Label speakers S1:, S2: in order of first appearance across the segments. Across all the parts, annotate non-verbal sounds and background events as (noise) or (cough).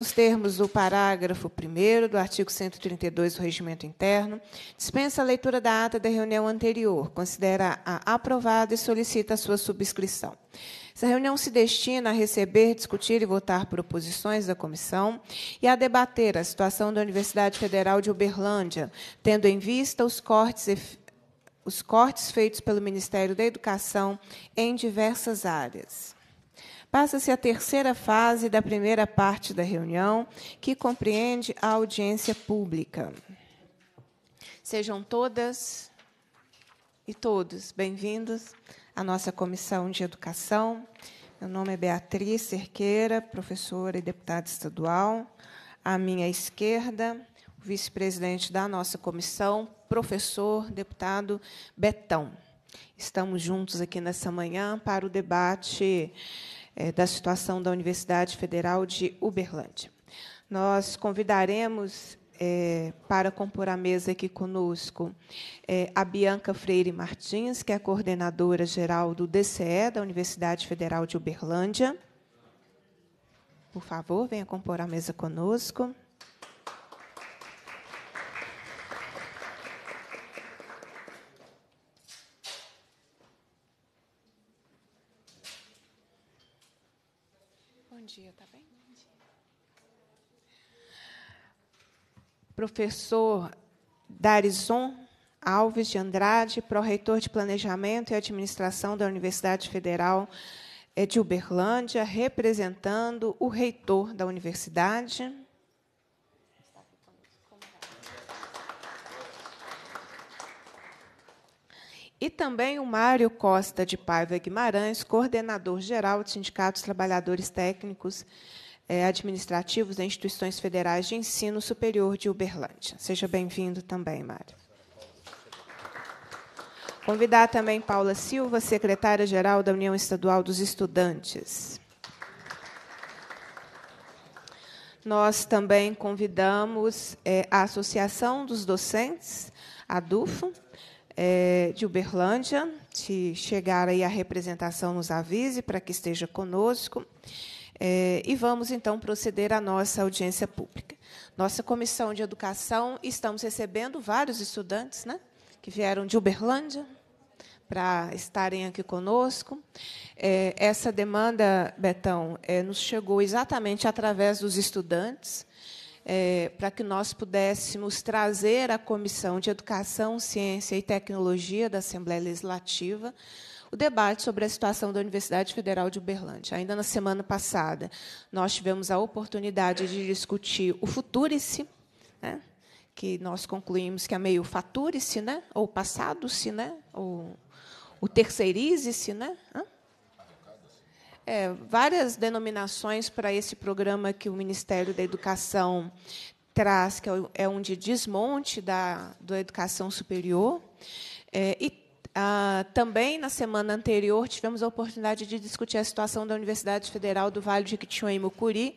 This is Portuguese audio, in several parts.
S1: Nos termos do parágrafo 1 do artigo 132 do Regimento Interno, dispensa a leitura da ata da reunião anterior, considera a aprovada e solicita a sua subscrição. Essa reunião se destina a receber, discutir e votar proposições da comissão e a debater a situação da Universidade Federal de Uberlândia, tendo em vista os cortes, os cortes feitos pelo Ministério da Educação em diversas áreas. Passa-se a terceira fase da primeira parte da reunião, que compreende a audiência pública. Sejam todas e todos bem-vindos à nossa Comissão de Educação. Meu nome é Beatriz Cerqueira, professora e deputada estadual. À minha esquerda, o vice-presidente da nossa comissão, professor deputado Betão. Estamos juntos aqui nessa manhã para o debate é, da situação da Universidade Federal de Uberlândia. Nós convidaremos é, para compor a mesa aqui conosco é, a Bianca Freire Martins, que é coordenadora geral do DCE da Universidade Federal de Uberlândia. Por favor, venha compor a mesa conosco. professor Darizon Alves de Andrade, pró-reitor de Planejamento e Administração da Universidade Federal é, de Uberlândia, representando o reitor da universidade. E também o Mário Costa de Paiva Guimarães, coordenador geral do Sindicato dos Trabalhadores Técnicos é, administrativos das instituições federais de ensino superior de Uberlândia. Seja bem-vindo também, Mário. Convidar também Paula Silva, secretária-geral da União Estadual dos Estudantes. Nós também convidamos é, a Associação dos Docentes, a DUFO, é, de Uberlândia. Se chegar aí a representação, nos avise para que esteja conosco. É, e vamos, então, proceder à nossa audiência pública. Nossa comissão de educação, estamos recebendo vários estudantes né, que vieram de Uberlândia para estarem aqui conosco. É, essa demanda, Betão, é, nos chegou exatamente através dos estudantes. É, para que nós pudéssemos trazer a Comissão de Educação, Ciência e Tecnologia da Assembleia Legislativa o debate sobre a situação da Universidade Federal de Uberlândia. Ainda na semana passada, nós tivemos a oportunidade de discutir o futurice, né, que nós concluímos que é meio fature-se, né, ou passado-se, né, ou o terceirize-se, né? É, várias denominações para esse programa que o Ministério da Educação traz, que é, é um de desmonte da, da educação superior. É, e ah, também, na semana anterior, tivemos a oportunidade de discutir a situação da Universidade Federal do Vale de Quitinhonha e Mucuri,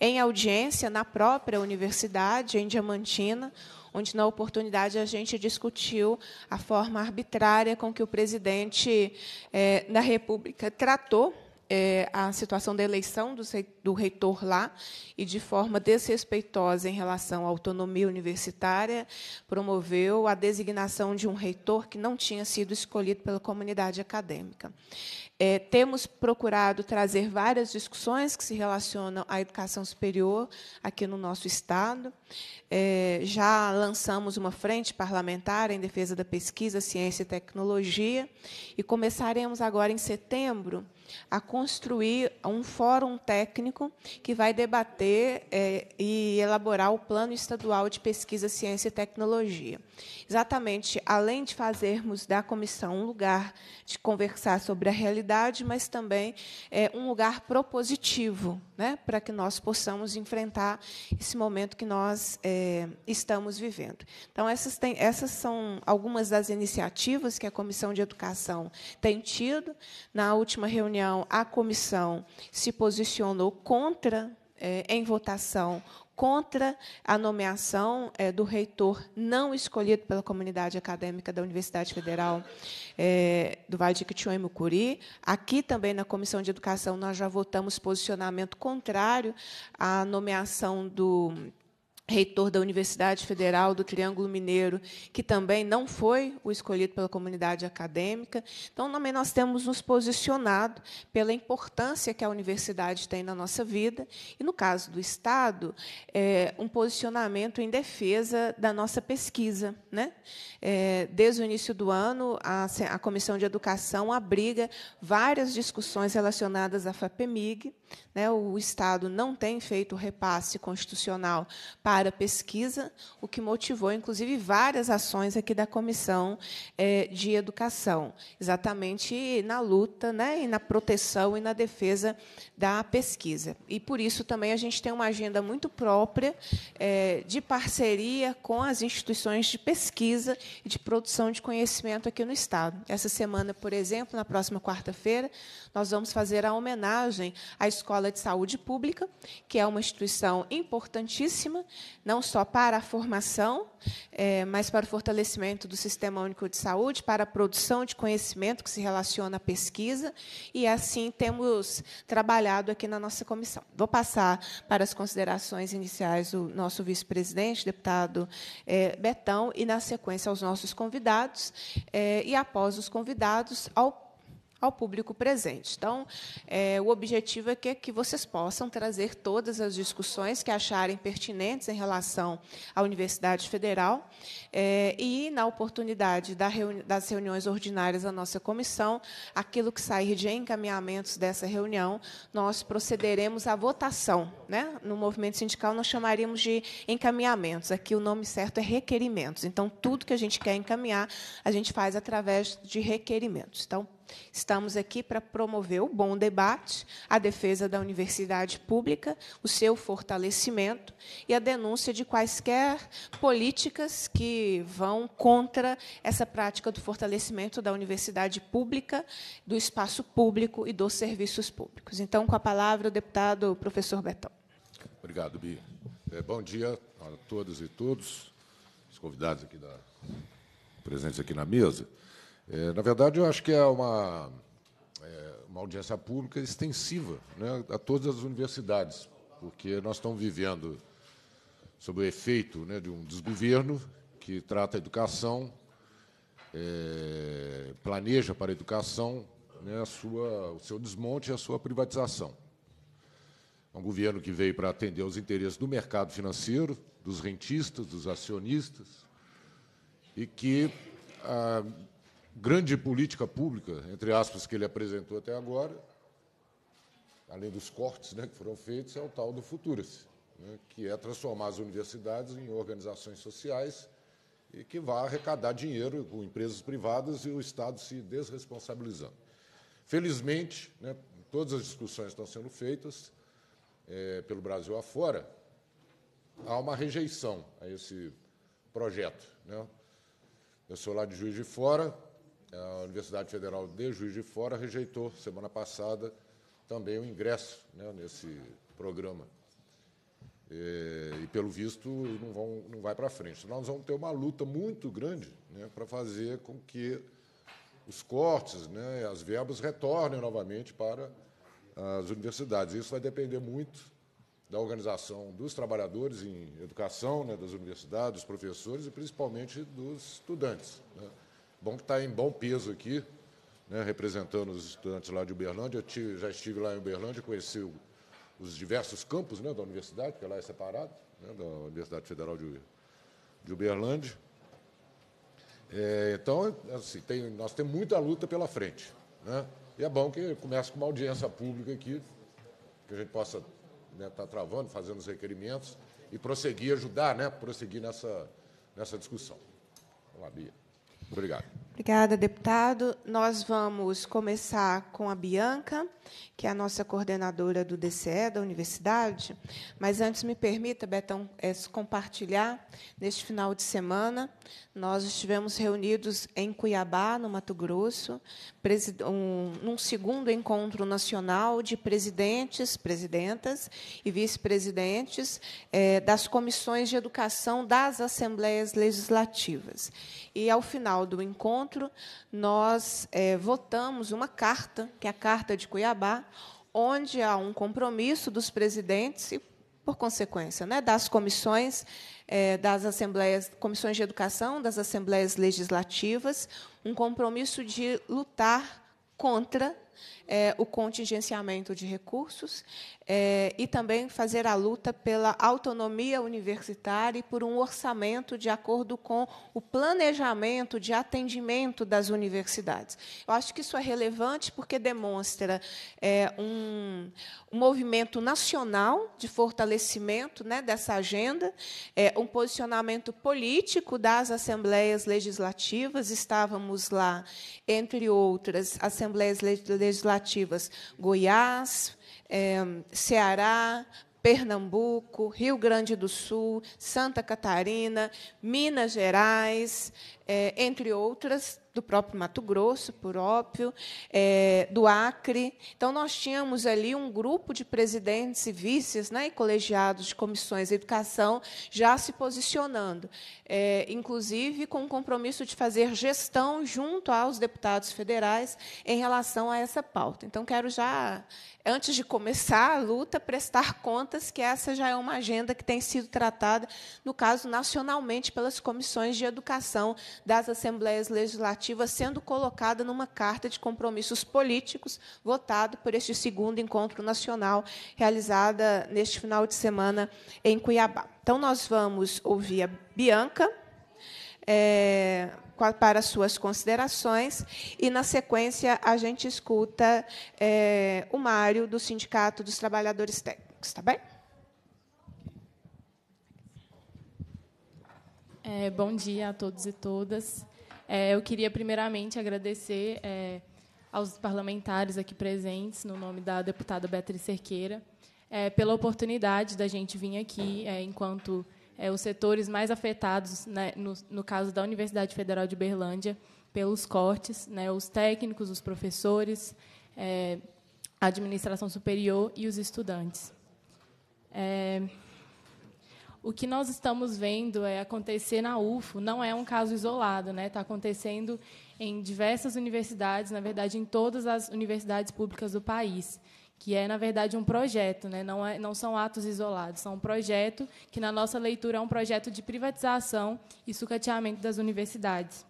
S1: em audiência na própria universidade, em Diamantina, onde, na oportunidade, a gente discutiu a forma arbitrária com que o presidente eh, da República tratou é, a situação da eleição do, do reitor lá e, de forma desrespeitosa em relação à autonomia universitária, promoveu a designação de um reitor que não tinha sido escolhido pela comunidade acadêmica. É, temos procurado trazer várias discussões que se relacionam à educação superior aqui no nosso Estado. É, já lançamos uma frente parlamentar em defesa da pesquisa, ciência e tecnologia, e começaremos agora, em setembro, a construir um fórum técnico que vai debater é, e elaborar o Plano Estadual de Pesquisa, Ciência e Tecnologia. Exatamente, além de fazermos da comissão um lugar de conversar sobre a realidade, mas também é, um lugar propositivo né, para que nós possamos enfrentar esse momento que nós é, estamos vivendo. Então, essas, tem, essas são algumas das iniciativas que a Comissão de Educação tem tido. Na última reunião, a comissão se posicionou contra é, em votação contra a nomeação é, do reitor não escolhido pela comunidade acadêmica da Universidade Federal é, do Vale de Quitiúma e Mucuri. Aqui também na Comissão de Educação nós já votamos posicionamento contrário à nomeação do reitor da Universidade Federal do Triângulo Mineiro, que também não foi o escolhido pela comunidade acadêmica. Então, também nós temos nos posicionado pela importância que a universidade tem na nossa vida e, no caso do Estado, é, um posicionamento em defesa da nossa pesquisa. Né? É, desde o início do ano, a, a Comissão de Educação abriga várias discussões relacionadas à FAPEMIG. Né? O Estado não tem feito repasse constitucional para para a pesquisa, o que motivou, inclusive, várias ações aqui da Comissão é, de Educação, exatamente na luta, né, e na proteção e na defesa da pesquisa. E, por isso, também a gente tem uma agenda muito própria é, de parceria com as instituições de pesquisa e de produção de conhecimento aqui no Estado. Essa semana, por exemplo, na próxima quarta-feira, nós vamos fazer a homenagem à Escola de Saúde Pública, que é uma instituição importantíssima não só para a formação, é, mas para o fortalecimento do Sistema Único de Saúde, para a produção de conhecimento que se relaciona à pesquisa, e assim temos trabalhado aqui na nossa comissão. Vou passar para as considerações iniciais o nosso vice-presidente, deputado é, Betão, e, na sequência, aos nossos convidados, é, e após os convidados, ao ao público presente. Então, é, o objetivo é que, que vocês possam trazer todas as discussões que acharem pertinentes em relação à Universidade Federal é, e, na oportunidade da reuni das reuniões ordinárias da nossa comissão, aquilo que sair de encaminhamentos dessa reunião, nós procederemos à votação. Né? No movimento sindical, nós chamaríamos de encaminhamentos. Aqui o nome certo é requerimentos. Então, tudo que a gente quer encaminhar, a gente faz através de requerimentos. Então, Estamos aqui para promover o bom debate, a defesa da universidade pública, o seu fortalecimento e a denúncia de quaisquer políticas que vão contra essa prática do fortalecimento da universidade pública, do espaço público e dos serviços públicos. Então, com a palavra, o deputado professor Betão.
S2: Obrigado, Bia. É, bom dia a todas e todos, os convidados aqui da presentes aqui na mesa. É, na verdade, eu acho que é uma, é, uma audiência pública extensiva né, a todas as universidades, porque nós estamos vivendo sob o efeito né, de um desgoverno que trata a educação, é, planeja para a educação né, a sua, o seu desmonte e a sua privatização. É um governo que veio para atender aos interesses do mercado financeiro, dos rentistas, dos acionistas, e que, ah, grande política pública, entre aspas, que ele apresentou até agora, além dos cortes né, que foram feitos, é o tal do Futuras, né, que é transformar as universidades em organizações sociais e que vai arrecadar dinheiro com empresas privadas e o Estado se desresponsabilizando. Felizmente, né, todas as discussões estão sendo feitas é, pelo Brasil afora, há uma rejeição a esse projeto. Né? Eu sou lá de Juiz de Fora, a Universidade Federal de Juiz de Fora rejeitou, semana passada, também o ingresso né, nesse programa. É, e, pelo visto, não, vão, não vai para frente. Nós vamos ter uma luta muito grande né, para fazer com que os cortes, né, as verbas retornem novamente para as universidades. Isso vai depender muito da organização dos trabalhadores em educação, né, das universidades, dos professores e principalmente dos estudantes. Né. Bom que está em bom peso aqui, né, representando os estudantes lá de Uberlândia. Eu tive, já estive lá em Uberlândia, conheci o, os diversos campos né, da universidade, porque lá é separado, né, da Universidade Federal de, de Uberlândia. É, então, assim, tem, nós temos muita luta pela frente. Né? E é bom que comece com uma audiência pública aqui, que a gente possa estar né, tá travando, fazendo os requerimentos e prosseguir, ajudar, né, prosseguir nessa, nessa discussão. Vamos lá, Bia. Obrigado.
S1: Obrigada, deputado. Nós vamos começar com a Bianca, que é a nossa coordenadora do DCE, da universidade. Mas antes, me permita, Betão, é, compartilhar. Neste final de semana, nós estivemos reunidos em Cuiabá, no Mato Grosso, um, num segundo encontro nacional de presidentes, presidentas e vice-presidentes é, das comissões de educação das assembleias legislativas e, ao final do encontro, nós é, votamos uma carta, que é a Carta de Cuiabá, onde há um compromisso dos presidentes e, por consequência, né, das comissões, é, das assembleias, comissões de educação, das assembleias legislativas, um compromisso de lutar contra é, o contingenciamento de recursos é, e também fazer a luta pela autonomia universitária e por um orçamento de acordo com o planejamento de atendimento das universidades. Eu acho que isso é relevante porque demonstra é, um, um, movimento nacional de fortalecimento né, dessa agenda, é, um posicionamento político das assembleias legislativas. Estávamos lá, entre outras, assembleias legislativas Goiás, é, Ceará, Pernambuco, Rio Grande do Sul, Santa Catarina, Minas Gerais, é, entre outras do próprio Mato Grosso, por óbvio, é, do Acre. Então, nós tínhamos ali um grupo de presidentes e vices né, e colegiados de comissões de educação já se posicionando, é, inclusive com o compromisso de fazer gestão junto aos deputados federais em relação a essa pauta. Então, quero já, antes de começar a luta, prestar contas que essa já é uma agenda que tem sido tratada, no caso, nacionalmente, pelas comissões de educação das assembleias legislativas sendo colocada numa carta de compromissos políticos votado por este segundo encontro nacional realizada neste final de semana em Cuiabá. Então, nós vamos ouvir a Bianca é, para suas considerações e, na sequência, a gente escuta é, o Mário, do Sindicato dos Trabalhadores Técnicos. Está bem? É, bom dia a todos e todas.
S3: É, eu queria, primeiramente, agradecer é, aos parlamentares aqui presentes, no nome da deputada Beatriz Cerqueira, é, pela oportunidade da gente vir aqui, é, enquanto é, os setores mais afetados, né, no, no, caso da Universidade Federal de Berlândia, pelos cortes, né, os técnicos, os professores, é, a administração superior e os estudantes o que nós estamos vendo é acontecer na UFO, não é um caso isolado, né? Está acontecendo em diversas universidades, na verdade, em todas as universidades públicas do país, que é, na verdade, um projeto, né? não, é, não são atos isolados, são um projeto que, na nossa leitura, é um projeto de privatização e sucateamento das universidades.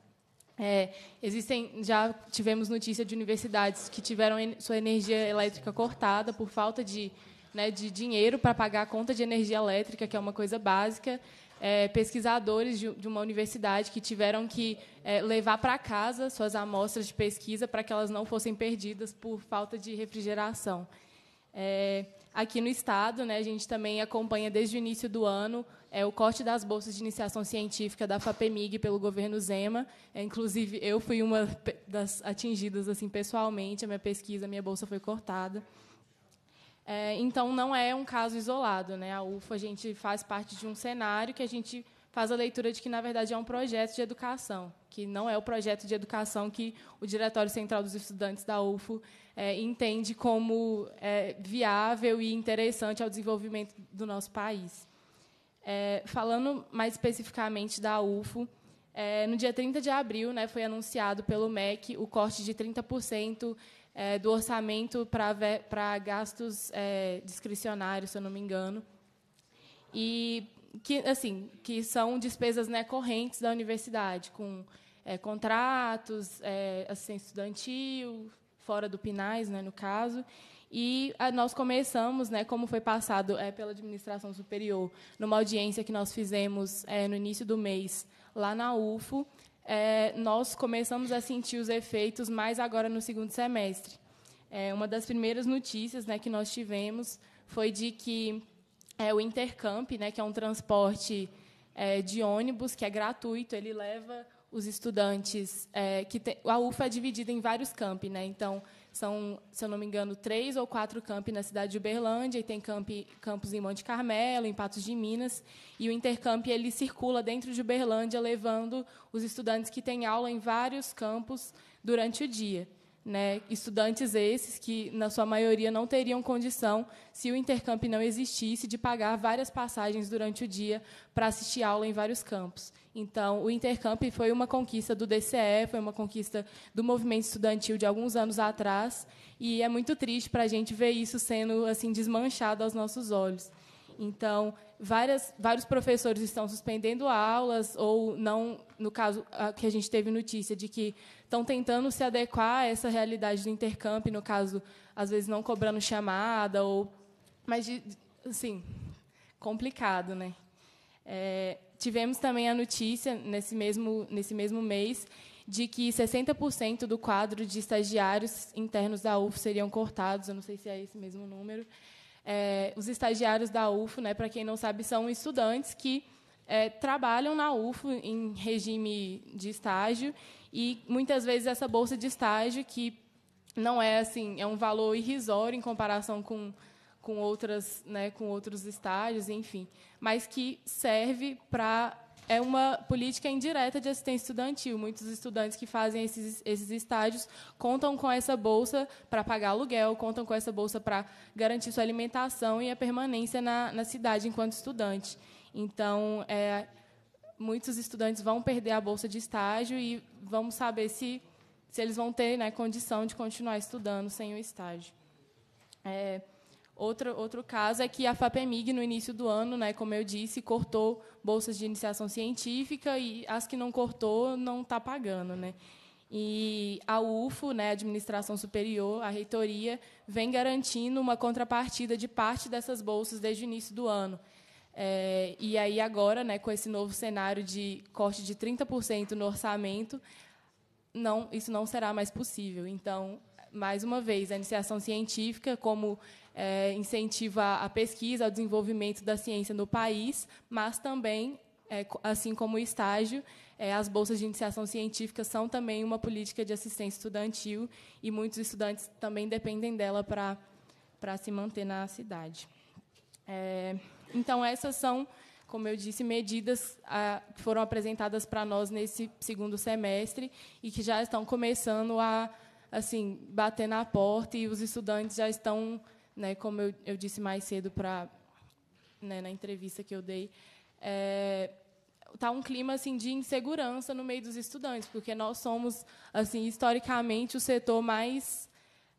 S3: É, existem, já tivemos notícia de universidades que tiveram sua energia elétrica cortada por falta de né, de dinheiro para pagar a conta de energia elétrica, que é uma coisa básica. É, pesquisadores de, de, uma universidade que tiveram que é, levar para casa suas amostras de pesquisa para que elas não fossem perdidas por falta de refrigeração. É, aqui no Estado, né, a gente também acompanha desde o início do ano é, o corte das bolsas de iniciação científica da FAPEMIG pelo governo Zema. É, inclusive, eu fui uma das atingidas assim pessoalmente, a minha pesquisa, a minha bolsa foi cortada. É, então, não é um caso isolado. Né? A UFA, a gente faz parte de um cenário que a gente faz a leitura de que, na verdade, é um projeto de educação, que não é o projeto de educação que o Diretório Central dos Estudantes da UFO é, entende como é, viável e interessante ao desenvolvimento do nosso país. É, falando mais especificamente da UFO, é, no dia 30 de abril né, foi anunciado pelo MEC o corte de 30% é, do orçamento para gastos é, discricionários, se eu não me engano, e que, assim, que são despesas né, correntes da universidade, com é, contratos, é, assistência estudantil, fora do PINAIS, né, no caso, e nós começamos, né, como foi passado é, pela administração superior, numa audiência que nós fizemos é, no início do mês lá na UFO, é, nós começamos a sentir os efeitos mais agora no segundo semestre. É, uma das primeiras notícias né, que nós tivemos foi de que é, o Intercamp, né, que é um transporte é, de ônibus que é gratuito, ele leva os estudantes é, que tem, a UFA é dividida em vários campi, né? Então são, se eu não me engano, três ou quatro campi na cidade de Uberlândia, e tem campi, campos em Monte Carmelo, em Patos de Minas. E o intercamp ele circula dentro de Uberlândia, levando os estudantes que têm aula em vários campos durante o dia né, estudantes esses que, na sua maioria, não teriam condição, se o intercamp não existisse, de pagar várias passagens durante o dia para assistir aula em vários campos. Então, o intercamp foi uma conquista do DCE, foi uma conquista do movimento estudantil de alguns anos atrás, e é muito triste para a gente ver isso sendo assim desmanchado aos nossos olhos. Então, várias, vários professores estão suspendendo aulas ou não, no caso que a gente teve notícia de que estão tentando se adequar a essa realidade do intercâmbio, no caso, às vezes não cobrando chamada ou, mas assim, complicado, né? É, tivemos também a notícia nesse mesmo nesse mesmo mês de que 60% do quadro de estagiários internos da UF seriam cortados. Eu não sei se é esse mesmo número. É, os estagiários da UFO, né, para quem não sabe, são estudantes que é, trabalham na UFO em regime de estágio e muitas vezes essa bolsa de estágio que não é assim, é um valor irrisório em comparação com com outras, né, com outros estágios, enfim, mas que serve para é uma política indireta de assistência estudantil. Muitos estudantes que fazem esses, esses estágios contam com essa bolsa para pagar aluguel, contam com essa bolsa para garantir sua alimentação e a permanência na, na cidade enquanto estudante. Então, é, muitos estudantes vão perder a bolsa de estágio e vamos saber se, se eles vão ter né, condição de continuar estudando sem o estágio. É, outro, outro caso é que a FAPEMIG, no início do ano, né, como eu disse, cortou bolsas de iniciação científica e as que não cortou não está pagando. Né? E a UFO, né, a Administração Superior, a reitoria, vem garantindo uma contrapartida de parte dessas bolsas desde o início do ano. É, e aí agora, né, com esse novo cenário de corte de 30% no orçamento, não, isso não será mais possível. Então, mais uma vez, a iniciação científica como é, incentiva a pesquisa, ao desenvolvimento da ciência no país, mas também, é, assim como o estágio, é, as bolsas de iniciação científica são também uma política de assistência estudantil e muitos estudantes também dependem dela para, para se manter na cidade. É, então, essas são, como eu disse, medidas a, ah, que foram apresentadas para nós nesse segundo semestre e que já estão começando a assim bater na porta e os estudantes já estão, né, como eu, eu disse mais cedo para né, na entrevista que eu dei, é, tá um clima assim de insegurança no meio dos estudantes, porque nós somos assim historicamente o setor mais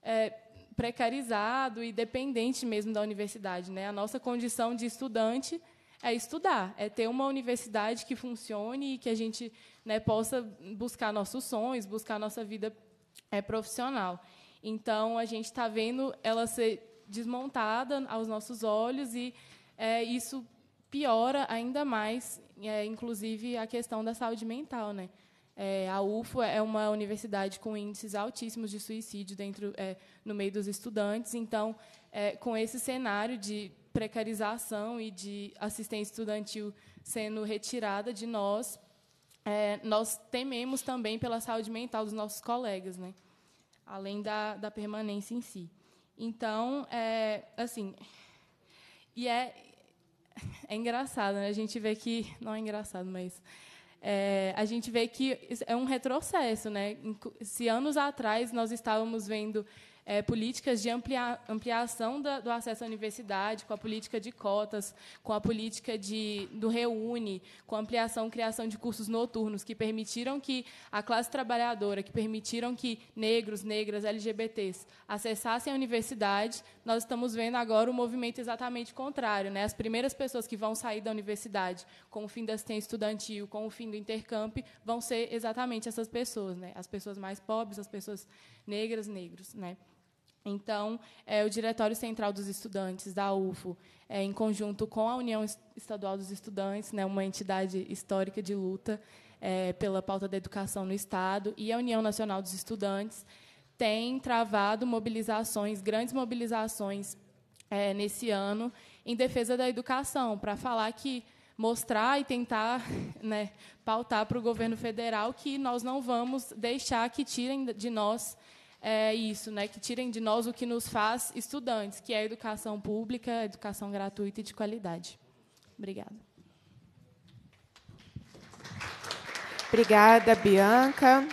S3: é, precarizado e dependente mesmo da universidade. Né? A nossa condição de estudante é estudar, é ter uma universidade que funcione e que a gente né, possa buscar nossos sonhos, buscar nossa vida é, profissional. Então, a gente está vendo ela ser desmontada aos nossos olhos e é, isso piora ainda mais, é, inclusive, a questão da saúde mental. Né? É, a UFO é uma universidade com índices altíssimos de suicídio dentro, é, no meio dos estudantes. Então, é, com esse cenário de precarização e de assistência estudantil sendo retirada de nós, é, nós tememos também pela saúde mental dos nossos colegas, né? além da, da permanência em si. Então, é, assim, e é, (laughs) é engraçado, né? a gente vê que não é engraçado, mas é, a gente vê que é um retrocesso. Né? Se anos atrás nós estávamos vendo é, políticas de ampliação da, do acesso à universidade, com a política de cotas, com a política de, do Reúne, com a ampliação e criação de cursos noturnos, que permitiram que a classe trabalhadora, que permitiram que negros, negras, LGBTs acessassem a universidade, nós estamos vendo agora o movimento exatamente contrário. Né? As primeiras pessoas que vão sair da universidade com o fim da assistência estudantil, com o fim do intercamp, vão ser exatamente essas pessoas, né? as pessoas mais pobres, as pessoas negras, negros. Né? Então, é, o Diretório Central dos Estudantes da UFO, é, em conjunto com a União Estadual dos Estudantes, né, uma entidade histórica de luta é, pela pauta da educação no Estado, e a União Nacional dos Estudantes, tem travado mobilizações, grandes mobilizações, é, nesse ano, em defesa da educação, para falar que mostrar e tentar (laughs) né, pautar para o governo federal que nós não vamos deixar que tirem de nós é, isso, né, que tirem de nós o que nos faz estudantes, que é a educação pública, a educação gratuita e de qualidade. Obrigada.
S1: Obrigada, Bianca.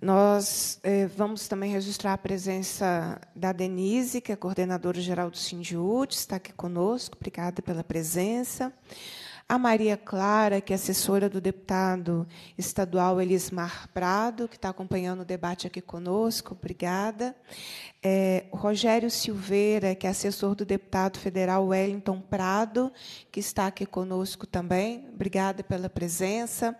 S1: Nós eh, vamos também registrar a presença da Denise, que é coordenadora geral do Sindiúd, está aqui conosco. Obrigada pela presença a Maria Clara, que é assessora do deputado estadual Elismar Prado, que está acompanhando o debate aqui conosco, obrigada. É, Rogério Silveira, que é assessor do deputado federal Wellington Prado, que está aqui conosco também, obrigada pela presença.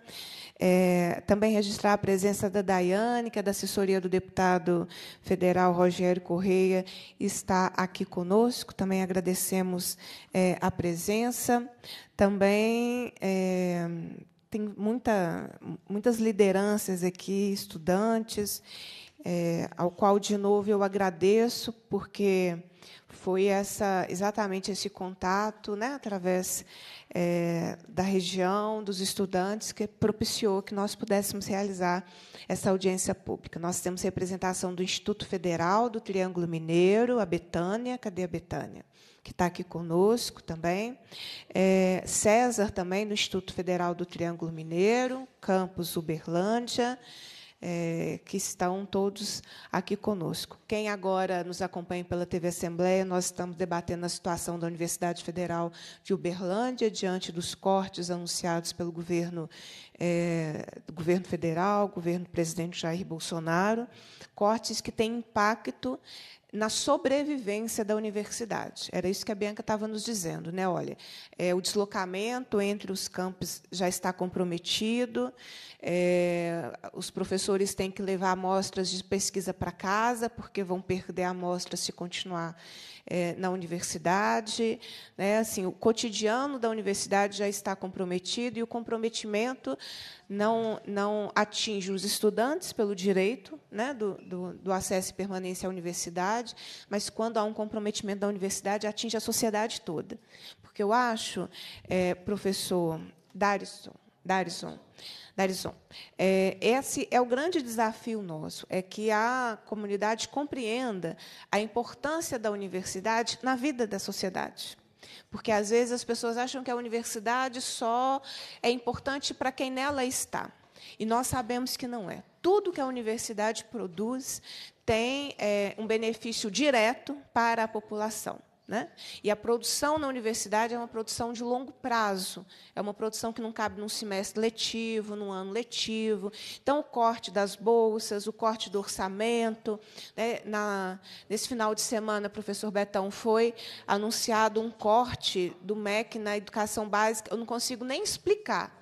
S1: É, também registrar a presença da Daiane, que é da assessoria do deputado federal Rogério Correia, está aqui conosco. Também agradecemos é, a presença. Também é, tem muita, muitas lideranças aqui, estudantes, é, ao qual, de novo, eu agradeço, porque foi essa exatamente esse contato, né, através é, da região, dos estudantes, que propiciou que nós pudéssemos realizar essa audiência pública. Nós temos representação do Instituto Federal, do Triângulo Mineiro, a Betânia, cadê a Betânia? que está aqui conosco também. É, César, também, do Instituto Federal do Triângulo Mineiro, campus Uberlândia é, que estão todos aqui conosco. Quem agora nos acompanha pela TV Assembleia, nós estamos debatendo a situação da Universidade Federal de Uberlândia diante dos cortes anunciados pelo governo, é, governo federal, governo do presidente Jair Bolsonaro, cortes que têm impacto na sobrevivência da universidade. Era isso que a Bianca estava nos dizendo, né? Olha, é, o deslocamento entre os campos já está comprometido, é, os professores têm que levar amostras de pesquisa para casa, porque vão perder amostras se continuar é, na universidade. Né? Assim, o cotidiano da universidade já está comprometido e o comprometimento não, não atinge os estudantes pelo direito né, do, do, do acesso e permanência à universidade, mas quando há um comprometimento da universidade, atinge a sociedade toda. Porque eu acho, é, professor Darison, Darison. Darison, é, esse é o grande desafio nosso, é que a comunidade compreenda a importância da universidade na vida da sociedade. Porque, às vezes, as pessoas acham que a universidade só é importante para quem nela está. E nós sabemos que não é. Tudo que a universidade produz tem é, um benefício direto para a população. Né? E a produção na universidade é uma produção de longo prazo, é uma produção que não cabe num semestre letivo, num ano letivo. Então, o corte das bolsas, o corte do orçamento. Né? Na, nesse final de semana, professor Betão, foi anunciado um corte do MEC na educação básica, eu não consigo nem explicar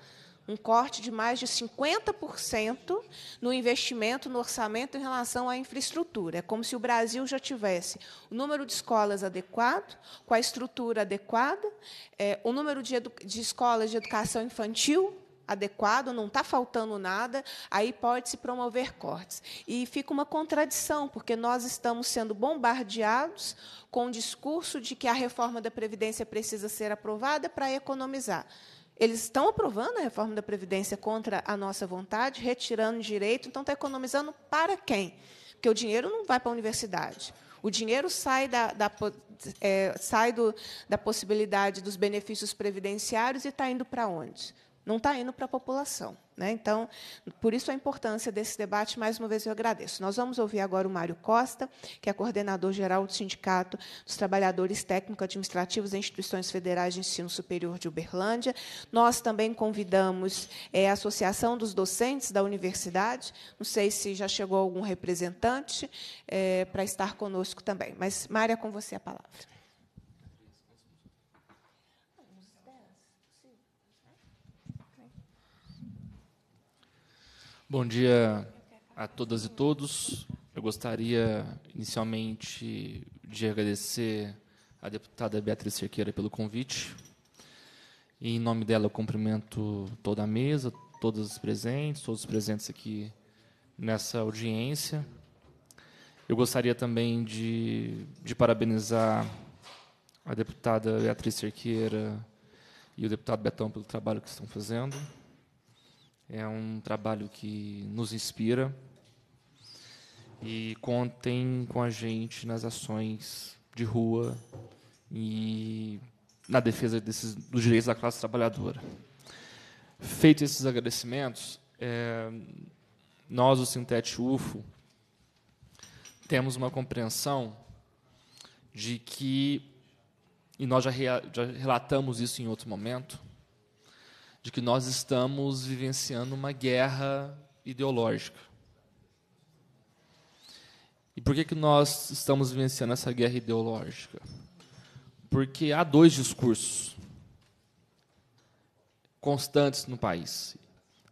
S1: um corte de mais de 50% no investimento, no orçamento em relação à infraestrutura. É como se o Brasil já tivesse o número de escolas adequado, com a estrutura adequada, é, o número de, de escolas de educação infantil adequado, não está faltando nada, aí pode-se promover cortes. E fica uma contradição, porque nós estamos sendo bombardeados com o discurso de que a reforma da Previdência precisa ser aprovada para economizar. Eles estão aprovando a reforma da Previdência contra a nossa vontade, retirando direito, então está economizando para quem? Porque o dinheiro não vai para a universidade. O dinheiro sai, da, da é, sai do, da possibilidade dos benefícios previdenciários e está indo para onde? não está indo para a população. Né? Então, por isso a importância desse debate, mais uma vez eu agradeço. Nós vamos ouvir agora o Mário Costa, que é coordenador geral do Sindicato dos Trabalhadores Técnico-Administrativos em Instituições Federais de Ensino Superior de Uberlândia. Nós também convidamos é, a Associação dos Docentes da Universidade, não sei se já chegou algum representante, é, para estar conosco também. Mas, Mária, com você a palavra.
S4: Bom dia a todas e todos. Eu gostaria, inicialmente, de agradecer à deputada Beatriz Cerqueira pelo convite. E, em nome dela, eu cumprimento toda a mesa, todos os presentes, todos os presentes aqui nessa audiência. Eu gostaria também de, de parabenizar a deputada Beatriz Cerqueira e o deputado Betão pelo trabalho que estão fazendo. É um trabalho que nos inspira e contem com a gente nas ações de rua e na defesa desses, dos direitos da classe trabalhadora. Feitos esses agradecimentos, é, nós, o Sintete UFO, temos uma compreensão de que, e nós já, rea, já relatamos isso em outro momento, de que nós estamos vivenciando uma guerra ideológica. E por que, que nós estamos vivenciando essa guerra ideológica? Porque há dois discursos constantes no país,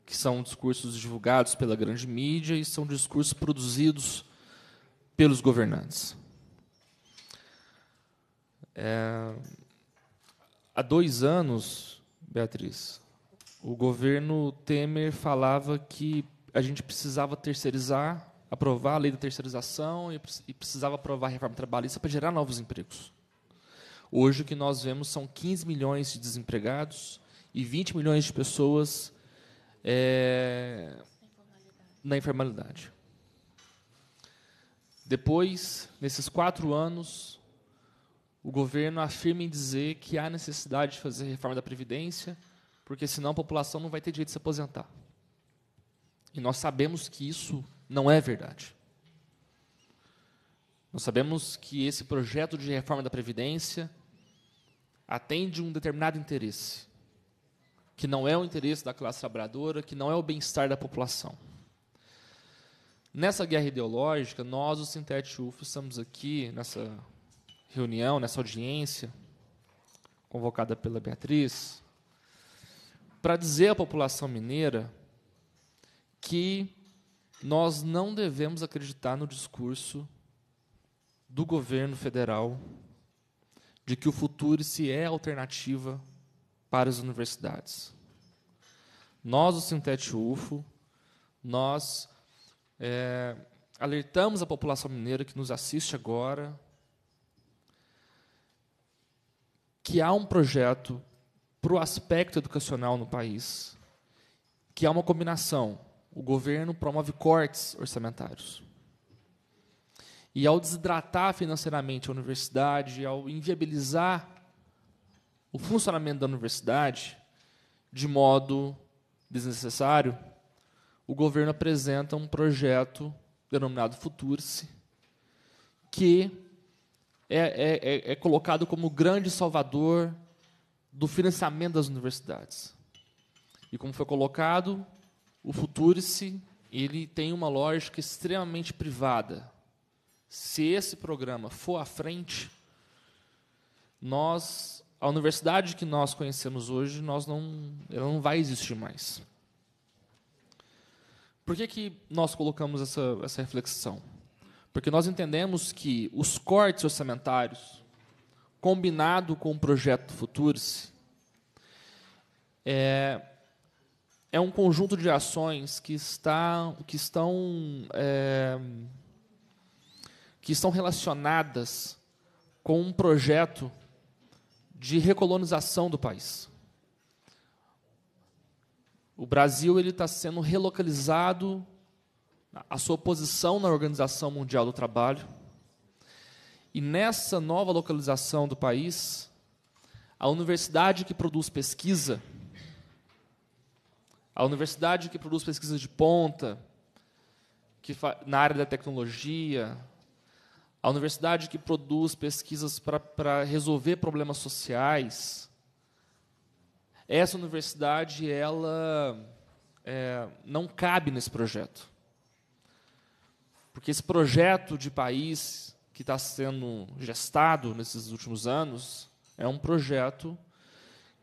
S4: que são discursos divulgados pela grande mídia e são discursos produzidos pelos governantes. É, há dois anos, Beatriz, o governo Temer falava que a gente precisava terceirizar, aprovar a lei da terceirização e, precisava aprovar a reforma trabalhista para gerar novos empregos. Hoje, o que nós vemos são 15 milhões de desempregados e 20 milhões de pessoas é, na informalidade. Depois, nesses quatro anos, o governo afirma em dizer que há necessidade de fazer reforma da Previdência, porque senão a população não vai ter direito de se aposentar. E nós sabemos que isso não é verdade. Nós sabemos que esse projeto de reforma da Previdência atende um determinado interesse, que não é o interesse da classe trabalhadora, que não é o bem-estar da população. Nessa guerra ideológica, nós, o Sintete UF, estamos aqui nessa reunião, nessa audiência, convocada pela Beatriz, para dizer à população mineira que nós não devemos acreditar no discurso do governo federal de que o futuro se é alternativa para as universidades. Nós, o Sintete UFO, nós é, alertamos a população mineira que nos assiste agora que há um projeto para o aspecto educacional no país, que é uma combinação. O governo promove cortes orçamentários. E ao desidratar financeiramente a universidade, ao inviabilizar o funcionamento da universidade de modo desnecessário, o governo apresenta um projeto denominado Futurse, que é, é, é, é colocado como o grande salvador do financiamento das universidades. E como foi colocado, o Futurice ele tem uma lógica extremamente privada. Se esse programa for à frente, nós a universidade que nós conhecemos hoje, nós não ela não vai existir mais. Por que, que nós colocamos essa, essa reflexão? Porque nós entendemos que os cortes orçamentários combinado com o projeto Futures, é, é um conjunto de ações que, está, que, estão, é, que estão relacionadas com um projeto de recolonização do país. O Brasil ele está sendo relocalizado, a sua posição na Organização Mundial do Trabalho, e nessa nova localização do país, a universidade que produz pesquisa, a universidade que produz pesquisa de ponta, que na área da tecnologia, a universidade que produz pesquisas para resolver problemas sociais, essa universidade ela é, não cabe nesse projeto, porque esse projeto de país que está sendo gestado nesses últimos anos é um projeto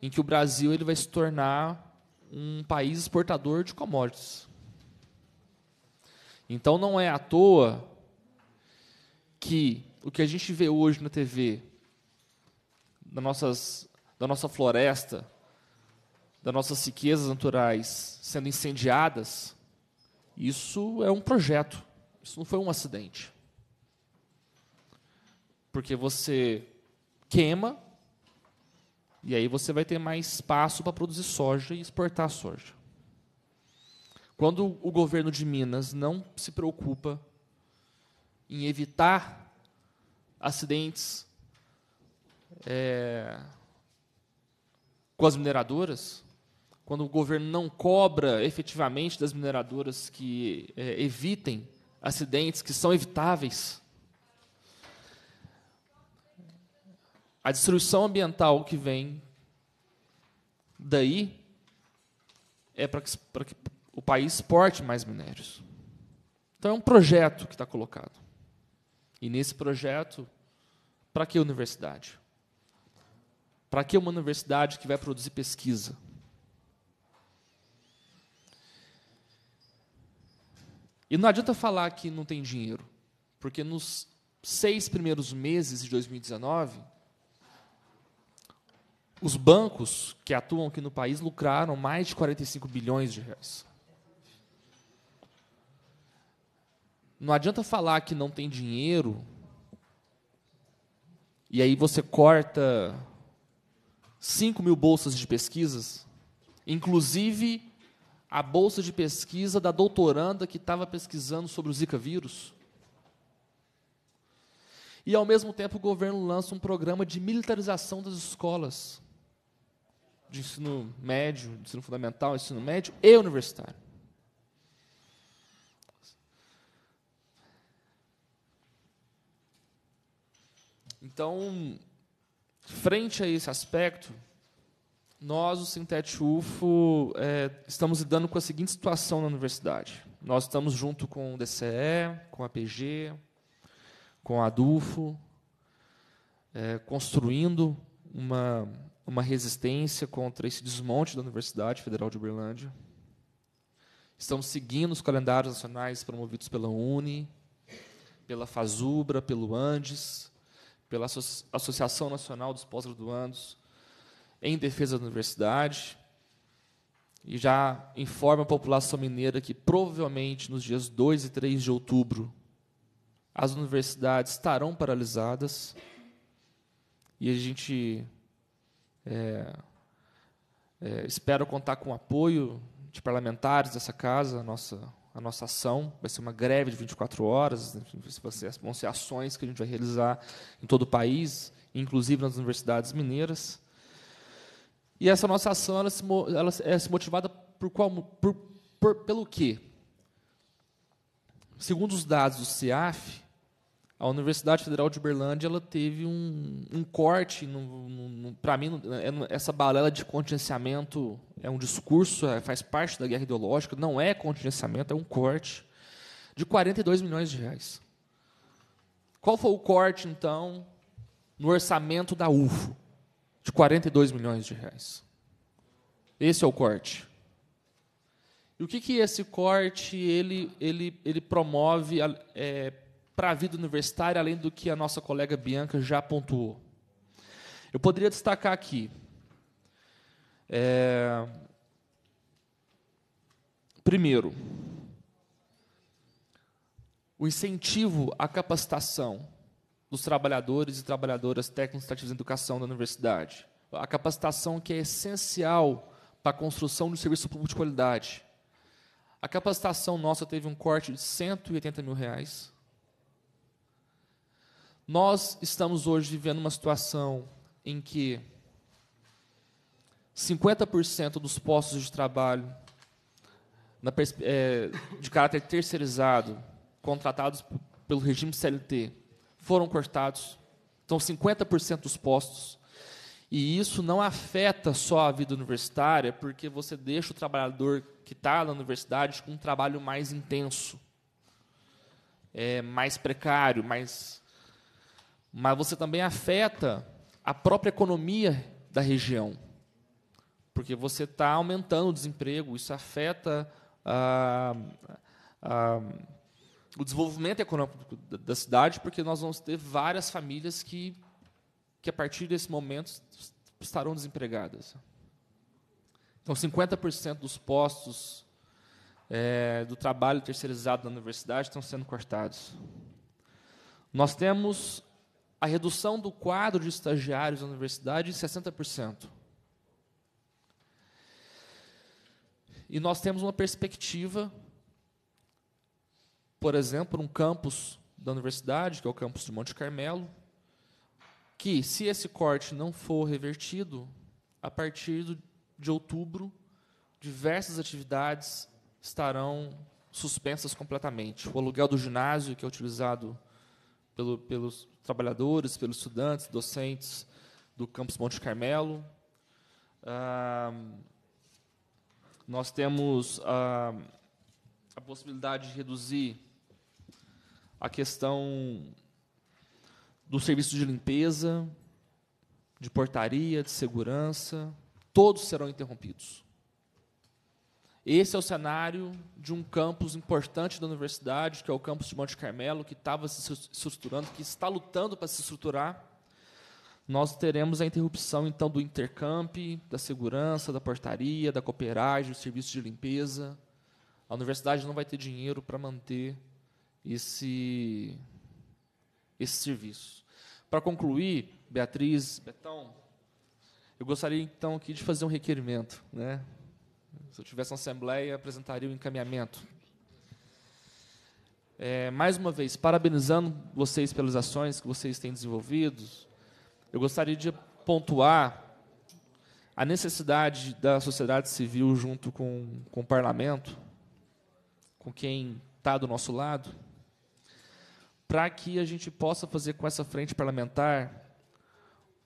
S4: em que o Brasil ele vai se tornar um país exportador de commodities. Então não é à toa que o que a gente vê hoje na TV, da, nossas, da nossa floresta, das nossas riquezas naturais sendo incendiadas, isso é um projeto, isso não foi um acidente. Porque você queima e aí você vai ter mais espaço para produzir soja e exportar soja. Quando o governo de Minas não se preocupa em evitar acidentes é, com as mineradoras, quando o governo não cobra efetivamente das mineradoras que é, evitem acidentes que são evitáveis, A destruição ambiental que vem daí é para que, que o país exporte mais minérios. Então é um projeto que está colocado. E nesse projeto, para que universidade? Para que uma universidade que vai produzir pesquisa? E não adianta falar que não tem dinheiro, porque nos seis primeiros meses de 2019, os bancos que atuam aqui no país lucraram mais de 45 bilhões de reais. Não adianta falar que não tem dinheiro e aí você corta 5 mil bolsas de pesquisas, inclusive a bolsa de pesquisa da doutoranda que estava pesquisando sobre o Zika vírus. E, ao mesmo tempo, o governo lança um programa de militarização das escolas de ensino médio, de ensino fundamental, ensino médio e universitário. Então, frente a esse aspecto, nós, o Sintete UFO, é, estamos lidando com a seguinte situação na universidade. Nós estamos junto com o DCE, com a PG, com a DUFO, é, construindo uma uma resistência contra esse desmonte da Universidade Federal de Uberlândia. Estamos seguindo os calendários nacionais promovidos pela UNE, pela FASUBRA, pelo ANDES, pela Associação Nacional dos Pós-Graduandos em defesa da universidade. E já informa a população mineira que provavelmente nos dias 2 e 3 de outubro as universidades estarão paralisadas. E a gente é, é, espero contar com o apoio de parlamentares dessa casa, a nossa, a nossa ação. Vai ser uma greve de 24 horas, ser, vão ser ações que a gente vai realizar em todo o país, inclusive nas universidades mineiras. E essa nossa ação ela se, ela é se motivada por qual, por, por, pelo quê? Segundo os dados do CIAF, a Universidade Federal de Uberlândia ela teve um, um corte, para mim, é, essa balela de contingenciamento é um discurso, é, faz parte da guerra ideológica, não é contingenciamento, é um corte de 42 milhões de reais. Qual foi o corte, então, no orçamento da UFO? De 42 milhões de reais. Esse é o corte. E o que, que esse corte ele, ele, ele promove é, para a vida universitária, além do que a nossa colega Bianca já pontuou. Eu poderia destacar aqui. É, primeiro, o incentivo à capacitação dos trabalhadores e trabalhadoras técnicos administrativos de educação da universidade. A capacitação que é essencial para a construção do serviço público de qualidade. A capacitação nossa teve um corte de 180 mil reais nós estamos hoje vivendo uma situação em que 50% dos postos de trabalho na, é, de caráter terceirizado, contratados pelo regime CLT, foram cortados. Então, 50% dos postos. E isso não afeta só a vida universitária, porque você deixa o trabalhador que está na universidade com um trabalho mais intenso, é, mais precário, mais mas você também afeta a própria economia da região, porque você está aumentando o desemprego, isso afeta ah, ah, o desenvolvimento econômico da cidade, porque nós vamos ter várias famílias que, que a partir desse momento, estarão desempregadas. Então, 50% dos postos é, do trabalho terceirizado da universidade estão sendo cortados. Nós temos a redução do quadro de estagiários na universidade em 60%. E nós temos uma perspectiva, por exemplo, um campus da universidade, que é o campus de Monte Carmelo, que, se esse corte não for revertido, a partir de outubro, diversas atividades estarão suspensas completamente. O aluguel do ginásio, que é utilizado pelo, pelos, trabalhadores, pelos estudantes, docentes do campus Monte Carmelo. Ah, nós temos a, ah, a possibilidade de reduzir a questão do serviço de limpeza, de portaria, de segurança, todos serão interrompidos. Esse é o cenário de um campus importante da universidade, que é o campus de Monte Carmelo, que estava se estruturando, que está lutando para se estruturar. Nós teremos a interrupção, então, do intercamp, da segurança, da portaria, da cooperagem, do serviço de limpeza. A universidade não vai ter dinheiro para manter esse, esse serviço. Para concluir, Beatriz, Betão, eu gostaria, então, aqui de fazer um requerimento, né? Se eu tivesse uma assembleia, apresentaria o um encaminhamento. É, mais uma vez, parabenizando vocês pelas ações que vocês têm desenvolvido, eu gostaria de pontuar a necessidade da sociedade civil junto com, com o parlamento, com quem está do nosso lado, para que a gente possa fazer com essa frente parlamentar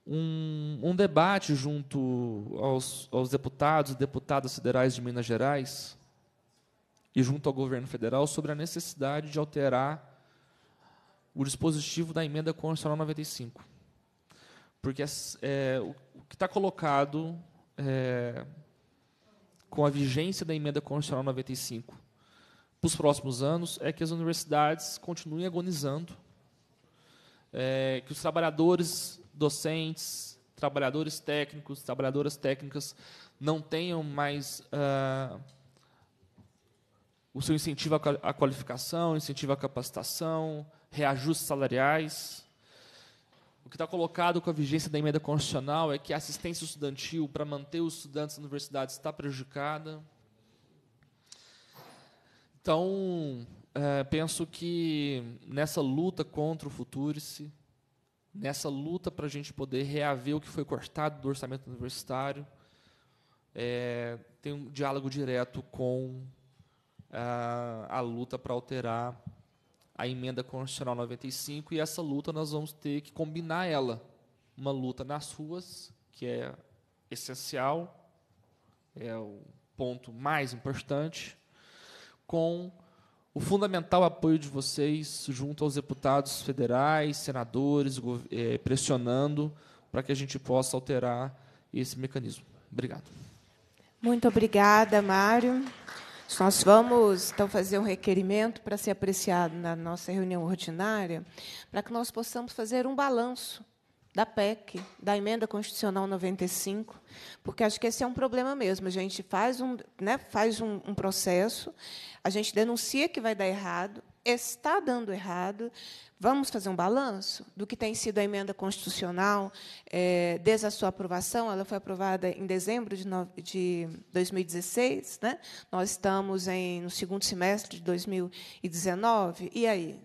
S4: um, um debate junto aos, aos deputados e deputadas federais de Minas Gerais e junto ao governo federal sobre a necessidade de alterar o dispositivo da emenda constitucional 95. Porque é, é o que está colocado é, com a vigência da emenda constitucional 95 para os próximos anos é que as universidades continuem agonizando, é, que os trabalhadores docentes, trabalhadores técnicos, trabalhadoras técnicas não tenham mais ah, o seu incentivo à qualificação, incentivo à capacitação, reajustes salariais. O que está colocado com a vigência da emenda constitucional é que a assistência estudantil para manter os estudantes na universidade está prejudicada. Então, é, penso que nessa luta contra o Futurice, nessa luta para a gente poder reaver o que foi cortado do orçamento universitário. É, tem um diálogo direto com a, a luta para alterar a emenda constitucional 95 e essa luta nós vamos ter que combinar ela, uma luta nas ruas que é essencial, é o ponto mais importante, com o fundamental apoio de vocês junto aos deputados federais, senadores, eh, pressionando para que a gente possa alterar esse mecanismo. Obrigado.
S1: Muito obrigada, Mário. Nós vamos, então, fazer um requerimento para ser apreciado na nossa reunião ordinária, para que nós possamos fazer um balanço da PEC, da Emenda Constitucional 95, porque acho que esse é um problema mesmo. A gente faz um, né, faz um, um processo, a gente denuncia que vai dar errado, está dando errado. Vamos fazer um balanço do que tem sido a emenda constitucional é, desde a sua aprovação. Ela foi aprovada em dezembro de, no, de 2016, né? Nós estamos em, no segundo semestre de 2019. E aí,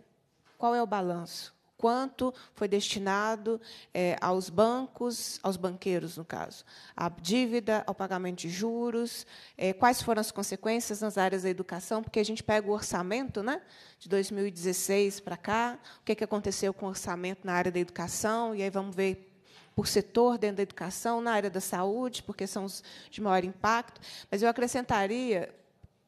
S1: qual é o balanço? quanto foi destinado é, aos bancos, aos banqueiros, no caso, à dívida, ao pagamento de juros, é, quais foram as consequências nas áreas da educação, porque a gente pega o orçamento né, de 2016 para cá, o que, é que aconteceu com o orçamento na área da educação, e aí vamos ver por setor dentro da educação, na área da saúde, porque são os de maior impacto, mas eu acrescentaria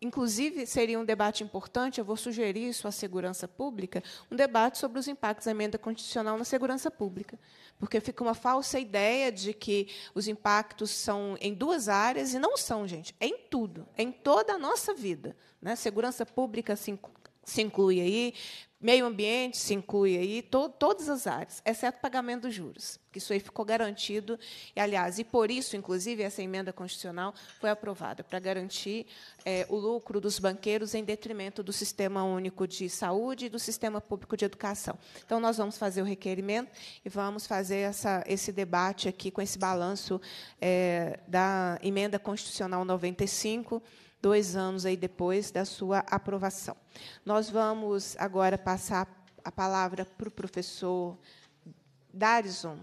S1: Inclusive, seria um debate importante, eu vou sugerir isso à segurança pública, um debate sobre os impactos da emenda constitucional na segurança pública. Porque fica uma falsa ideia de que os impactos são em duas áreas, e não são, gente, é em tudo, é em toda a nossa vida. Né? Segurança pública se, se inclui aí, Meio ambiente se inclui aí to, todas as áreas, exceto pagamento dos juros, que isso aí ficou garantido. E, aliás, e por isso, inclusive, essa emenda constitucional foi aprovada, para garantir é, o lucro dos banqueiros em detrimento do sistema único de saúde e do sistema público de educação. Então, nós vamos fazer o requerimento e vamos fazer essa, esse debate aqui com esse balanço é, da emenda constitucional 95 dois anos aí depois da sua aprovação. Nós vamos agora passar a palavra para o professor Darison,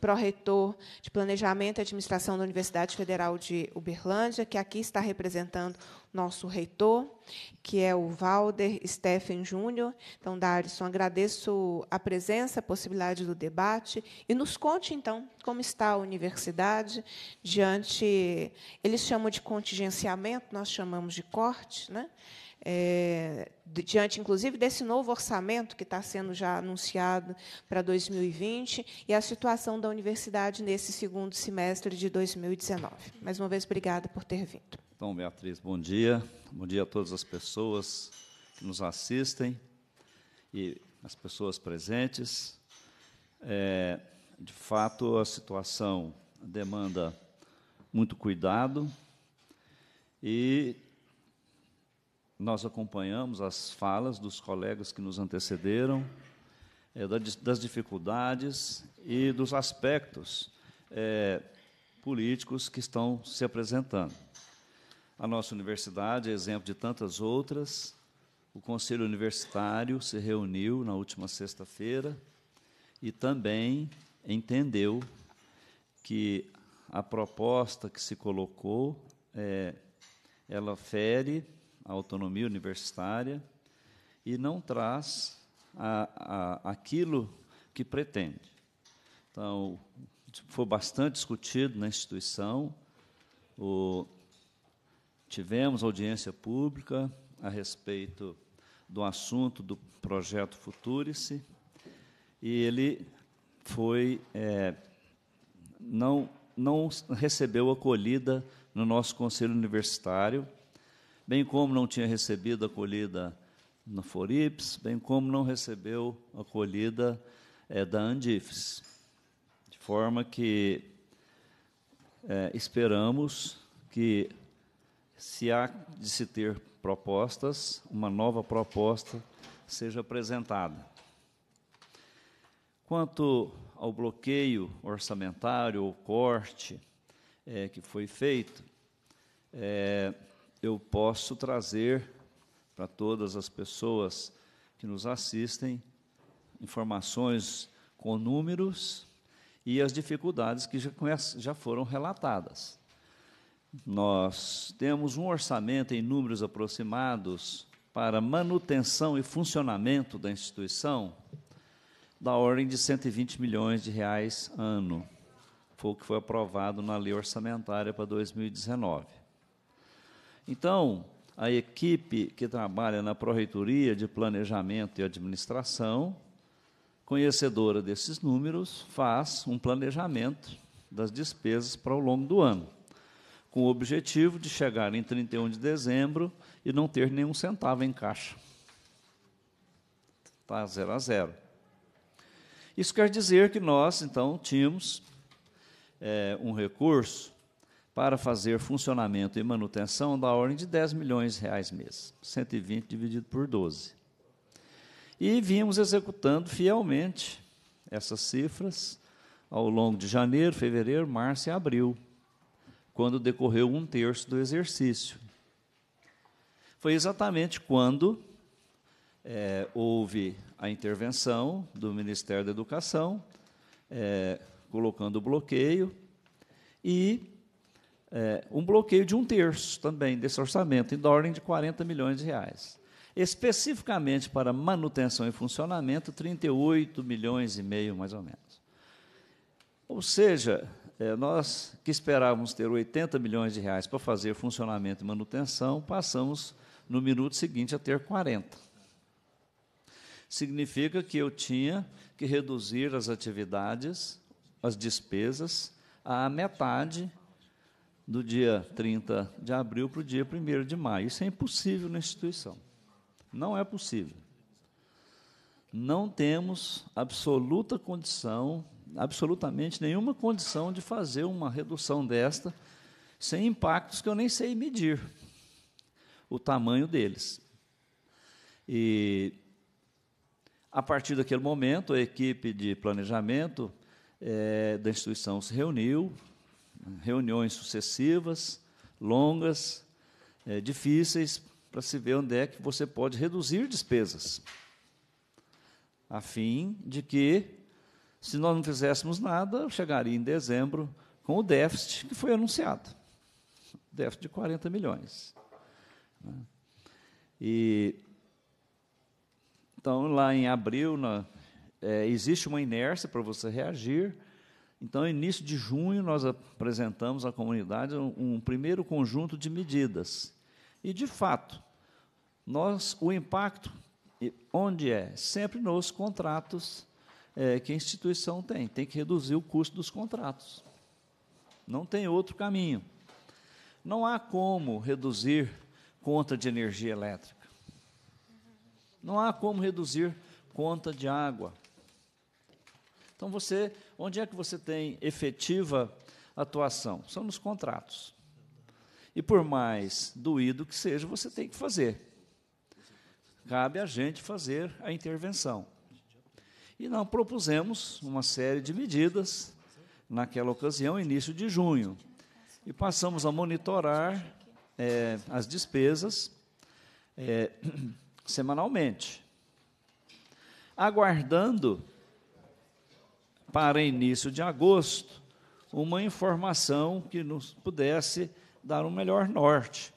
S1: pró-reitor de Planejamento e Administração da Universidade Federal de Uberlândia, que aqui está representando nosso reitor, que é o Valder Steffen Júnior. Então, Darison, agradeço a presença, a possibilidade do debate e nos conte, então, como está a universidade diante. Eles chamam de contingenciamento, nós chamamos de corte, né? É, diante, inclusive, desse novo orçamento que está sendo já anunciado para 2020 e a situação da universidade nesse segundo semestre de 2019. Mais uma vez, obrigada por ter vindo.
S5: Então, Beatriz, bom dia. Bom dia a todas as pessoas que nos assistem e as pessoas presentes. É, de fato, a situação demanda muito cuidado e nós acompanhamos as falas dos colegas que nos antecederam, é, das dificuldades e dos aspectos é, políticos que estão se apresentando. A nossa universidade é exemplo de tantas outras. O Conselho Universitário se reuniu na última sexta-feira e também entendeu que a proposta que se colocou é, ela fere a autonomia universitária e não traz a, a, aquilo que pretende. Então, foi bastante discutido na instituição. O, Tivemos audiência pública a respeito do assunto do projeto Futurice e ele foi é, não não recebeu acolhida no nosso conselho universitário, bem como não tinha recebido acolhida no Forips, bem como não recebeu acolhida é, da Andifes, de forma que é, esperamos que se há de se ter propostas, uma nova proposta seja apresentada. Quanto ao bloqueio orçamentário ou corte é, que foi feito, é, eu posso trazer para todas as pessoas que nos assistem informações com números e as dificuldades que já, já foram relatadas. Nós temos um orçamento em números aproximados para manutenção e funcionamento da instituição da ordem de 120 milhões de reais ano. Foi o que foi aprovado na lei orçamentária para 2019. Então, a equipe que trabalha na Proreitoria de Planejamento e Administração, conhecedora desses números, faz um planejamento das despesas para o longo do ano com o objetivo de chegar em 31 de dezembro e não ter nenhum centavo em caixa. Está zero a zero. Isso quer dizer que nós, então, tínhamos é, um recurso para fazer funcionamento e manutenção da ordem de 10 milhões de reais mês, 120 dividido por 12. E vínhamos executando fielmente essas cifras ao longo de janeiro, fevereiro, março e abril quando decorreu um terço do exercício. Foi exatamente quando é, houve a intervenção do Ministério da Educação, é, colocando o bloqueio, e é, um bloqueio de um terço também desse orçamento, em ordem de 40 milhões de reais. Especificamente para manutenção e funcionamento, 38 milhões e meio, mais ou menos. Ou seja, é, nós que esperávamos ter 80 milhões de reais para fazer funcionamento e manutenção, passamos no minuto seguinte a ter 40. Significa que eu tinha que reduzir as atividades, as despesas, à metade do dia 30 de abril para o dia 1 de maio. Isso é impossível na instituição. Não é possível. Não temos absoluta condição absolutamente nenhuma condição de fazer uma redução desta sem impactos que eu nem sei medir o tamanho deles. E a partir daquele momento, a equipe de planejamento é, da instituição se reuniu, reuniões sucessivas, longas, é, difíceis, para se ver onde é que você pode reduzir despesas, a fim de que se nós não fizéssemos nada, chegaria em dezembro com o déficit que foi anunciado déficit de 40 milhões. Né? E, então, lá em abril, na, é, existe uma inércia para você reagir. Então, início de junho, nós apresentamos à comunidade um, um, primeiro conjunto de medidas. E, de fato, nós, o impacto, onde é? Sempre nos contratos é, que a instituição tem. Tem que reduzir o custo dos contratos. Não tem outro caminho. Não há como reduzir conta de energia elétrica. Não há como reduzir conta de água. Então você, onde é que você tem efetiva atuação? São nos contratos. E por mais doído que seja, você tem que fazer. Cabe a gente fazer a intervenção. E não propusemos uma série de medidas naquela ocasião, início de junho. E passamos a monitorar é, as despesas é, (clears throat) semanalmente, aguardando para início de agosto uma informação que nos pudesse dar um melhor norte,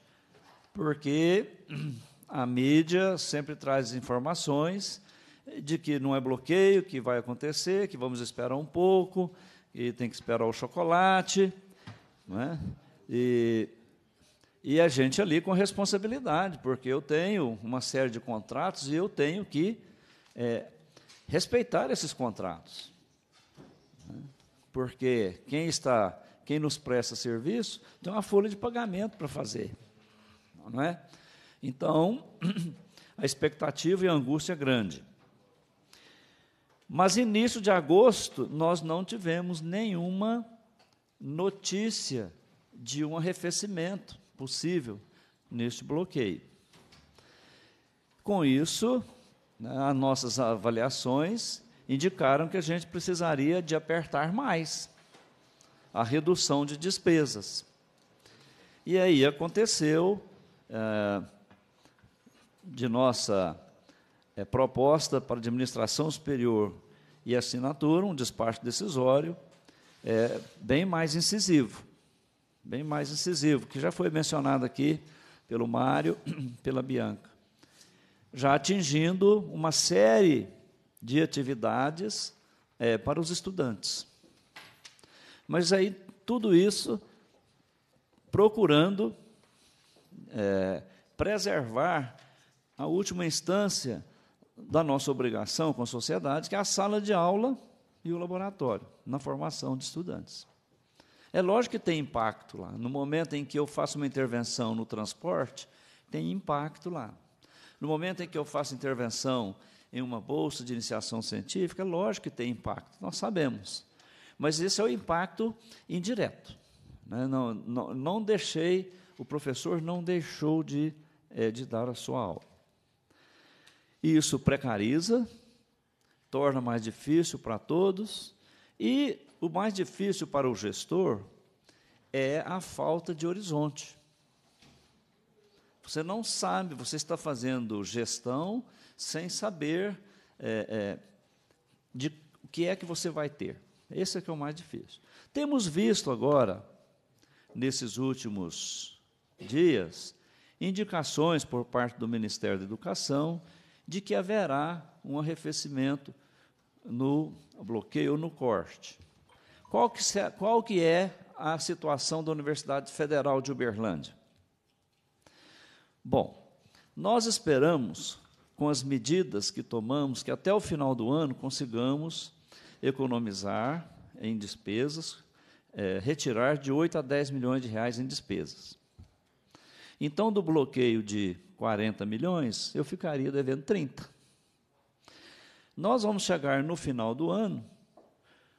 S5: porque (clears throat) a mídia sempre traz informações de que não é bloqueio, que vai acontecer, que vamos esperar um pouco, e tem que esperar o chocolate, não é? E, e a gente ali com responsabilidade, porque eu tenho uma série de contratos e eu tenho que é, respeitar esses contratos. Né? Porque quem está, quem nos presta serviço, tem uma folha de pagamento para fazer, não é? Então, (clears throat) a expectativa e a angústia é grande. Mas início de agosto nós não tivemos nenhuma notícia de um arrefecimento possível neste bloqueio. Com isso, né, as nossas avaliações indicaram que a gente precisaria de apertar mais a redução de despesas. E aí aconteceu, é, de nossa é, proposta para a administração superior e assinatura, um despacho decisório é, bem mais incisivo, bem mais incisivo, que já foi mencionado aqui pelo Mário, (clears throat) pela Bianca, já atingindo uma série de atividades é, para os estudantes. Mas aí tudo isso procurando é, preservar a última instância da nossa obrigação com a sociedade, que é a sala de aula e o laboratório, na formação de estudantes. É lógico que tem impacto lá. No momento em que eu faço uma intervenção no transporte, tem impacto lá. No momento em que eu faço intervenção em uma bolsa de iniciação científica, é lógico que tem impacto, nós sabemos. Mas esse é o impacto indireto. Né? Não, não, não deixei, o professor não deixou de, é, de dar a sua aula. E isso precariza, torna mais difícil para todos, e o mais difícil para o gestor é a falta de horizonte. Você não sabe, você está fazendo gestão sem saber é, é, de o que é que você vai ter. Esse é que é o mais difícil. Temos visto agora, nesses últimos dias, indicações por parte do Ministério da Educação de que haverá um arrefecimento no bloqueio, no corte. Qual que, se, qual que é a situação da Universidade Federal de Uberlândia? Bom, nós esperamos, com as medidas que tomamos, que até o final do ano consigamos economizar em despesas, é, retirar de 8 a 10 milhões de reais em despesas. Então, do bloqueio de 40 milhões, eu ficaria devendo 30. Nós vamos chegar no final do ano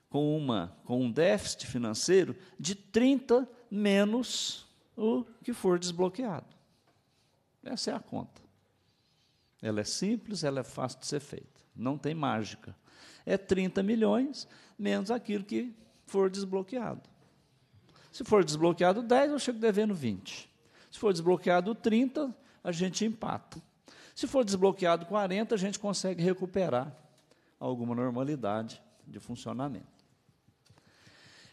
S5: com, uma, com um déficit financeiro de 30 menos o que for desbloqueado. Essa é a conta. Ela é simples, ela é fácil de ser feita, não tem mágica. É 30 milhões menos aquilo que for desbloqueado. Se for desbloqueado 10, eu chego devendo 20. Se for desbloqueado 30, a gente empata. Se for desbloqueado 40, a gente consegue recuperar alguma normalidade de funcionamento.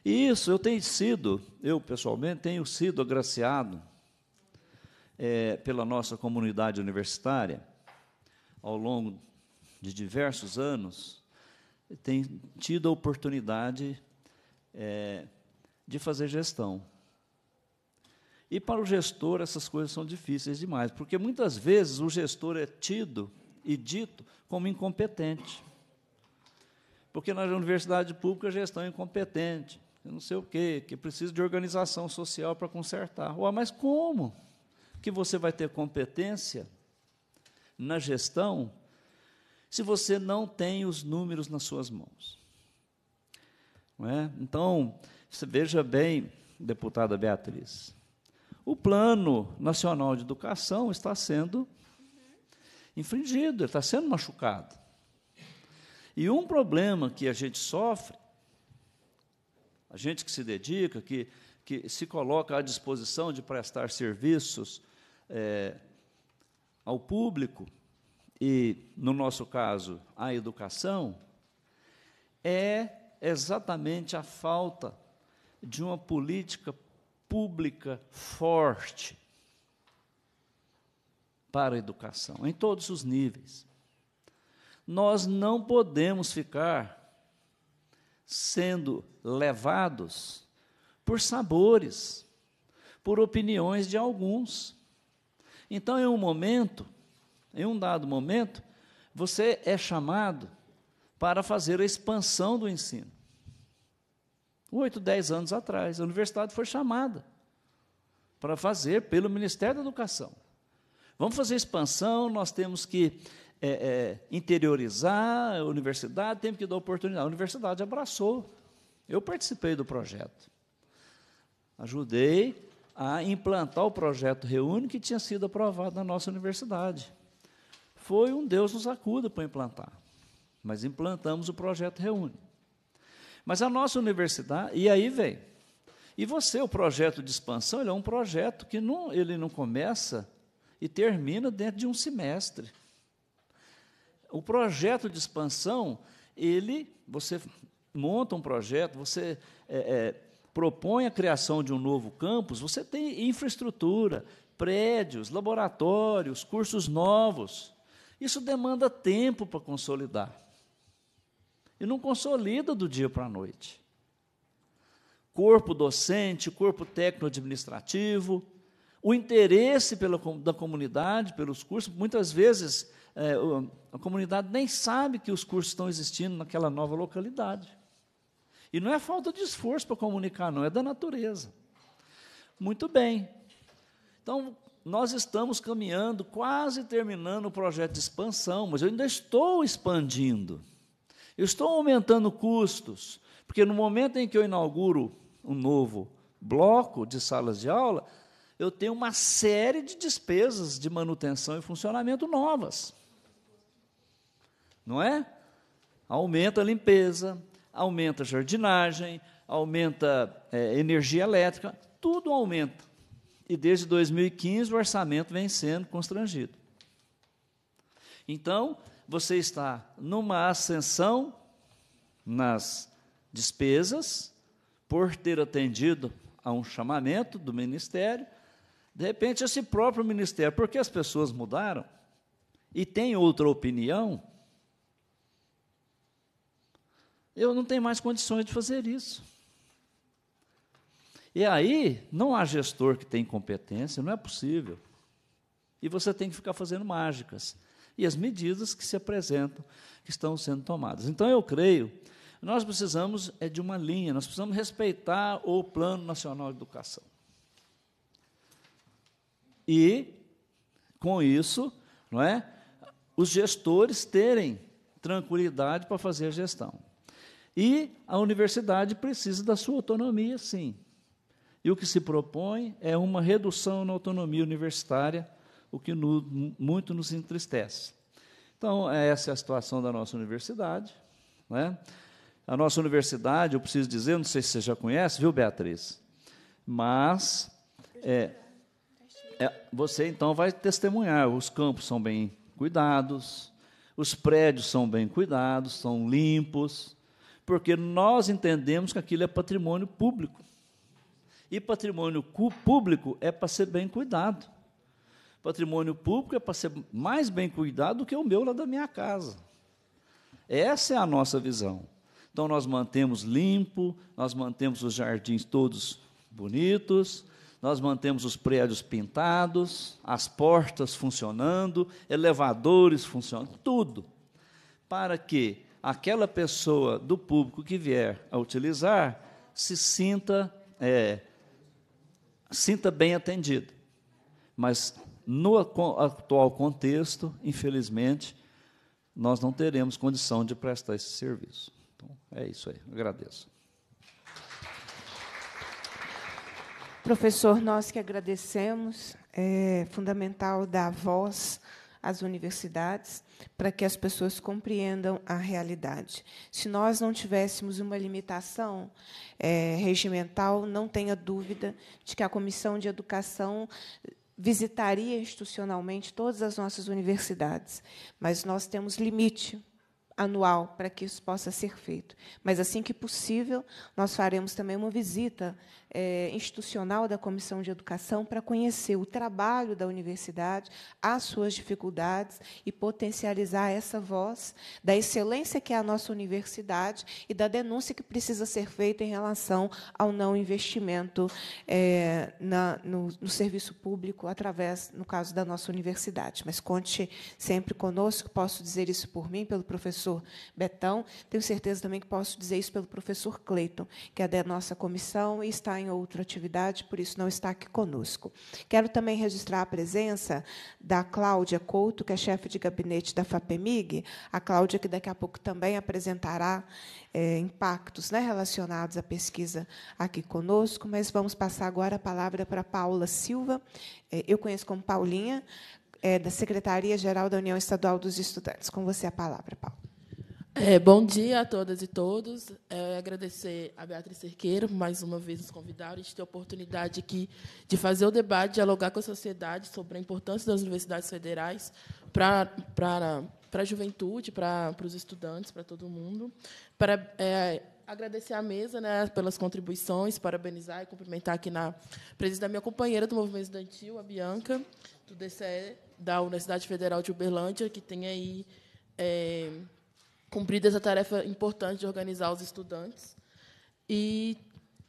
S5: E isso eu tenho sido, eu pessoalmente tenho sido agraciado é, pela nossa comunidade universitária ao longo de diversos anos, tem tido a oportunidade é, de fazer gestão. E para o gestor, essas coisas são difíceis demais, porque muitas vezes o gestor é tido e dito como incompetente. Porque na universidade pública a gestão é incompetente, não sei o quê, que precisa de organização social para consertar. Ué, mas como que você vai ter competência na gestão se você não tem os números nas suas mãos? Não é? Então, veja bem, deputada Beatriz, o Plano Nacional de Educação está sendo infringido, está sendo machucado. E um problema que a gente sofre, a gente que se dedica, que, que se coloca à disposição de prestar serviços é, ao público, e, no nosso caso, à educação, é exatamente a falta de uma política pública forte para a educação, em todos os níveis. Nós não podemos ficar sendo levados por sabores, por opiniões de alguns. Então, em um momento, em um dado momento, você é chamado para fazer a expansão do ensino oito, dez anos atrás. A universidade foi chamada para fazer pelo Ministério da Educação. Vamos fazer expansão, nós temos que é, é, interiorizar a universidade, temos que dar oportunidade. A universidade abraçou. Eu participei do projeto. Ajudei a implantar o projeto Reúne, que tinha sido aprovado na nossa universidade. Foi um Deus nos acuda para implantar. Mas implantamos o projeto Reúne. Mas a nossa universidade, e aí vem. E você, o projeto de expansão, é um projeto que não, ele não começa e termina dentro de um semestre. O projeto de expansão, ele, você monta um projeto, você é, é, propõe a criação de um novo campus, você tem infraestrutura, prédios, laboratórios, cursos novos. Isso demanda tempo para consolidar e não consolida do dia para a noite. Corpo docente, corpo técnico-administrativo, o interesse pela, da comunidade pelos cursos, muitas vezes é, a comunidade nem sabe que os cursos estão existindo naquela nova localidade. E não é falta de esforço para comunicar, não, é da natureza. Muito bem. Então, nós estamos caminhando, quase terminando o projeto de expansão, mas eu ainda estou expandindo. Eu estou aumentando custos, porque no momento em que eu inauguro um novo bloco de salas de aula, eu tenho uma série de despesas de manutenção e funcionamento novas. Não é? Aumenta a limpeza, aumenta a jardinagem, aumenta é, energia elétrica, tudo aumenta. E desde 2015 o orçamento vem sendo constrangido. Então, você está numa ascensão nas despesas, por ter atendido a um chamamento do ministério, de repente esse próprio ministério, porque as pessoas mudaram e tem outra opinião, eu não tenho mais condições de fazer isso. E aí, não há gestor que tem competência, não é possível. E você tem que ficar fazendo mágicas e as medidas que se apresentam, que estão sendo tomadas. Então, eu creio, nós precisamos é de uma linha, nós precisamos respeitar o Plano Nacional de Educação. E, com isso, não é, os gestores terem tranquilidade para fazer a gestão. E a universidade precisa da sua autonomia, sim. E o que se propõe é uma redução na autonomia universitária o que no, muito nos entristece. Então, essa é a situação da nossa universidade. Né? A nossa universidade, eu preciso dizer, não sei se você já conhece, viu, Beatriz? Mas é, é, você então vai testemunhar: os campos são bem cuidados, os prédios são bem cuidados, são limpos, porque nós entendemos que aquilo é patrimônio público. E patrimônio público é para ser bem cuidado. Patrimônio público é para ser mais bem cuidado do que o meu lá da minha casa. Essa é a nossa visão. Então, nós mantemos limpo, nós mantemos os jardins todos bonitos, nós mantemos os prédios pintados, as portas funcionando, elevadores funcionando, tudo. Para que aquela pessoa do público que vier a utilizar se sinta, é, sinta bem atendida. Mas no atual contexto, infelizmente, nós não teremos condição de prestar esse serviço. Então, é isso aí. Agradeço.
S1: Professor, nós que agradecemos. É fundamental dar voz às universidades para que as pessoas compreendam a realidade. Se nós não tivéssemos uma limitação é, regimental, não tenha dúvida de que a Comissão de Educação visitaria institucionalmente todas as nossas universidades, mas nós temos limite anual para que isso possa ser feito. Mas assim que possível, nós faremos também uma visita é, institucional da Comissão de Educação para conhecer o trabalho da universidade, as suas dificuldades e potencializar essa voz da excelência que é a nossa universidade e da denúncia que precisa ser feita em relação ao não investimento é, na, no, no serviço público através, no caso da nossa universidade. Mas conte sempre conosco, posso dizer isso por mim, pelo professor Betão, tenho certeza também que posso dizer isso pelo professor Cleiton, que é da nossa comissão e está em outra atividade, por isso não está aqui conosco. Quero também registrar a presença da Cláudia Couto, que é chefe de gabinete da FAPEMIG, a Cláudia que daqui a pouco também apresentará é, impactos né, relacionados à pesquisa aqui conosco, mas vamos passar agora a palavra para Paula Silva, é, eu conheço como Paulinha, é, da Secretaria-Geral da União Estadual dos Estudantes. Com você a palavra, Paula. É, bom
S6: dia a todas e todos. É, agradecer a Beatriz Cerqueira mais uma vez nos convidar e ter a oportunidade aqui de fazer o debate, dialogar com a sociedade sobre a importância das universidades federais para, para, para a juventude, para, para os estudantes, para todo mundo. Para, é, agradecer à mesa né, pelas contribuições, parabenizar e cumprimentar aqui na presença da minha companheira do movimento estudantil, a Bianca, do DCE, da Universidade Federal de Uberlândia, que tem aí é, cumprida essa tarefa importante de organizar os estudantes. E,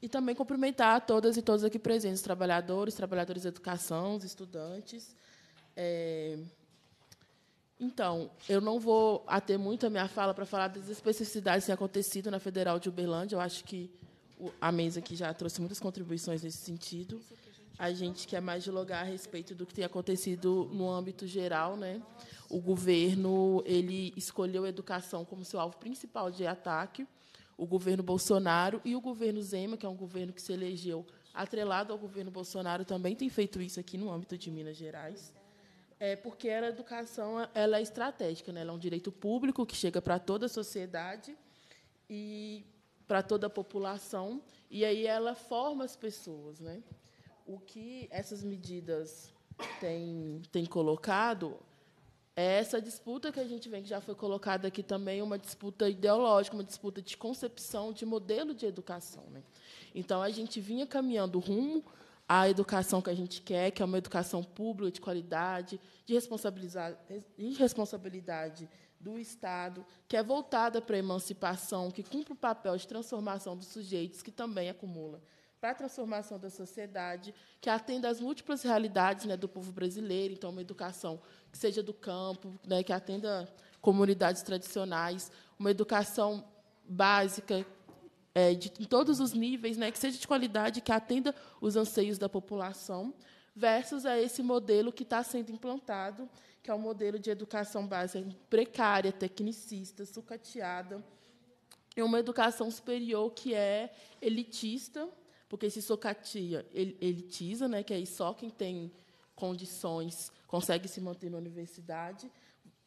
S6: e também cumprimentar todas e todos aqui presentes, os trabalhadores, trabalhadores da educação, os estudantes. É... Então, eu não vou ater muito a minha fala para falar das especificidades que têm acontecido na Federal de Uberlândia. Eu acho que a mesa aqui já trouxe muitas contribuições nesse sentido. Isso aqui a gente quer mais dialogar a respeito do que tem acontecido no âmbito geral, né? O governo ele escolheu a educação como seu alvo principal de ataque, o governo Bolsonaro e o governo Zema, que é um governo que se elegeu atrelado ao governo Bolsonaro, também tem feito isso aqui no âmbito de Minas Gerais. É porque a educação ela é estratégica, né? Ela é um direito público que chega para toda a sociedade e para toda a população, e aí ela forma as pessoas, né? o que essas medidas têm, têm colocado é essa disputa que a gente vê, que já foi colocada aqui também, uma disputa ideológica, uma disputa de concepção, de modelo de educação. Né? Então, a gente vinha caminhando rumo à educação que a gente quer, que é uma educação pública, de qualidade, de responsabilidade, responsabilidade do Estado, que é voltada para a emancipação, que cumpre o papel de transformação dos sujeitos, que também acumula para a transformação da sociedade, que atenda às múltiplas realidades né, do povo brasileiro, então, uma educação que seja do campo, né, que atenda comunidades tradicionais, uma educação básica é, de, em todos os níveis, né, que seja de qualidade, que atenda os anseios da população, versus a esse modelo que está sendo implantado, que é o um modelo de educação básica precária, tecnicista, sucateada, e uma educação superior que é elitista, porque esse socatia elitiza, né, que aí só quem tem condições consegue se manter na universidade,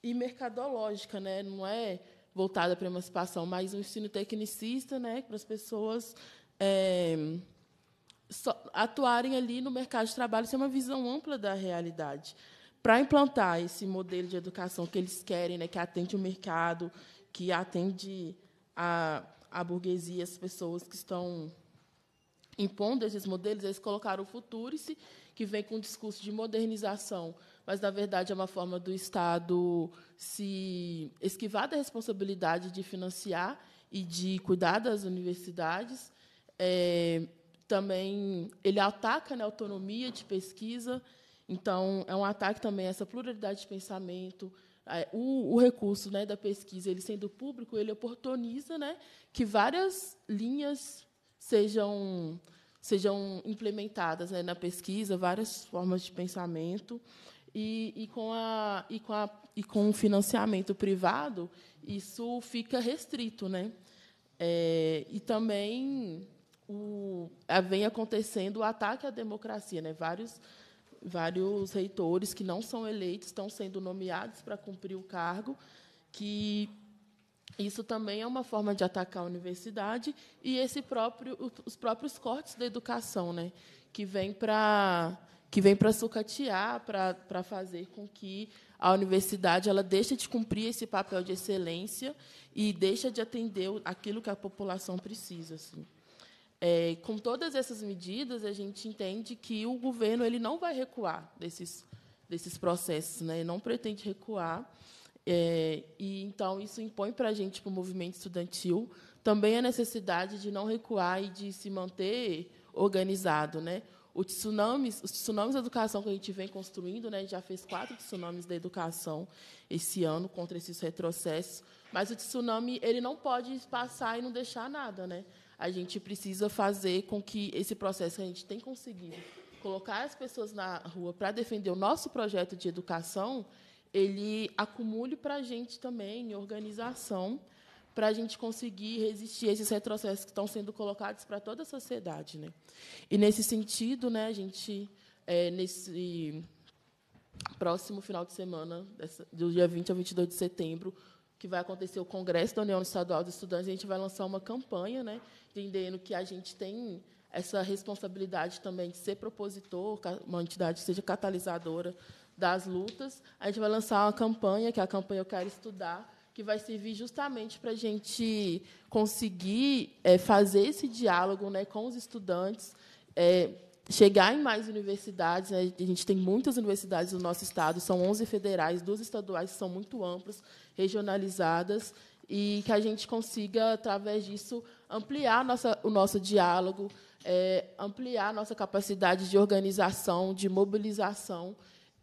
S6: e mercadológica, né, não é voltada para a emancipação, mas um ensino tecnicista, né, para as pessoas é, atuarem ali no mercado de trabalho, isso é uma visão ampla da realidade. Para implantar esse modelo de educação que eles querem, né, que atende o mercado, que atende a, a burguesia, as pessoas que estão impondo esses modelos, eles colocaram o Futurice, que vem com um discurso de modernização, mas, na verdade, é uma forma do Estado se esquivar da responsabilidade de financiar e de cuidar das universidades. É, também ele ataca né, a autonomia de pesquisa, então, é um ataque também a essa pluralidade de pensamento, é, o, o, recurso né, da pesquisa, ele sendo público, ele oportuniza né, que várias linhas sejam sejam implementadas né, na pesquisa várias formas de pensamento e, e, com a, e, com a, e com o financiamento privado isso fica restrito, né? É, e também o, vem acontecendo o ataque à democracia, né? Vários vários reitores que não são eleitos estão sendo nomeados para cumprir o cargo que isso também é uma forma de atacar a universidade e esse próprio, os próprios cortes da educação, né, que vem para que vem para sucatear, para fazer com que a universidade ela deixe de cumprir esse papel de excelência e deixa de atender aquilo que a população precisa. Assim. É, com todas essas medidas, a gente entende que o governo ele não vai recuar desses, desses processos, né? não pretende recuar, é, e então isso impõe para a gente, para o movimento estudantil, também a necessidade de não recuar e de se manter organizado, né? Os tsunamis, os tsunamis da educação que a gente vem construindo, né? A gente já fez quatro tsunamis da educação esse ano contra esses retrocessos, mas o tsunami ele não pode passar e não deixar nada, né? A gente precisa fazer com que esse processo que a gente tem conseguido colocar as pessoas na rua para defender o nosso projeto de educação, ele acumule para a gente também organização, para a gente conseguir resistir a esses retrocessos que estão sendo colocados para toda a sociedade. Né? E, nesse sentido, né, a gente, é, nesse próximo final de semana, do dia 20 ao 22 de setembro, que vai acontecer o Congresso da União Estadual dos Estudantes, a gente vai lançar uma campanha, né, entendendo que a gente tem essa responsabilidade também de ser propositor, uma entidade que seja catalisadora das lutas, a gente vai lançar uma campanha, que é a campanha Eu Quero Estudar, que vai servir justamente para a gente conseguir é, fazer esse diálogo né, com os estudantes, é, chegar em mais universidades. Né, a gente tem muitas universidades do nosso estado, são 11 federais, duas estaduais são muito amplas, regionalizadas, e que a gente consiga, através disso, ampliar nossa, o nosso diálogo, é, ampliar nossa capacidade de organização, de mobilização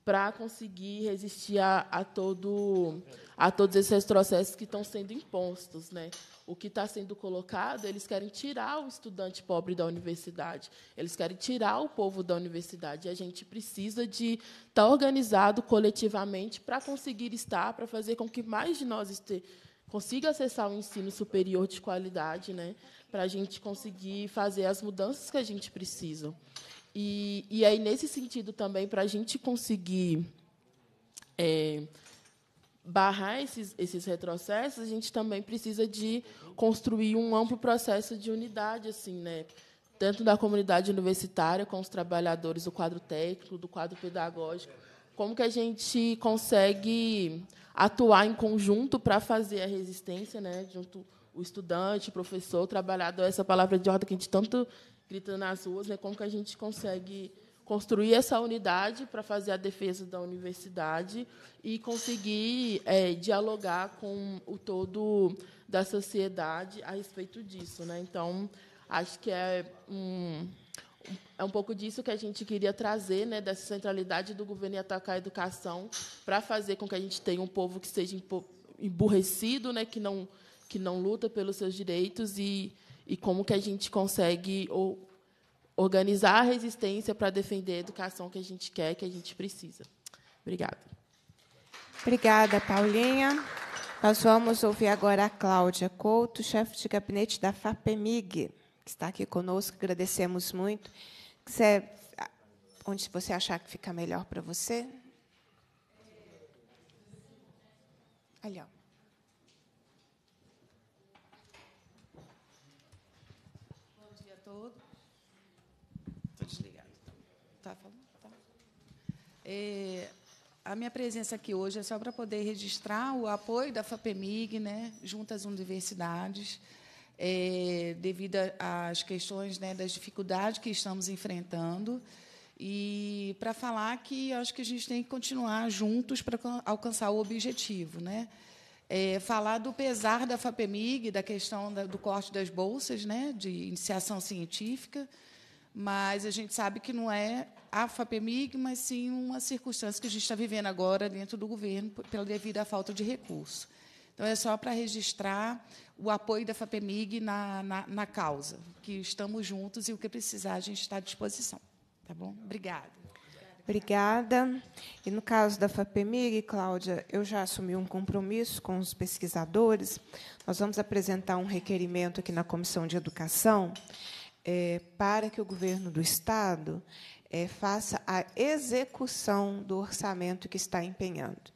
S6: para conseguir resistir a, a, todo, a todos esses retrocessos que estão sendo impostos. Né? O que está sendo colocado, eles querem tirar o estudante pobre da universidade, eles querem tirar o povo da universidade. E a gente precisa de estar tá organizado coletivamente para conseguir estar, para fazer com que mais de nós consiga acessar um ensino superior de qualidade, né, para a gente conseguir fazer as mudanças que a gente precisa. E, e aí, nesse sentido também, para a gente conseguir é, barrar esses, esses retrocessos, a gente também precisa de construir um amplo processo de unidade, assim, né? tanto da comunidade universitária, com os trabalhadores do quadro técnico, do quadro pedagógico, como que a gente consegue atuar em conjunto para fazer a resistência, né? junto o estudante, o professor, o trabalhador, essa palavra de ordem que a gente tanto gritando nas ruas, né, como que a gente consegue construir essa unidade para fazer a defesa da universidade e conseguir é, dialogar com o todo da sociedade a respeito disso. Né? Então, acho que é um, é um pouco disso que a gente queria trazer, né, dessa centralidade do governo em atacar a educação, para fazer com que a gente tenha um povo que seja emburrecido, né, que, não, que não luta pelos seus direitos e e como que a gente consegue organizar a resistência para defender a educação que a gente quer, que a gente precisa.
S1: Obrigada. Obrigada, Paulinha. Nós vamos ouvir agora a Cláudia Couto, chefe de gabinete da FAPEMIG, que está aqui conosco. Agradecemos muito. Você, onde você achar que fica melhor para você? Ali, ó.
S7: É, a minha presença aqui hoje é só para poder registrar o apoio da FAPEMIG, né, junto às universidades, é, devido às questões né, das dificuldades que estamos enfrentando. E para falar que acho que a gente tem que continuar juntos para alcançar o objetivo. Né? É, falar do pesar da FAPEMIG, da questão da, do corte das bolsas né, de iniciação científica, mas a gente sabe que não é a FAPEMIG, mas sim uma circunstância que a gente está vivendo agora dentro do governo, pela devido à falta de recurso. Então, é só para registrar o apoio da FAPEMIG na, na, na causa, que estamos juntos e o
S1: que precisar a gente está à disposição. Tá bom? Obrigada. Obrigada. E no caso da FAPEMIG, Cláudia, eu já assumi um compromisso com os pesquisadores. Nós vamos apresentar um requerimento aqui na Comissão de Educação é, para que o governo do Estado é, faça a execução do orçamento que está empenhando.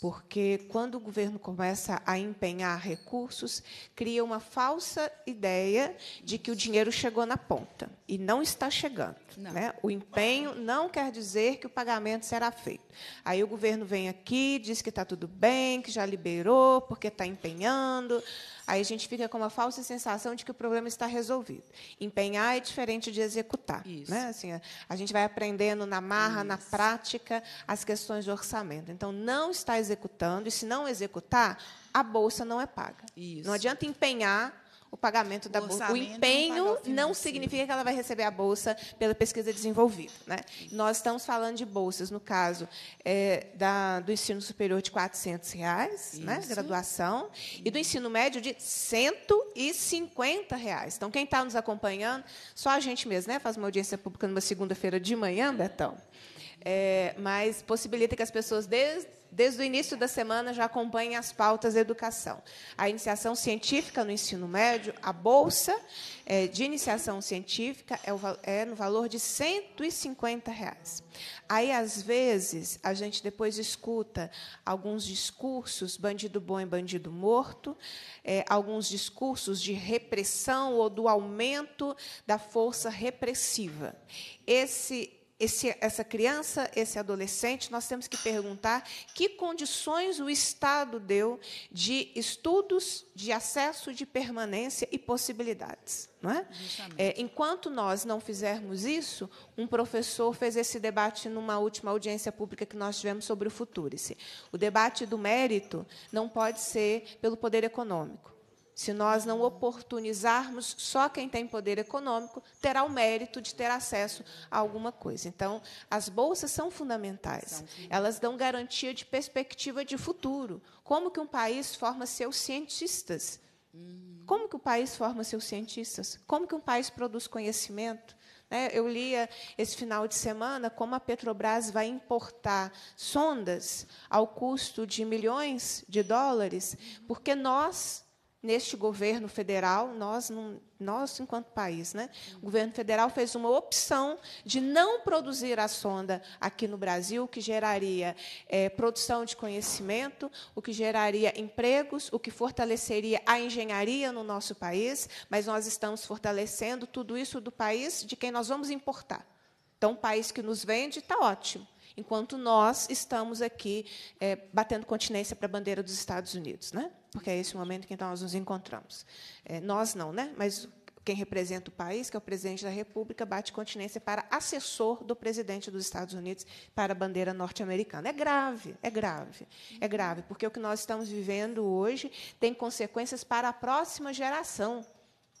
S1: Porque quando o governo começa a empenhar recursos, cria uma falsa ideia de que o dinheiro chegou na ponta. E não está chegando. Não. Né? O empenho não quer dizer que o pagamento será feito. Aí o governo vem aqui, diz que está tudo bem, que já liberou, porque está empenhando. Aí a gente fica com uma falsa sensação de que o problema está resolvido. Empenhar é diferente de executar. Isso. Né? Assim, a gente vai aprendendo na marra, Isso. na prática, as questões de orçamento. Então, não está executando, e se não executar, a bolsa não é paga. Isso. Não adianta empenhar o pagamento da bolsa. O empenho não, significa que ela vai receber a bolsa pela pesquisa desenvolvida. Né? Nós estamos falando de bolsas, no caso é, da, do ensino superior de R$ reais, né? graduação, e do ensino médio de R$ 150. Reais. Então, quem está nos acompanhando, só a gente mesmo né? faz uma audiência pública numa segunda-feira de manhã, Betão. É, mas possibilita que as pessoas, desde Desde o início da semana já acompanha as pautas da educação. A iniciação científica no ensino médio, a bolsa é, de iniciação científica é, é no valor de 150 reais. Aí, às vezes, a gente depois escuta alguns discursos, bandido bom e bandido morto, é, alguns discursos de repressão ou do aumento da força repressiva. Esse esse, essa criança, esse adolescente, nós temos que perguntar que condições o Estado deu de estudos, de acesso, de permanência e possibilidades. Não é? é enquanto nós não fizermos isso, um professor fez esse debate numa última audiência pública que nós tivemos sobre o Futurice. O debate do mérito não pode ser pelo poder econômico. Se nós não oportunizarmos, só quem tem poder econômico terá o mérito de ter acesso a alguma coisa. Então, as bolsas são fundamentais. Elas dão garantia de perspectiva de futuro. Como que um país forma seus cientistas? Uhum. Como que o um país forma seus cientistas? Como que um país produz conhecimento? Né, eu lia esse final de semana como a Petrobras vai importar sondas ao custo de milhões de dólares, uhum. porque nós neste governo federal, nós, nós enquanto país, né? o governo federal fez uma opção de não produzir a sonda aqui no Brasil, o que geraria é, produção de conhecimento, o que geraria empregos, o que fortaleceria a engenharia no nosso país, mas nós estamos fortalecendo tudo isso do país de quem nós vamos importar. Então, um país que nos vende está ótimo enquanto nós estamos aqui é, batendo continência para a bandeira dos Estados Unidos. Né? porque é esse o momento que então nós nos encontramos. É, nós não, né? Mas quem representa o país, que é o presidente da República, bate continência para assessor do presidente dos Estados Unidos para a bandeira norte-americana. É grave, é grave, é grave, porque o que nós estamos vivendo hoje tem consequências para a próxima geração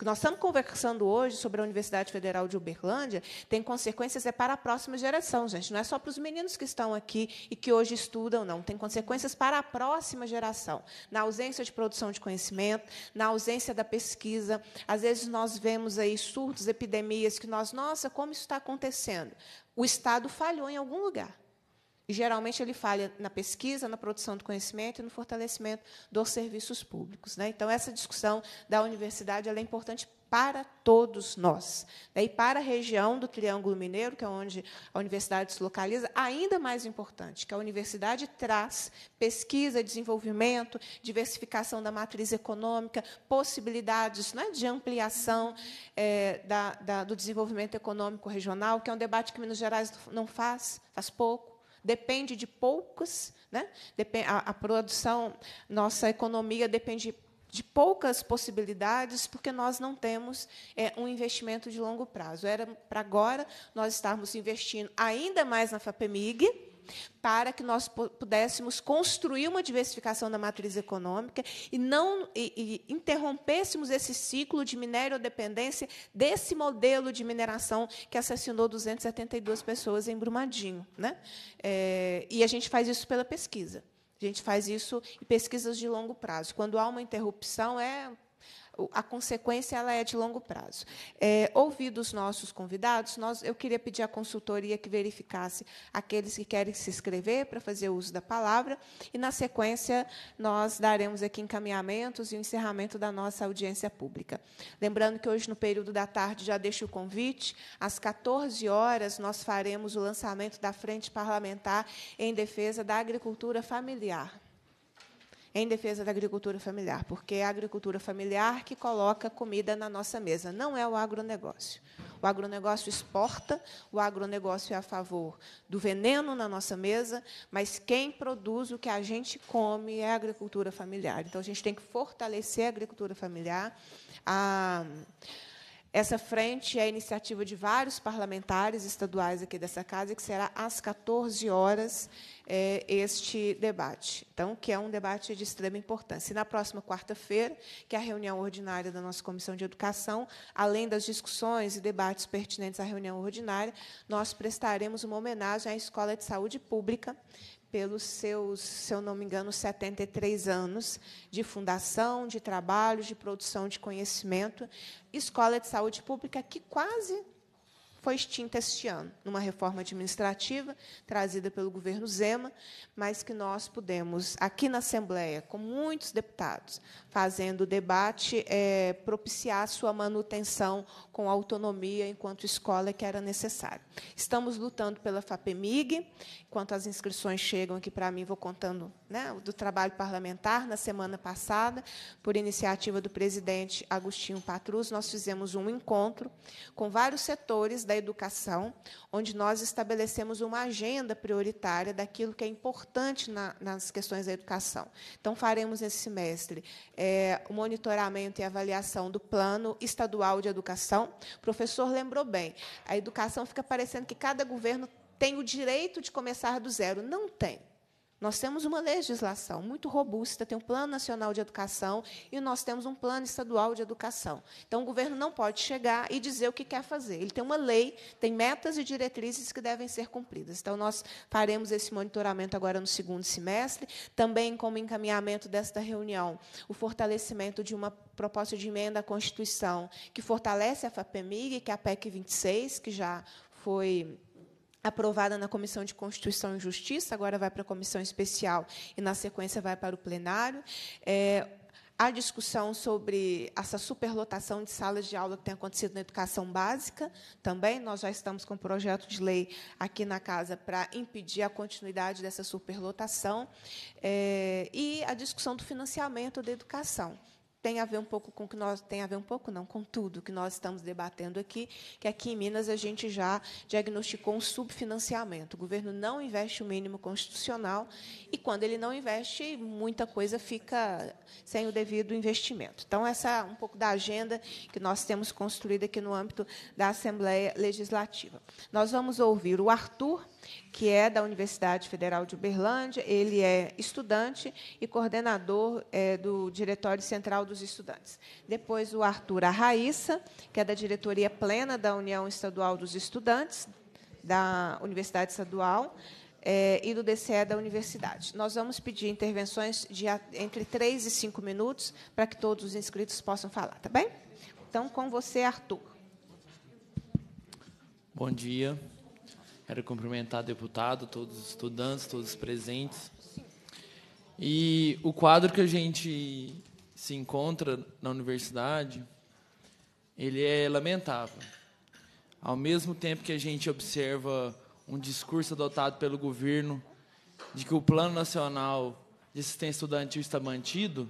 S1: que nós estamos conversando hoje sobre a Universidade Federal de Uberlândia tem consequências é para a próxima geração, gente. Não é só para os meninos que estão aqui e que hoje estudam, não. Tem consequências para a próxima geração. Na ausência de produção de conhecimento, na ausência da pesquisa, às vezes nós vemos aí surtos, epidemias que nós, nossa, como isso está acontecendo? O Estado falhou em algum lugar. E geralmente ele falha na pesquisa, na produção do conhecimento e no fortalecimento dos serviços públicos. Né? Então, essa discussão da universidade é importante para todos nós. Né? E para a região do Triângulo Mineiro, que é onde a universidade se localiza, ainda mais importante, que a universidade traz pesquisa, desenvolvimento, diversificação da matriz econômica, possibilidades né, de ampliação é, da, da, do desenvolvimento econômico regional, que é um debate que Minas Gerais não faz, faz pouco depende de poucos, né? a, a produção, nossa economia depende de poucas possibilidades, porque nós não temos é, um investimento de longo prazo. Era para agora nós estarmos investindo ainda mais na FAPEMIG, para que nós pudéssemos construir uma diversificação da matriz econômica e não e, e interrompêssemos esse ciclo de minério dependência desse modelo de mineração que assassinou 272 pessoas em Brumadinho. Né? É, e a gente faz isso pela pesquisa. A gente faz isso em pesquisas de longo prazo. Quando há uma interrupção, é a consequência ela é de longo prazo. É, ouvido os nossos convidados, nós, eu queria pedir à consultoria que verificasse aqueles que querem se inscrever para fazer uso da palavra, e, na sequência, nós daremos aqui encaminhamentos e o encerramento da nossa audiência pública. Lembrando que hoje, no período da tarde, já deixo o convite, às 14 horas, nós faremos o lançamento da Frente Parlamentar em Defesa da Agricultura Familiar em defesa da agricultura familiar, porque é a agricultura familiar que coloca comida na nossa mesa, não é o agronegócio. O agronegócio exporta, o agronegócio é a favor do veneno na nossa mesa, mas quem produz o que a gente come é a agricultura familiar. Então, a gente tem que fortalecer a agricultura familiar. A essa frente é a iniciativa de vários parlamentares estaduais aqui dessa casa, que será às 14 horas é, este debate. Então, que é um debate de extrema importância. E na próxima quarta-feira, que é a reunião ordinária da nossa Comissão de Educação, além das discussões e debates pertinentes à reunião ordinária, nós prestaremos uma homenagem à Escola de Saúde Pública, pelos seus, se eu não me engano, 73 anos de fundação, de trabalho, de produção de conhecimento, escola de saúde pública que quase foi extinta este ano, numa reforma administrativa trazida pelo governo Zema, mas que nós pudemos, aqui na Assembleia, com muitos deputados, fazendo o debate, é, propiciar sua manutenção com autonomia enquanto escola que era necessário. Estamos lutando pela FAPEMIG, enquanto as inscrições chegam aqui para mim, vou contando né, do trabalho parlamentar. Na semana passada, por iniciativa do presidente Agostinho Patrus, nós fizemos um encontro com vários setores da educação, onde nós estabelecemos uma agenda prioritária daquilo que é importante na, nas questões da educação. Então, faremos esse semestre é, o monitoramento e avaliação do plano estadual de educação. O professor lembrou bem, a educação fica parecendo que cada governo tem o direito de começar do zero. Não tem. Nós temos uma legislação muito robusta, tem um Plano Nacional de Educação e nós temos um Plano Estadual de Educação. Então, o governo não pode chegar e dizer o que quer fazer. Ele tem uma lei, tem metas e diretrizes que devem ser cumpridas. Então, nós faremos esse monitoramento agora no segundo semestre, também como encaminhamento desta reunião, o fortalecimento de uma proposta de emenda à Constituição que fortalece a FAPEMIG, que é a PEC 26, que já foi aprovada na Comissão de Constituição e Justiça, agora vai para a Comissão Especial e, na sequência, vai para o plenário. É, a discussão sobre essa superlotação de salas de aula que tem acontecido na educação básica também. Nós já estamos com um projeto de lei aqui na casa para impedir a continuidade dessa superlotação. É, e a discussão do financiamento da educação tem a ver um pouco com que nós tem a ver um pouco não com tudo que nós estamos debatendo aqui que aqui em Minas a gente já diagnosticou um subfinanciamento o governo não investe o mínimo constitucional e quando ele não investe muita coisa fica sem o devido investimento então essa é um pouco da agenda que nós temos construído aqui no âmbito da Assembleia Legislativa nós vamos ouvir o Arthur que é da Universidade Federal de Uberlândia. Ele é estudante e coordenador é, do Diretório Central dos Estudantes. Depois, o Arthur Arraíssa, que é da Diretoria Plena da União Estadual dos Estudantes, da Universidade Estadual. É, e do DCE da universidade. Nós vamos pedir intervenções de entre três e cinco minutos para que todos os inscritos possam falar, tá bem? Então, com você, Arthur.
S8: Bom dia. Quero cumprimentar deputado, todos os estudantes, todos os presentes. E o quadro que a gente se encontra na universidade, ele é lamentável. Ao mesmo tempo que a gente observa um discurso adotado pelo governo de que o Plano Nacional de Assistência Estudantil está mantido,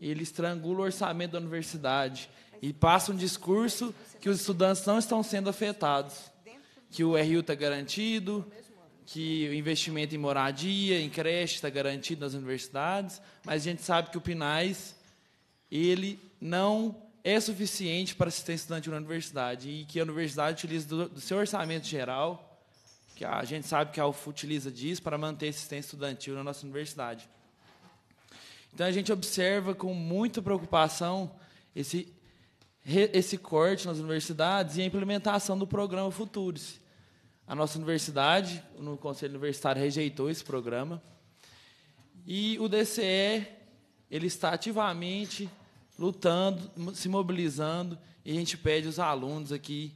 S8: ele estrangula o orçamento da universidade e passa um discurso que os estudantes não estão sendo afetados que o RU está garantido, que o investimento em moradia, em creche está garantido nas universidades, mas a gente sabe que o PINAIS ele não é suficiente para assistência estudante na universidade e que a universidade utiliza do, do seu orçamento geral, que a gente sabe que a UF utiliza disso para manter a assistência estudantil na nossa universidade. Então a gente observa com muita preocupação esse esse corte nas universidades e a implementação do programa Futures. A nossa universidade, no Conselho Universitário, rejeitou esse programa. E o DCE ele está ativamente lutando, se mobilizando, e a gente pede os alunos aqui,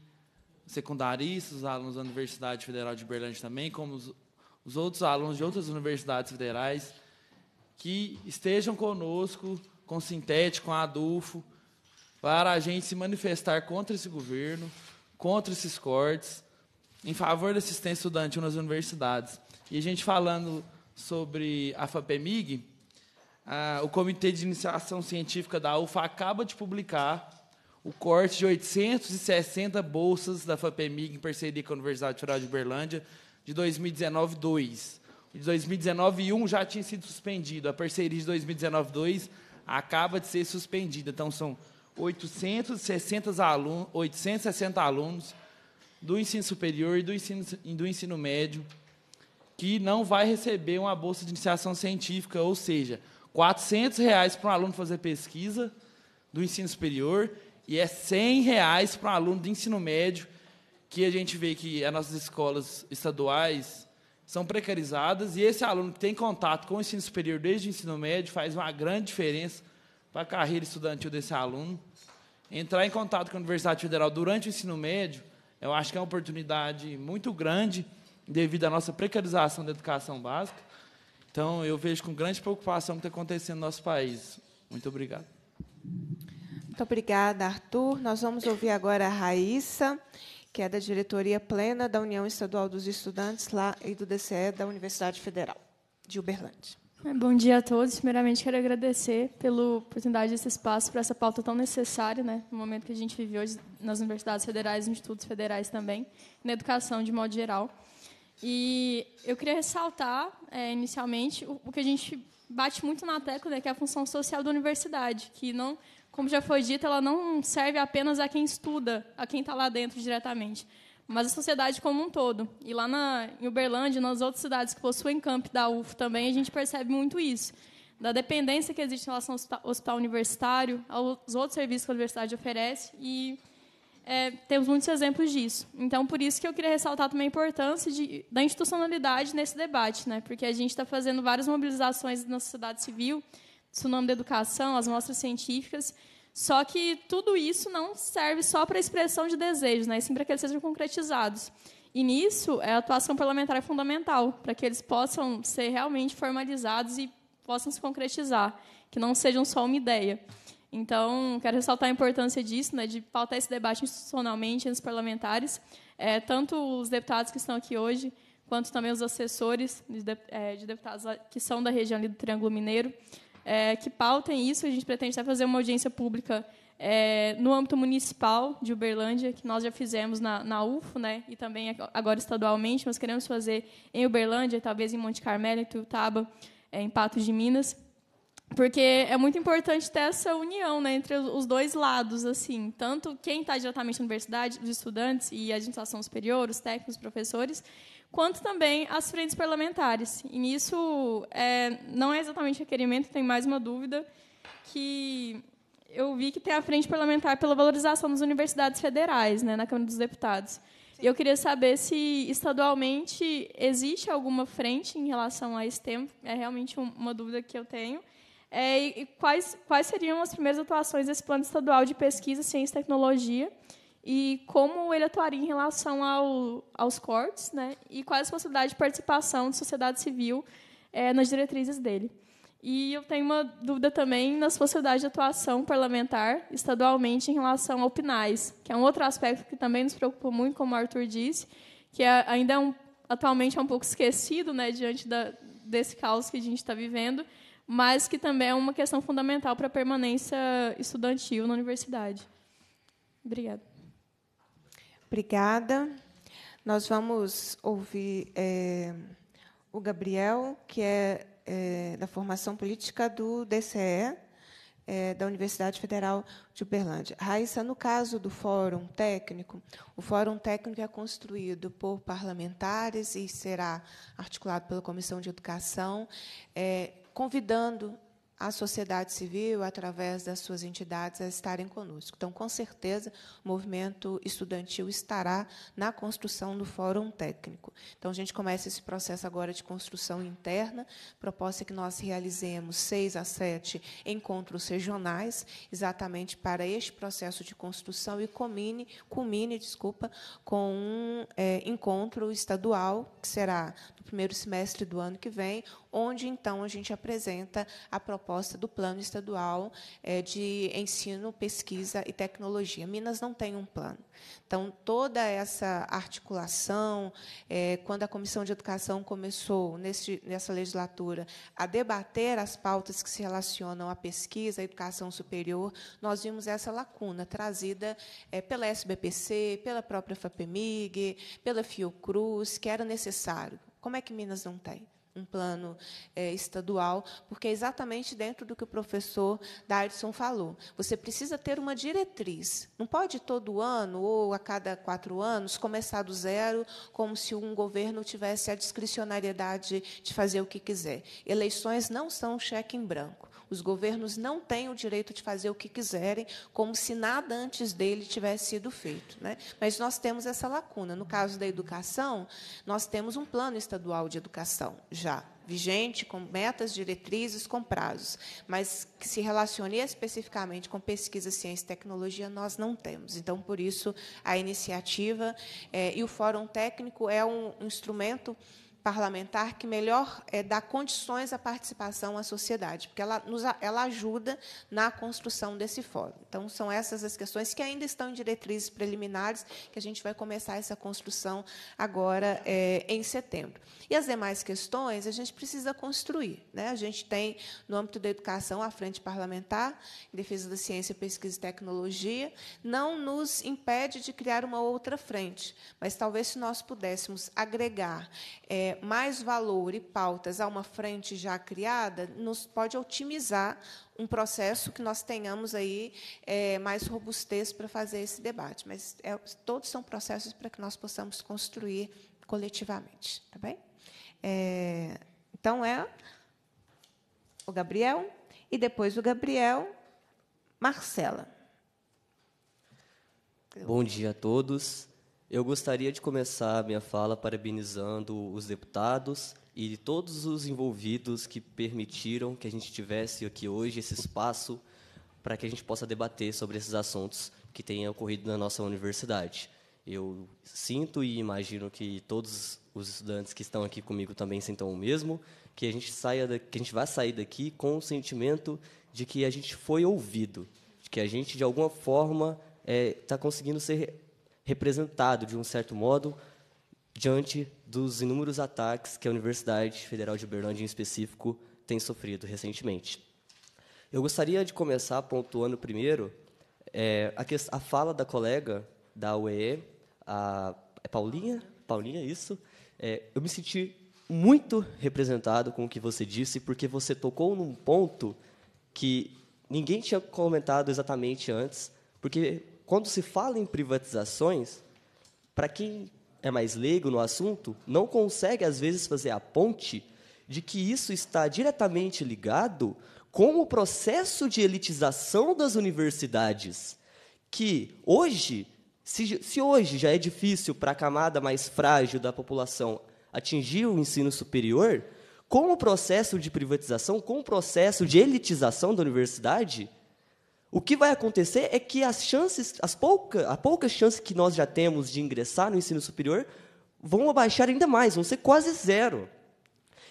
S8: secundaristas, os alunos da Universidade Federal de Berlândia também, como os, os outros alunos de outras universidades federais, que estejam conosco, com Sintético, com Adulfo, para a gente se manifestar contra esse governo, contra esses cortes, em favor da assistência estudantil nas universidades. E a gente falando sobre a FAPEMIG, ah, o Comitê de Iniciação Científica da UFA acaba de publicar o corte de 860 bolsas da FAPEMIG em parceria com a Universidade Federal de Uberlândia de 2019-2. De 2019-1 já tinha sido suspendido, a parceria de 2019-2 acaba de ser suspendida. Então, são 860 alunos, 860 alunos do ensino superior e do ensino, do ensino médio que não vai receber uma bolsa de iniciação científica, ou seja, R$ reais para um aluno fazer pesquisa do ensino superior e é R$ reais para um aluno do ensino médio, que a gente vê que as nossas escolas estaduais são precarizadas e esse aluno que tem contato com o ensino superior desde o ensino médio faz uma grande diferença para a carreira estudantil desse aluno. Entrar em contato com a Universidade Federal durante o ensino médio eu acho que é uma oportunidade muito grande devido à nossa precarização da educação básica. Então, eu vejo com grande preocupação o que está acontecendo no nosso país. Muito obrigado.
S1: Muito obrigada, Arthur. Nós vamos ouvir agora a Raíssa, que é da diretoria plena da União Estadual dos Estudantes lá e do DCE da Universidade Federal de Uberlândia.
S9: É, bom dia a todos. Primeiramente, quero agradecer pela oportunidade desse espaço, para essa pauta tão necessária, né? no momento que a gente vive hoje nas universidades federais, nos institutos federais também, na educação de modo geral. E eu queria ressaltar, é, inicialmente, o, o, que a gente bate muito na tecla, né, que é a função social da universidade, que não, como já foi dito, ela não serve apenas a quem estuda, a quem está lá dentro diretamente, mas a sociedade como um todo. E lá na, em Uberlândia, nas outras cidades que possuem camp da UF também, a gente percebe muito isso. Da dependência que existe em relação ao hospital universitário, aos outros serviços que a universidade oferece, e é, temos muitos exemplos disso. Então, por isso que eu queria ressaltar também a importância de, da institucionalidade nesse debate, né? porque a gente está fazendo várias mobilizações na sociedade civil, Tsunami da Educação, as mostras científicas, só que tudo isso não serve só para expressão de desejos, né? E sim para que eles sejam concretizados. E nisso, é a atuação parlamentar é fundamental, para que eles possam ser realmente formalizados e possam se concretizar, que não sejam só uma ideia. Então, quero ressaltar a importância disso, né, de pautar esse debate institucionalmente entre os parlamentares, é, tanto os deputados que estão aqui hoje, quanto também os assessores de, de eh, deputados que são da região do Triângulo Mineiro, é, que pautem isso. A gente pretende até fazer uma audiência pública é, no âmbito municipal de Uberlândia, que nós já fizemos na, na UFO, né, e também agora estadualmente, nós queremos fazer em Uberlândia, talvez em Monte Carmelo, em Tuiutaba, é, em Patos de Minas, porque é muito importante ter essa união né, entre os dois lados, assim, tanto quem está diretamente na universidade, os estudantes e a administração superior, os técnicos, os professores, quanto também as frentes parlamentares. E nisso é, não é exatamente requerimento, tem mais uma dúvida, que eu vi que tem a frente parlamentar pela valorização das universidades federais né, na Câmara dos Deputados. E eu queria saber se estadualmente existe alguma frente em relação a esse tema. É realmente uma dúvida que eu tenho. É, e quais, quais seriam as primeiras atuações desse plano estadual de pesquisa, ciência e tecnologia? e como ele atuaria em relação ao, aos cortes, né? E quais as possibilidades de participação de sociedade civil é, nas diretrizes dele. E eu tenho uma dúvida também nas possibilidades de atuação parlamentar estadualmente em relação ao PNAES, que é um outro aspecto que também nos preocupa muito, como o Arthur disse, que é, ainda é um, atualmente é um pouco esquecido né, diante da, desse caos que a gente está vivendo, mas que também é uma questão fundamental para a permanência estudantil na universidade. Obrigada.
S1: Obrigada. Nós vamos ouvir é, o Gabriel, que é, é, da formação política do DCE, é, da Universidade Federal de Uberlândia. Raíssa, no caso do Fórum Técnico, o Fórum Técnico é construído por parlamentares e será articulado pela Comissão de Educação, é, convidando a sociedade civil, através das suas entidades, a estarem conosco. Então, com certeza, o movimento estudantil estará na construção do Fórum Técnico. Então, a gente começa esse processo agora de construção interna. Proposta é que nós realizemos seis a sete encontros regionais, exatamente para este processo de construção e culmine, comine, desculpa, com um é, encontro estadual, que será primeiro semestre do ano que vem, onde então a gente apresenta a proposta do plano estadual é, de ensino, pesquisa e tecnologia. Minas não tem um plano. Então, toda essa articulação, é, quando a Comissão de Educação começou, nesse, nessa legislatura, a debater as pautas que se relacionam à pesquisa, à educação superior, nós vimos essa lacuna trazida é, pela SBPC, pela própria FAPEMIG, pela Fiocruz, que era necessário como é que Minas não tem? um plano é, estadual, porque é exatamente dentro do que o professor Dardson falou. Você precisa ter uma diretriz. Não pode todo ano ou a cada quatro anos começar do zero, como se um governo tivesse a discricionariedade de fazer o que quiser. Eleições não são cheque em branco. Os governos não têm o direito de fazer o que quiserem, como se nada antes dele tivesse sido feito. Né? Mas nós temos essa lacuna. No caso da educação, nós temos um plano estadual de educação já vigente, com metas, diretrizes, com prazos, mas que se relacione especificamente com pesquisa, ciência e tecnologia, nós não temos. Então, por isso, a iniciativa é, e o Fórum Técnico é um instrumento parlamentar que melhor é, dá condições à participação à sociedade, porque ela, nos, ela ajuda na construção desse fórum. Então, são essas as questões que ainda estão em diretrizes preliminares, que a gente vai começar essa construção agora é, em setembro. E as demais questões a gente precisa construir. Né? A gente tem, no âmbito da educação, a Frente Parlamentar em Defesa da Ciência, Pesquisa e Tecnologia. Não nos impede de criar uma outra frente, mas talvez se nós pudéssemos agregar é, mais valor e pautas a uma frente já criada, nos pode otimizar um processo que nós tenhamos aí é, mais robustez para fazer esse debate. Mas é, todos são processos para que nós possamos construir coletivamente, tá bem? É, então é o Gabriel e depois o Gabriel, Marcela.
S10: Bom dia a todos. Eu gostaria de começar a minha fala parabenizando os deputados e todos os envolvidos que permitiram que a gente tivesse aqui hoje esse espaço para que a gente possa debater sobre esses assuntos que têm ocorrido na nossa universidade. Eu sinto e imagino que todos os estudantes que estão aqui comigo também sintam o mesmo, que a gente saia da, que a gente vai sair daqui com o sentimento de que a gente foi ouvido, de que a gente de alguma forma está eh, é, conseguindo ser representado, de um certo modo, diante dos inúmeros ataques que a Universidade Federal de Uberlândia, em específico, tem sofrido recentemente. Eu gostaria de começar pontuando primeiro é, a, a, fala da colega da UE, a, é Paulinha? Paulinha, isso. É, eu me senti muito representado com o que você disse, porque você tocou num ponto que ninguém tinha comentado exatamente antes, porque quando se fala em privatizações, para quem é mais leigo no assunto, não consegue às vezes fazer a ponte de que isso está diretamente ligado com o processo de elitização das universidades, que hoje, se, se hoje já é difícil para a camada mais frágil da população atingir o ensino superior, com o processo de privatização, com o processo de elitização da universidade, o que vai acontecer é que as chances, as poucas, a poucas chances que nós já temos de ingressar no ensino superior vão abaixar ainda mais, vão ser quase zero.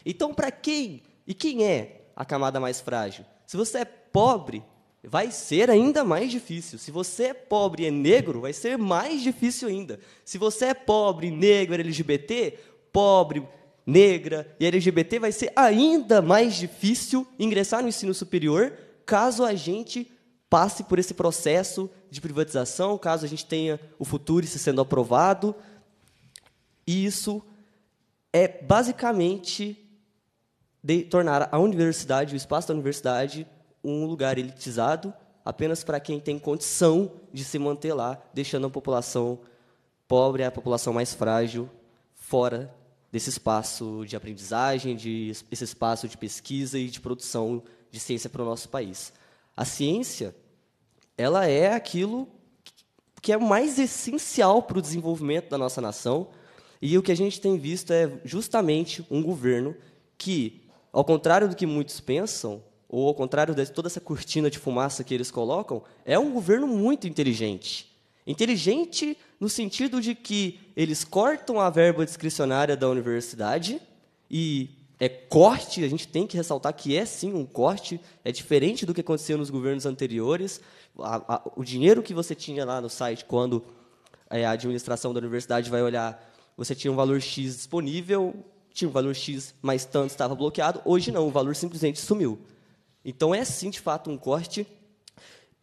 S10: Então, para quem e quem é a camada mais frágil? Se você é pobre, vai ser ainda mais difícil. Se você é pobre e é negro, vai ser mais difícil ainda. Se você é pobre, negro, LGBT, pobre, negra e LGBT, vai ser ainda mais difícil ingressar no ensino superior caso a gente passe por esse processo de privatização, caso a gente tenha o futuro se sendo aprovado. E isso é basicamente de tornar a universidade, o espaço da universidade, um lugar elitizado, apenas para quem tem condição de se manter lá, deixando a população pobre, a população mais frágil, fora desse espaço de aprendizagem, de esse espaço de pesquisa e de produção de ciência para o nosso país. A ciência ela é aquilo que é mais essencial para o desenvolvimento da nossa nação. E o que a gente tem visto é justamente um governo que, ao contrário do que muitos pensam, ou ao contrário de toda essa cortina de fumaça que eles colocam, é um governo muito inteligente. Inteligente no sentido de que eles cortam a verba discricionária da universidade e é corte, a gente tem que ressaltar que é sim um corte, é diferente do que aconteceu nos governos anteriores. A, a, o dinheiro que você tinha lá no site, quando é, a administração da universidade vai olhar, você tinha um valor X disponível, tinha um valor X, mas tanto estava bloqueado. Hoje não, o valor simplesmente sumiu. Então é sim, de fato, um corte.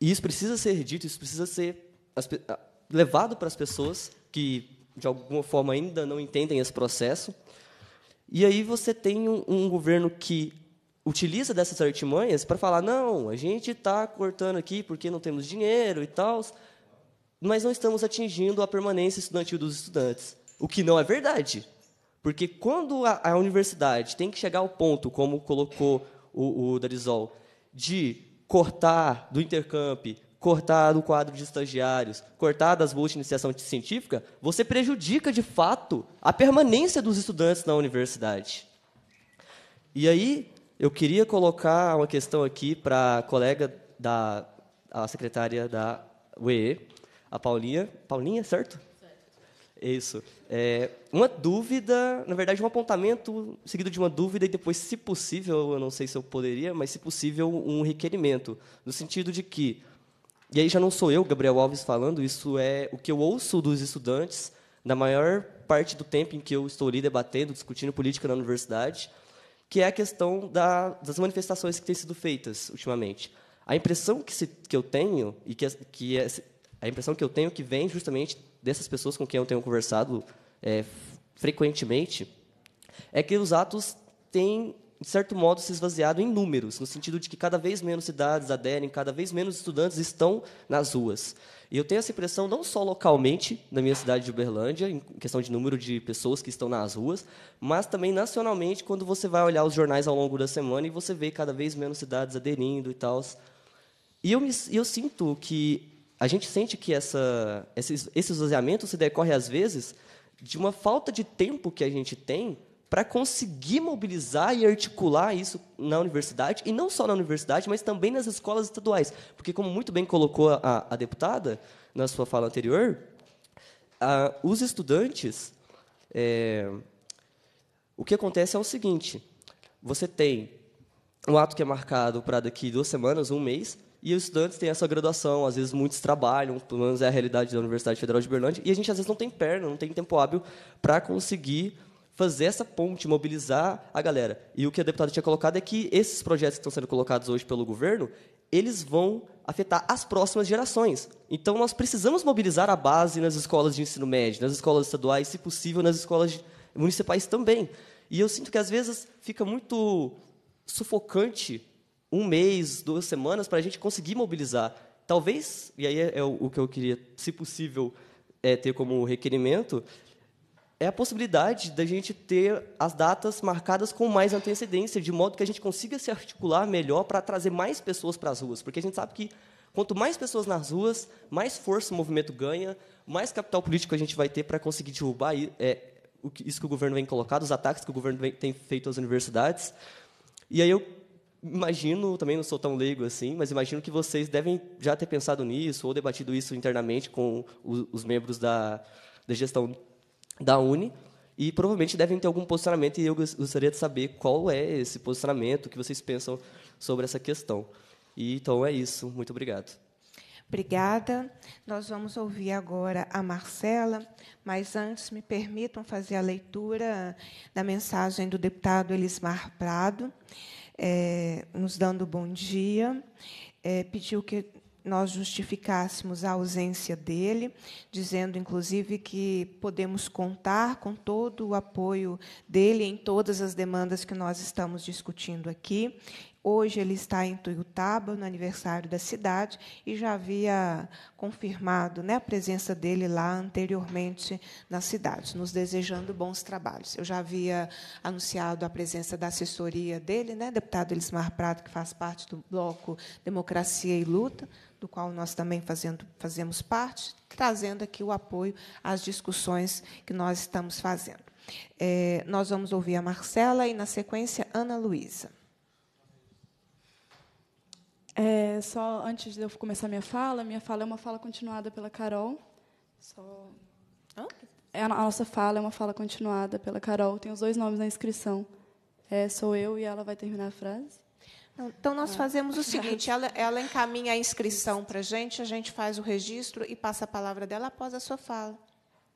S10: E isso precisa ser dito, isso precisa ser levado para as pessoas que, de alguma forma, ainda não entendem esse processo e aí você tem um, um governo que utiliza dessas artimanhas para falar: não, a gente está cortando aqui porque não temos dinheiro e tal, mas não estamos atingindo a permanência estudantil dos estudantes. O que não é verdade. Porque quando a, a universidade tem que chegar ao ponto, como colocou o, o Darizol, de cortar do intercamp cortar o quadro de estagiários, cortar das bolsas de iniciação científica, você prejudica de fato a permanência dos estudantes na universidade. E aí, eu queria colocar uma questão aqui para a colega da a secretária da UE, a Paulinha. Paulinha, certo? Isso. É, uma dúvida, na verdade, um apontamento seguido de uma dúvida e depois, se possível, eu não sei se eu poderia, mas se possível, um requerimento. No sentido de que e aí já não sou eu, Gabriel Alves, falando, isso é o que eu ouço dos estudantes na maior parte do tempo em que eu estou ali debatendo, discutindo política na universidade, que é a questão da, das manifestações que têm sido feitas ultimamente. A impressão que, se, que eu tenho e que, que é, a impressão que eu tenho que vem justamente dessas pessoas com quem eu tenho conversado é, frequentemente é que os atos têm de certo modo, se esvaziado em números, no sentido de que cada vez menos cidades aderem, cada vez menos estudantes estão nas ruas. E eu tenho essa impressão não só localmente, na minha cidade de Uberlândia, em questão de número de pessoas que estão nas ruas, mas também nacionalmente, quando você vai olhar os jornais ao longo da semana e você vê cada vez menos cidades aderindo e tal. E eu, me, eu sinto que a gente sente que essa, esse, esse esvaziamento se decorre, às vezes, de uma falta de tempo que a gente tem para conseguir mobilizar e articular isso na universidade, e não só na universidade, mas também nas escolas estaduais. Porque, como muito bem colocou a, a deputada na sua fala anterior, a, os estudantes. É, o que acontece é o seguinte: você tem um ato que é marcado para daqui duas semanas, um mês, e os estudantes têm essa graduação, às vezes muitos trabalham, pelo menos é a realidade da Universidade Federal de Berlândia, e a gente às vezes não tem perna, não tem tempo hábil para conseguir fazer essa ponte, mobilizar a galera. E o que a deputada tinha colocado é que esses projetos que estão sendo colocados hoje pelo governo, eles vão afetar as próximas gerações. Então, nós precisamos mobilizar a base nas escolas de ensino médio, nas escolas estaduais, se possível, nas escolas municipais também. E eu sinto que, às vezes, fica muito sufocante um mês, duas semanas, para a gente conseguir mobilizar. Talvez, e aí é, é o que eu queria, se possível, é, ter como requerimento, é a possibilidade da gente ter as datas marcadas com mais antecedência, de modo que a gente consiga se articular melhor para trazer mais pessoas para as ruas, porque a gente sabe que quanto mais pessoas nas ruas, mais força o movimento ganha, mais capital político a gente vai ter para conseguir derrubar é, isso que o governo vem colocado, os ataques que o governo vem, tem feito às universidades. E aí eu imagino, também não sou tão leigo assim, mas imagino que vocês devem já ter pensado nisso ou debatido isso internamente com os, os membros da, da gestão da Uni e provavelmente devem ter algum posicionamento e eu gostaria de saber qual é esse posicionamento, o que vocês pensam sobre essa questão. E, então é isso, muito obrigado.
S1: Obrigada. Nós vamos ouvir agora a Marcela, mas antes me permitam fazer a leitura da mensagem do deputado Elismar Prado, é, nos dando bom dia. É, pediu que nós justificássemos a ausência dele, dizendo inclusive que podemos contar com todo o apoio dele em todas as demandas que nós estamos discutindo aqui. Hoje ele está em Tuiutaba, no aniversário da cidade, e já havia confirmado né, a presença dele lá anteriormente na cidade, nos desejando bons trabalhos. Eu já havia anunciado a presença da assessoria dele, né, deputado Elismar Prado, que faz parte do bloco Democracia e Luta, do qual nós também fazendo, fazemos parte, trazendo aqui o apoio às discussões que nós estamos fazendo. É, nós vamos ouvir a Marcela e, na sequência, Ana Luísa.
S11: É, só antes de eu começar minha fala, minha fala é uma fala continuada pela Carol. Só... É, a nossa fala é uma fala continuada pela Carol. Tem os dois nomes na inscrição. É, sou eu e ela vai terminar a frase.
S1: Então, nós fazemos o seguinte: ela, ela encaminha a inscrição para a gente, a gente faz o registro e passa a palavra dela após a sua fala.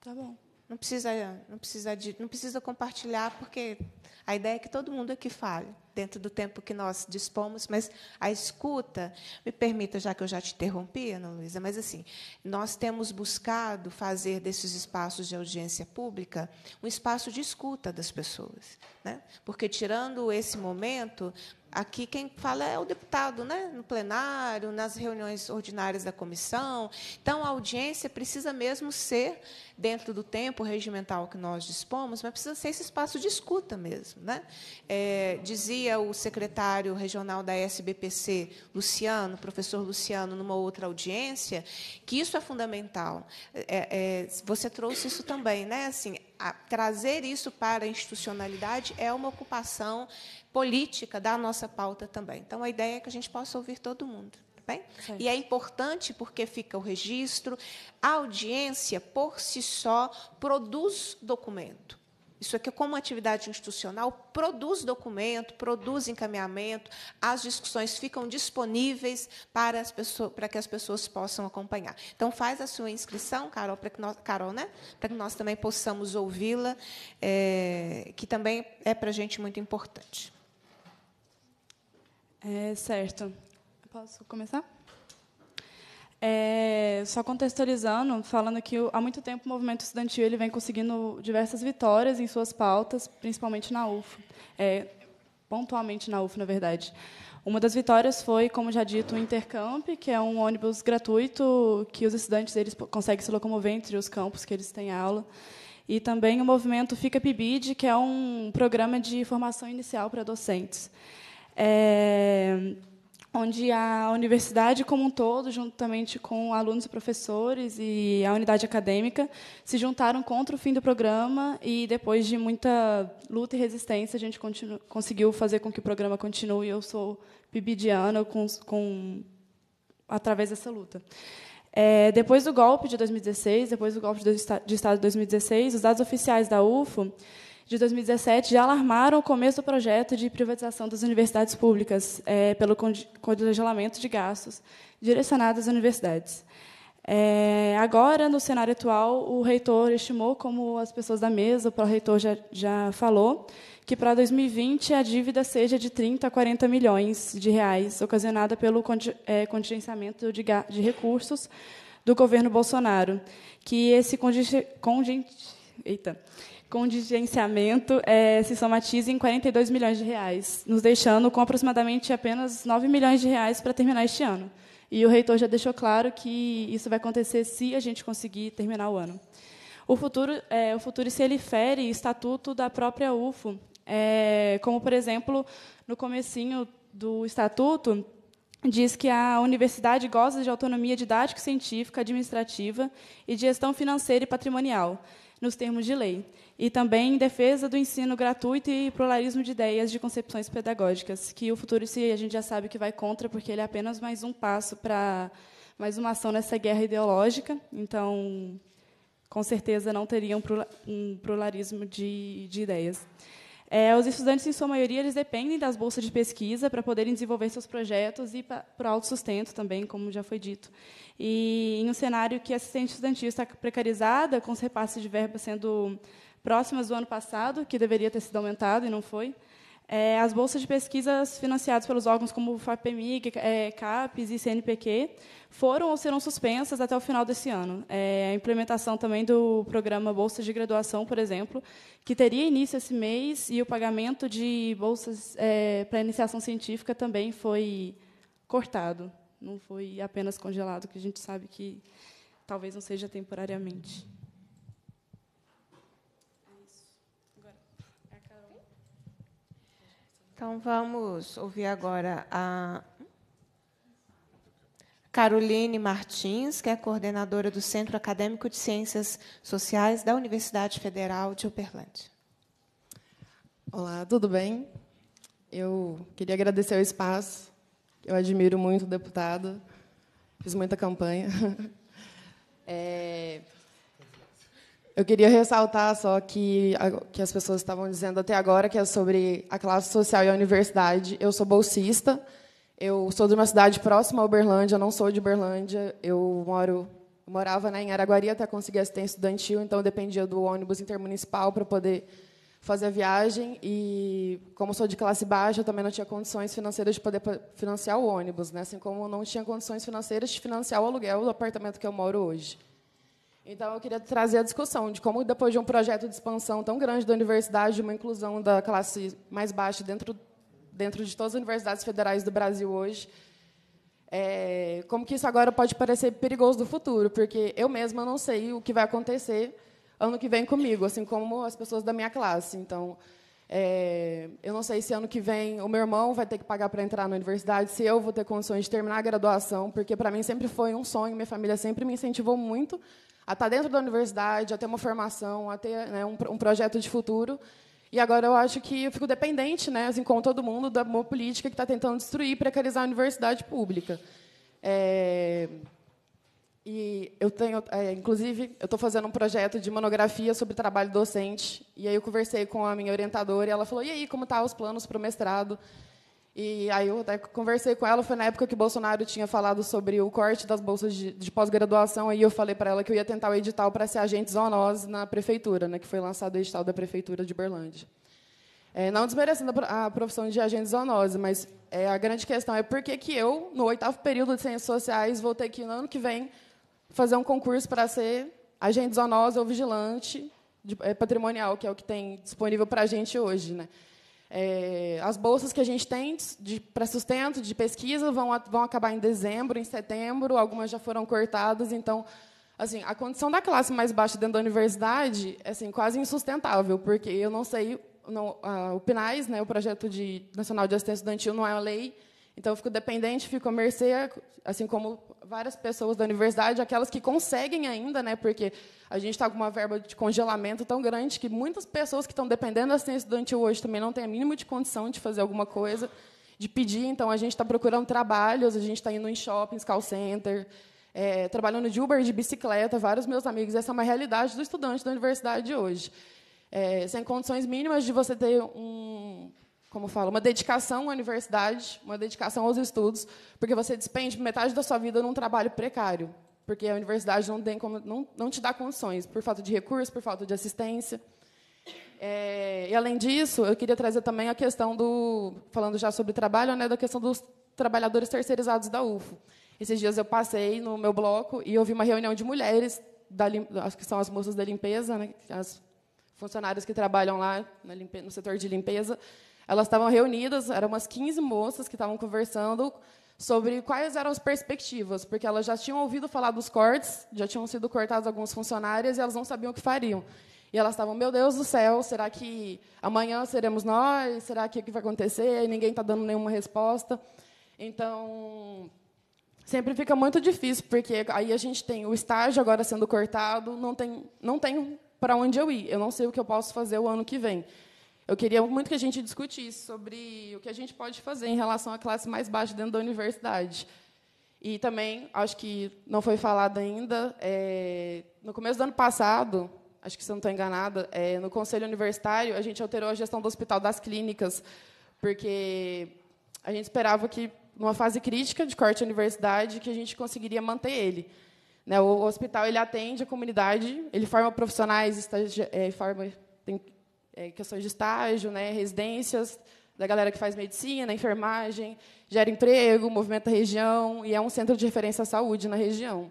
S1: Tá bom. Não precisa, não precisa, de, não precisa compartilhar, porque a ideia é que todo mundo aqui fale, dentro do tempo que nós dispomos, mas a escuta, me permita, já que eu já te interrompi, Ana Luísa, mas assim, nós temos buscado fazer desses espaços de audiência pública um espaço de escuta das pessoas. Né? Porque, tirando esse momento, Aqui quem fala é o deputado, né? no plenário, nas reuniões ordinárias da comissão. Então, a audiência precisa mesmo ser, dentro do tempo regimental que nós dispomos, mas precisa ser esse espaço de escuta mesmo. Né? É, dizia o secretário regional da SBPC, Luciano, professor Luciano, numa outra audiência, que isso é fundamental. É, é, você trouxe isso também, né? Assim, trazer isso para a institucionalidade é uma ocupação política da nossa pauta também. Então, a ideia é que a gente possa ouvir todo mundo. Tá bem? E é importante porque fica o registro. A audiência, por si só, produz documento. Isso aqui, é como atividade institucional, produz documento, produz encaminhamento, as discussões ficam disponíveis para, as pessoas, para que as pessoas possam acompanhar. Então, faz a sua inscrição, Carol, para que nós, Carol, né? para que nós também possamos ouvi-la, é, que também é para a gente muito importante. É, certo.
S11: Posso começar? É, só contextualizando, falando que há muito tempo o movimento estudantil ele vem conseguindo diversas vitórias em suas pautas, principalmente na UF, é, pontualmente na UF, na verdade. Uma das vitórias foi, como já dito, o Intercamp, que é um ônibus gratuito que os estudantes eles conseguem se locomover entre os campos que eles têm aula. E também o movimento Fica PIBID, que é um programa de formação inicial para docentes. É, onde a universidade como um todo, juntamente com alunos e professores e a unidade acadêmica, se juntaram contra o fim do programa e depois de muita luta e resistência a gente conseguiu fazer com que o programa continue. Eu sou pibidiana com, com através dessa luta. É, depois do golpe de 2016, depois do golpe de, de Estado de 2016, os dados oficiais da UFO de 2017 já alarmaram o começo do projeto de privatização das universidades públicas é, pelo congelamento de gastos direcionados às universidades. É, agora, no cenário atual, o reitor estimou, como as pessoas da mesa, o pró-reitor já, já falou, que para 2020 a dívida seja de 30 a 40 milhões de reais, ocasionada pelo é, contingenciamento de, de recursos do governo Bolsonaro, que esse contingenciamento. eita, contingenciamento é, eh, se somatiza em 42 milhões de reais, nos deixando com aproximadamente apenas 9 milhões de reais para terminar este ano. E o reitor já deixou claro que isso vai acontecer se a gente conseguir terminar o ano. O futuro, é, o futuro se ele fere estatuto da própria UFO, é, eh, como, por exemplo, no comecinho do estatuto, diz que a universidade goza de autonomia didática, científica, administrativa e de gestão financeira e patrimonial, nos termos de lei e também em defesa do ensino gratuito e pluralismo de ideias de concepções pedagógicas, que o futuro se a gente já sabe que vai contra, porque ele é apenas mais um passo para mais uma ação nessa guerra ideológica. Então, com certeza não teriam um pluralismo de, de ideias. É, os estudantes, em sua maioria, eles dependem das bolsas de pesquisa para poderem desenvolver seus projetos e para o autossustento também, como já foi dito. E em um cenário que a assistência estudantil está precarizada, com os repasses de verba sendo próximas do ano passado, que deveria ter sido aumentado e não foi. É, as bolsas de pesquisas financiadas pelos órgãos como FAPEMIG, é, CAPES e CNPq foram ou serão suspensas até o final desse ano. É, a implementação também do programa Bolsas de Graduação, por exemplo, que teria início esse mês, e o pagamento de bolsas é, para iniciação científica também foi cortado. Não foi apenas congelado, que a gente sabe que talvez não seja temporariamente.
S1: Então vamos ouvir agora a Caroline Martins, que é coordenadora do Centro Acadêmico de Ciências Sociais da Universidade Federal de Uberlândia. Olá, tudo bem? Eu queria agradecer o espaço. Eu admiro muito
S7: o deputado, fiz muita campanha. (laughs)
S6: É,
S7: eu queria ressaltar só que, que as pessoas estavam dizendo até agora, que é sobre a classe social e a universidade. Eu sou bolsista, eu sou de uma cidade próxima a Uberlândia, não sou de Uberlândia, eu moro morava né, em Araguari até conseguir assistência estudantil, então eu dependia do ônibus intermunicipal para poder fazer a viagem. E, como sou de classe baixa, eu também não tinha condições financeiras de poder financiar o ônibus, né, assim como não tinha condições financeiras de financiar o aluguel do apartamento que eu moro hoje. Então, eu queria trazer a discussão de como, depois de um projeto de expansão tão grande da universidade, de uma inclusão da classe mais baixa dentro, dentro de todas as universidades federais do Brasil hoje, é, como que isso agora pode parecer perigoso do futuro, porque eu mesma não sei o que vai acontecer ano que vem comigo, assim como as pessoas da minha classe. Então, é, eu não sei se ano que vem o meu irmão vai ter que pagar para entrar na universidade, se eu vou ter condições de terminar a graduação, porque para mim sempre foi um sonho, minha família sempre me incentivou muito a estar tá dentro da universidade, a ter uma formação, a ter né, um, um, projeto de futuro. E agora eu acho que eu fico dependente, né, assim como todo mundo, da boa política que está tentando destruir e precarizar a universidade pública. É... E eu tenho, é, inclusive, eu estou fazendo um projeto de monografia sobre trabalho docente. E aí eu conversei com a minha orientadora e ela falou: e aí, como tá os planos para o mestrado? E aí eu até conversei com ela, foi na época que o Bolsonaro tinha falado sobre o corte das bolsas de, de pós-graduação, e eu falei para ela que eu ia tentar o edital para ser agente zoonose na prefeitura, né, que foi lançado o edital da prefeitura de Berlândia. É, não desmerecendo a profissão de agente zoonose, mas é, a grande questão é por que, que eu, no oitavo período de Ciências Sociais, vou ter que, no ano que vem, fazer um concurso para ser agente zoonose ou vigilante de, é, patrimonial, que é o que tem disponível para a gente hoje. Né? É, as bolsas que a gente tem para sustento de pesquisa vão, vão acabar em dezembro, em setembro, algumas já foram cortadas, então assim, a condição da classe mais baixa dentro da universidade é assim, quase insustentável, porque eu não sei, não, a, o PNAES, né, o Projeto de, Nacional de Assistência Estudantil, não é uma lei então, eu fico dependente, fico à mercê, assim como várias pessoas da universidade, aquelas que conseguem ainda, né, porque a gente está com uma verba de congelamento tão grande que muitas pessoas que estão dependendo da assistência estudantil hoje também não têm a mínima de condição de fazer alguma coisa, de pedir. Então, a gente está procurando trabalhos, a gente está indo em shoppings, call center, é, trabalhando de Uber, de bicicleta, vários meus amigos. Essa é uma realidade do estudante da universidade hoje. É, sem condições mínimas de você ter um como fala, uma dedicação à universidade, uma dedicação aos estudos, porque você despende metade da sua vida num trabalho precário, porque a universidade não tem como, não, não te dá condições, por falta de recursos, por falta de assistência. É, e além disso, eu queria trazer também a questão do, falando já sobre trabalho, né, da questão dos trabalhadores terceirizados da UFO. Esses dias eu passei no meu bloco e ouvi uma reunião de mulheres, da, que são as moças da limpeza, né, as funcionárias que trabalham lá no setor de limpeza, elas estavam reunidas, eram umas 15 moças que estavam conversando sobre quais eram as perspectivas, porque elas já tinham ouvido falar dos cortes, já tinham sido cortados alguns funcionários e elas não sabiam o que fariam. E elas estavam, meu Deus do céu, será que amanhã seremos nós? Será que é o que vai acontecer? E ninguém está dando nenhuma resposta. Então, sempre fica muito difícil, porque aí a gente tem o estágio agora sendo cortado, não tem, não tem para onde eu ir, eu não sei o que eu posso fazer o ano que vem. Eu queria muito que a gente discutisse sobre o que a gente pode fazer em relação à classe mais baixa dentro da universidade. E também, acho que não foi falado ainda, é, no começo do ano passado, acho que se não estou enganada, é, no Conselho Universitário, a gente alterou a gestão do Hospital das Clínicas, porque a gente esperava que, numa fase crítica de corte à universidade, que a gente conseguiria manter ele. Né, o hospital ele atende a comunidade, ele forma profissionais, estagia, é, forma é, questões de estágio, né, residências da galera que faz medicina, enfermagem, gera emprego, movimenta a região, e é um centro de referência à saúde na região.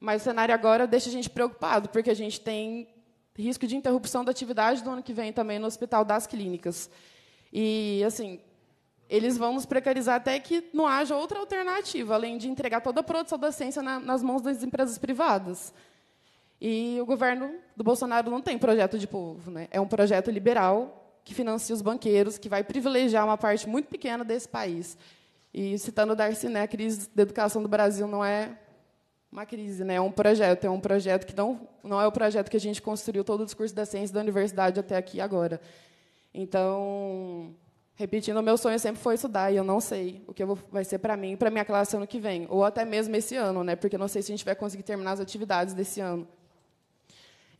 S7: Mas o cenário agora deixa a gente preocupado, porque a gente tem risco de interrupção da atividade do ano que vem também no Hospital das Clínicas. E, assim, eles vão nos precarizar até que não haja outra alternativa, além de entregar toda a produção da ciência na, nas mãos das empresas privadas. E o governo do Bolsonaro não tem projeto de povo. Né? É um projeto liberal que financia os banqueiros, que vai privilegiar uma parte muito pequena desse país. E, citando o Darcy, né, a crise da educação do Brasil não é uma crise, né? é um projeto. É um projeto que não, não é o projeto que a gente construiu todo o discurso da ciência da universidade até aqui agora. Então, repetindo, o meu sonho sempre foi estudar, e eu não sei o que vou, vai ser para mim e para minha classe ano que vem, ou até mesmo esse ano, né? porque eu não sei se a gente vai conseguir terminar as atividades desse ano.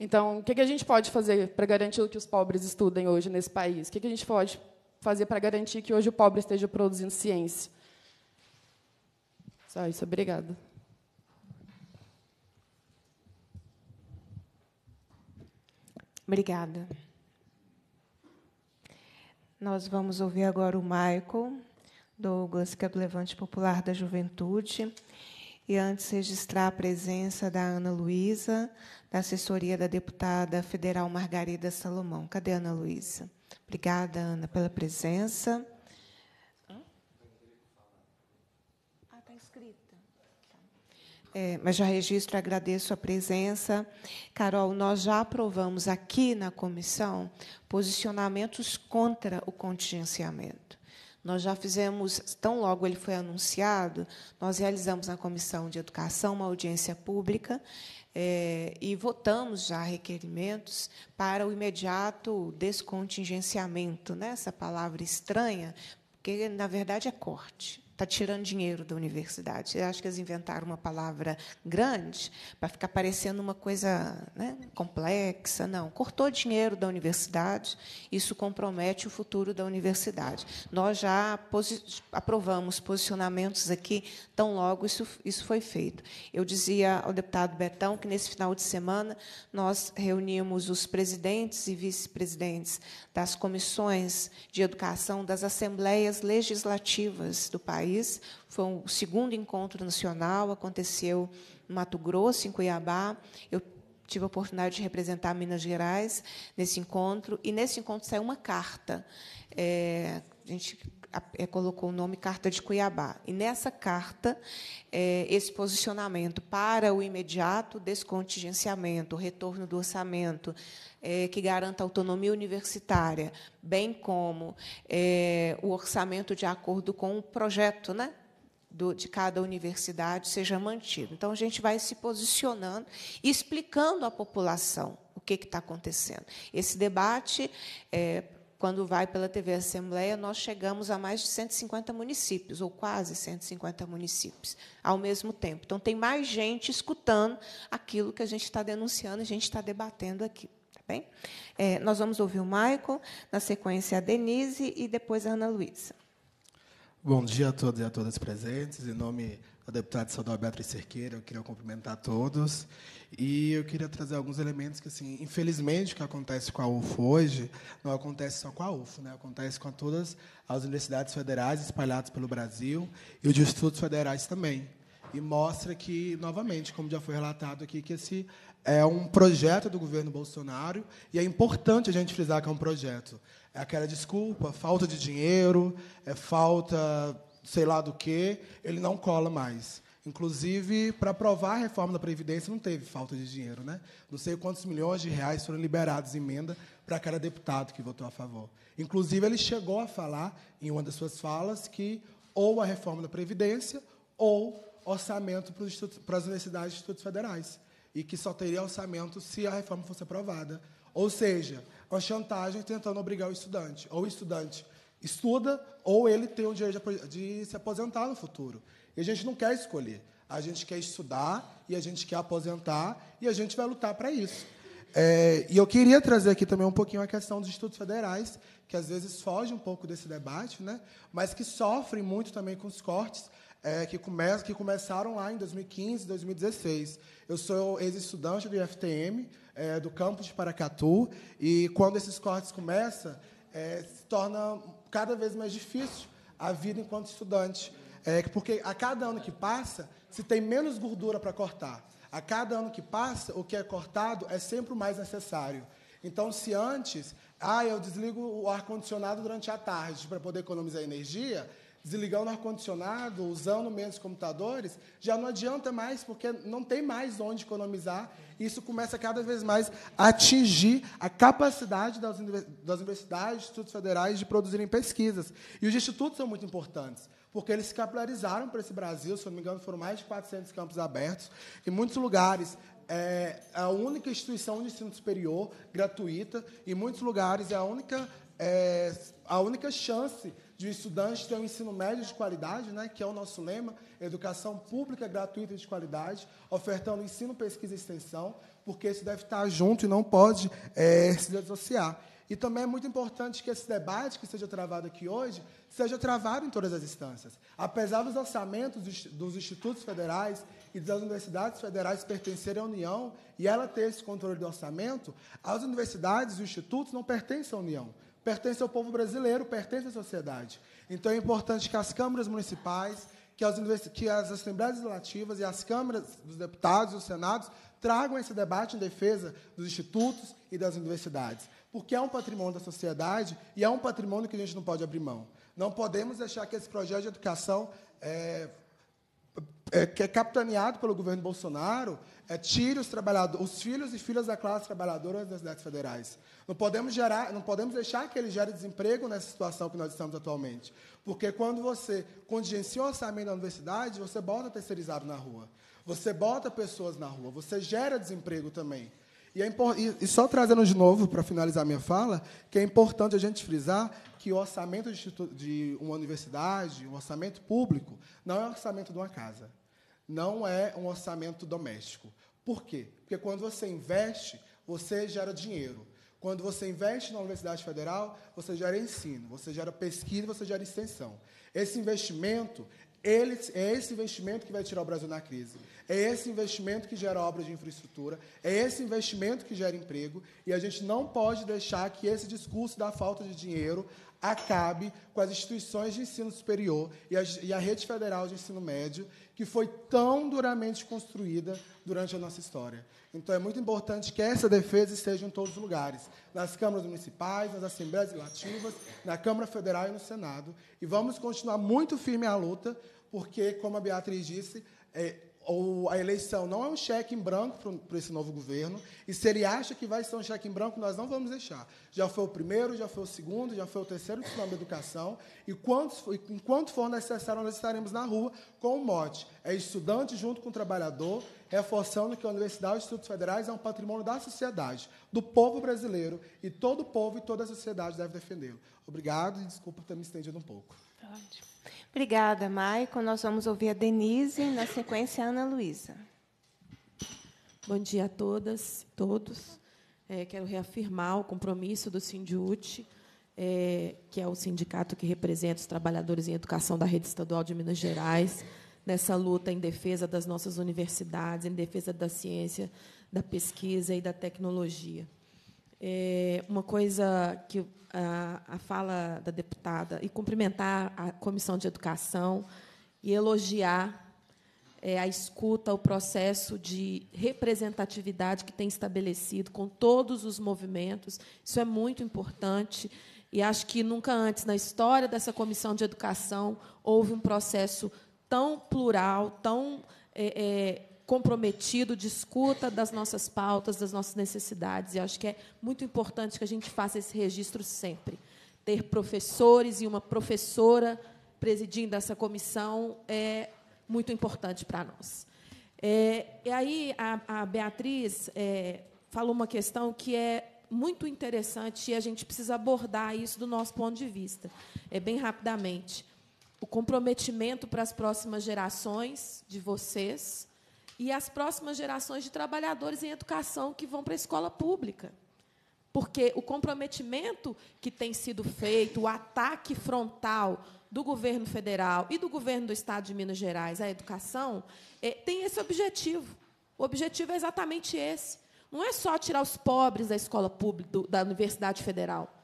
S7: Então, o que a gente pode fazer para garantir que os pobres estudem hoje nesse país? O que a gente pode fazer para garantir que hoje o pobre esteja produzindo ciência? Só isso, obrigada.
S1: Obrigada. Nós vamos ouvir agora o Michael Douglas, que é do Levante Popular da Juventude e antes registrar a presença da Ana Luísa, da assessoria da deputada federal Margarida Salomão. Cadê a Ana Luísa? Obrigada, Ana, pela presença. Ah, está escrita. É, mas já registro, agradeço a presença. Carol, nós já aprovamos aqui na comissão posicionamentos contra o contingenciamento. Nós já fizemos, tão logo ele foi anunciado, nós realizamos na Comissão de Educação uma audiência pública é, e votamos já requerimentos para o imediato descontingenciamento, né? essa palavra estranha, porque, na verdade, é corte está tirando dinheiro da universidade. Eu acho que eles inventaram uma palavra grande para ficar parecendo uma coisa né, complexa. Não, cortou dinheiro da universidade, isso compromete o futuro da universidade. Nós já posi aprovamos posicionamentos aqui, tão logo isso, isso foi feito. Eu dizia ao deputado Betão que, nesse final de semana, nós reunimos os presidentes e vice-presidentes das comissões de educação das assembleias legislativas do país. Foi o segundo encontro nacional, aconteceu no Mato Grosso, em Cuiabá. Eu tive a oportunidade de representar Minas Gerais nesse encontro, e nesse encontro saiu uma carta. É, a gente é, colocou o nome Carta de Cuiabá. E nessa carta, é, esse posicionamento para o imediato descontingenciamento, o retorno do orçamento, é, que garanta autonomia universitária, bem como é, o orçamento de acordo com o projeto, né? Do, de cada universidade seja mantido. Então, a gente vai se posicionando, e explicando à população o que está acontecendo. Esse debate, é, quando vai pela TV Assembleia, nós chegamos a mais de 150 municípios, ou quase 150 municípios, ao mesmo tempo. Então, tem mais gente escutando aquilo que a gente está denunciando, a gente está debatendo aqui. Bem, é, nós vamos ouvir o Michael, na sequência a Denise e depois a Ana Luísa.
S12: Bom dia a todos e a todas presentes. Em nome da deputada Saudó Beatriz Cerqueira, eu queria cumprimentar todos. E eu queria trazer alguns elementos que, assim, infelizmente, o que acontece com a UFO hoje não acontece só com a UFO, né? acontece com todas as universidades federais espalhadas pelo Brasil e os institutos federais também. E mostra que, novamente, como já foi relatado aqui, que esse é um projeto do governo Bolsonaro e é importante a gente frisar que é um projeto. É aquela desculpa, falta de dinheiro, é falta sei lá do que, ele não cola mais. Inclusive, para aprovar a reforma da Previdência, não teve falta de dinheiro. Né? Não sei quantos milhões de reais foram liberados em emenda para cada deputado que votou a favor. Inclusive, ele chegou a falar, em uma das suas falas, que ou a reforma da Previdência ou orçamento para as universidades e institutos federais e que só teria orçamento se a reforma fosse aprovada. Ou seja, é uma chantagem tentando obrigar o estudante, ou o estudante estuda, ou ele tem o direito de se aposentar no futuro. E a gente não quer escolher. A gente quer estudar e a gente quer aposentar e a gente vai lutar para isso. É, e eu queria trazer aqui também um pouquinho a questão dos institutos federais, que às vezes foge um pouco desse debate, né? mas que sofrem muito também com os cortes, é, que, que começaram lá em 2015, 2016. Eu sou ex-estudante do IFTM, é, do campus de Paracatu, e quando esses cortes começam, é, se torna cada vez mais difícil a vida enquanto estudante. É, porque a cada ano que passa, se tem menos gordura para cortar. A cada ano que passa, o que é cortado é sempre o mais necessário. Então, se antes, ah, eu desligo o ar-condicionado durante a tarde para poder economizar energia, desligando o ar-condicionado, usando menos computadores, já não adianta mais, porque não tem mais onde economizar. Isso começa cada vez mais a atingir a capacidade das, das universidades, institutos federais de produzirem pesquisas. E os institutos são muito importantes, porque eles se capilarizaram para esse Brasil, se não me engano, foram mais de 400 campos abertos, em muitos lugares. É, é a única instituição de ensino superior gratuita, em muitos lugares é a única, é, a única chance de estudantes ter um ensino médio de qualidade, né, que é o nosso lema, educação pública gratuita de qualidade, ofertando ensino, pesquisa e extensão, porque isso deve estar junto e não pode é, se desassociar. E também é muito importante que esse debate que seja travado aqui hoje seja travado em todas as instâncias. Apesar dos orçamentos dos institutos federais e das universidades federais pertencerem à União e ela ter esse controle do orçamento, as universidades e os institutos não pertencem à União pertence ao povo brasileiro, pertence à sociedade. Então é importante que as câmaras municipais, que as, que as assembleias legislativas e as câmaras dos deputados e os senados tragam esse debate em defesa dos institutos e das universidades, porque é um patrimônio da sociedade e é um patrimônio que a gente não pode abrir mão. Não podemos deixar que esse projeto de educação é, é, que é capitaneado pelo governo Bolsonaro é, tire os trabalhadores, os filhos e filhas da classe trabalhadora das cidades federais. Não podemos gerar, não podemos deixar que ele gere desemprego nessa situação que nós estamos atualmente, porque quando você contingencia o orçamento da universidade, você bota terceirizado na rua, você bota pessoas na rua, você gera desemprego também. E, é e, só trazendo de novo, para finalizar minha fala, que é importante a gente frisar que o orçamento de, uma universidade, o orçamento público, não é o orçamento de uma casa não é um orçamento doméstico. Por quê? Porque quando você investe, você gera dinheiro. Quando você investe na Universidade Federal, você gera ensino, você gera pesquisa, você gera extensão. Esse investimento, ele, é esse investimento que vai tirar o Brasil da crise. É esse investimento que gera obras de infraestrutura, é esse investimento que gera emprego, e a gente não pode deixar que esse discurso da falta de dinheiro acabe com as instituições de ensino superior e a, e a rede federal de ensino médio, que foi tão duramente construída durante a nossa história. Então, é muito importante que essa defesa esteja em todos os lugares, nas câmaras municipais, nas assembleias legislativas, na Câmara Federal e no Senado. E vamos continuar muito firme à luta, porque, como a Beatriz disse, é, ou a eleição não é um cheque em branco para esse novo governo, e se ele acha que vai ser um cheque em branco, nós não vamos deixar. Já foi o primeiro, já foi o segundo, já foi o terceiro tsunami de educação, e quantos, enquanto for necessário, nós estaremos na rua com o mote. É estudante junto com o trabalhador, reforçando que a Universidade e Institutos Federais é um patrimônio da sociedade, do povo brasileiro, e todo o povo e toda a sociedade deve defendê-lo. Obrigado e desculpa ter me estendido um pouco. Tá ótimo.
S1: Obrigada, Maicon. Nós vamos ouvir a Denise, na sequência, a Ana Luísa. Bom dia a todas e todos.
S13: É, quero reafirmar o compromisso do Sindiute, é, que é o sindicato que representa os trabalhadores em educação da rede estadual de Minas Gerais, nessa luta em defesa das nossas universidades, em defesa da ciência, da pesquisa e da tecnologia. É uma coisa que a, a fala da deputada, e cumprimentar a Comissão de Educação e elogiar é, a escuta, o processo de representatividade que tem estabelecido com todos os movimentos. Isso é muito importante. E acho que nunca antes na história dessa comissão de educação houve um processo tão plural, tão é, é, comprometido, discuta das nossas pautas, das nossas necessidades. E acho que é muito importante que a gente faça esse registro sempre. Ter professores e uma professora presidindo essa comissão é muito importante para nós. É, e aí a, a Beatriz é, falou uma questão que é muito interessante e a gente precisa abordar isso do nosso ponto de vista, é bem rapidamente. O comprometimento para as próximas gerações de vocês, e as próximas gerações de trabalhadores em educação que vão para a escola pública. Porque o comprometimento que tem sido feito, o ataque frontal do governo federal e do governo do estado de Minas Gerais à educação, é, tem esse objetivo. O objetivo é exatamente esse. Não é só tirar os pobres da escola pública, do, da Universidade Federal.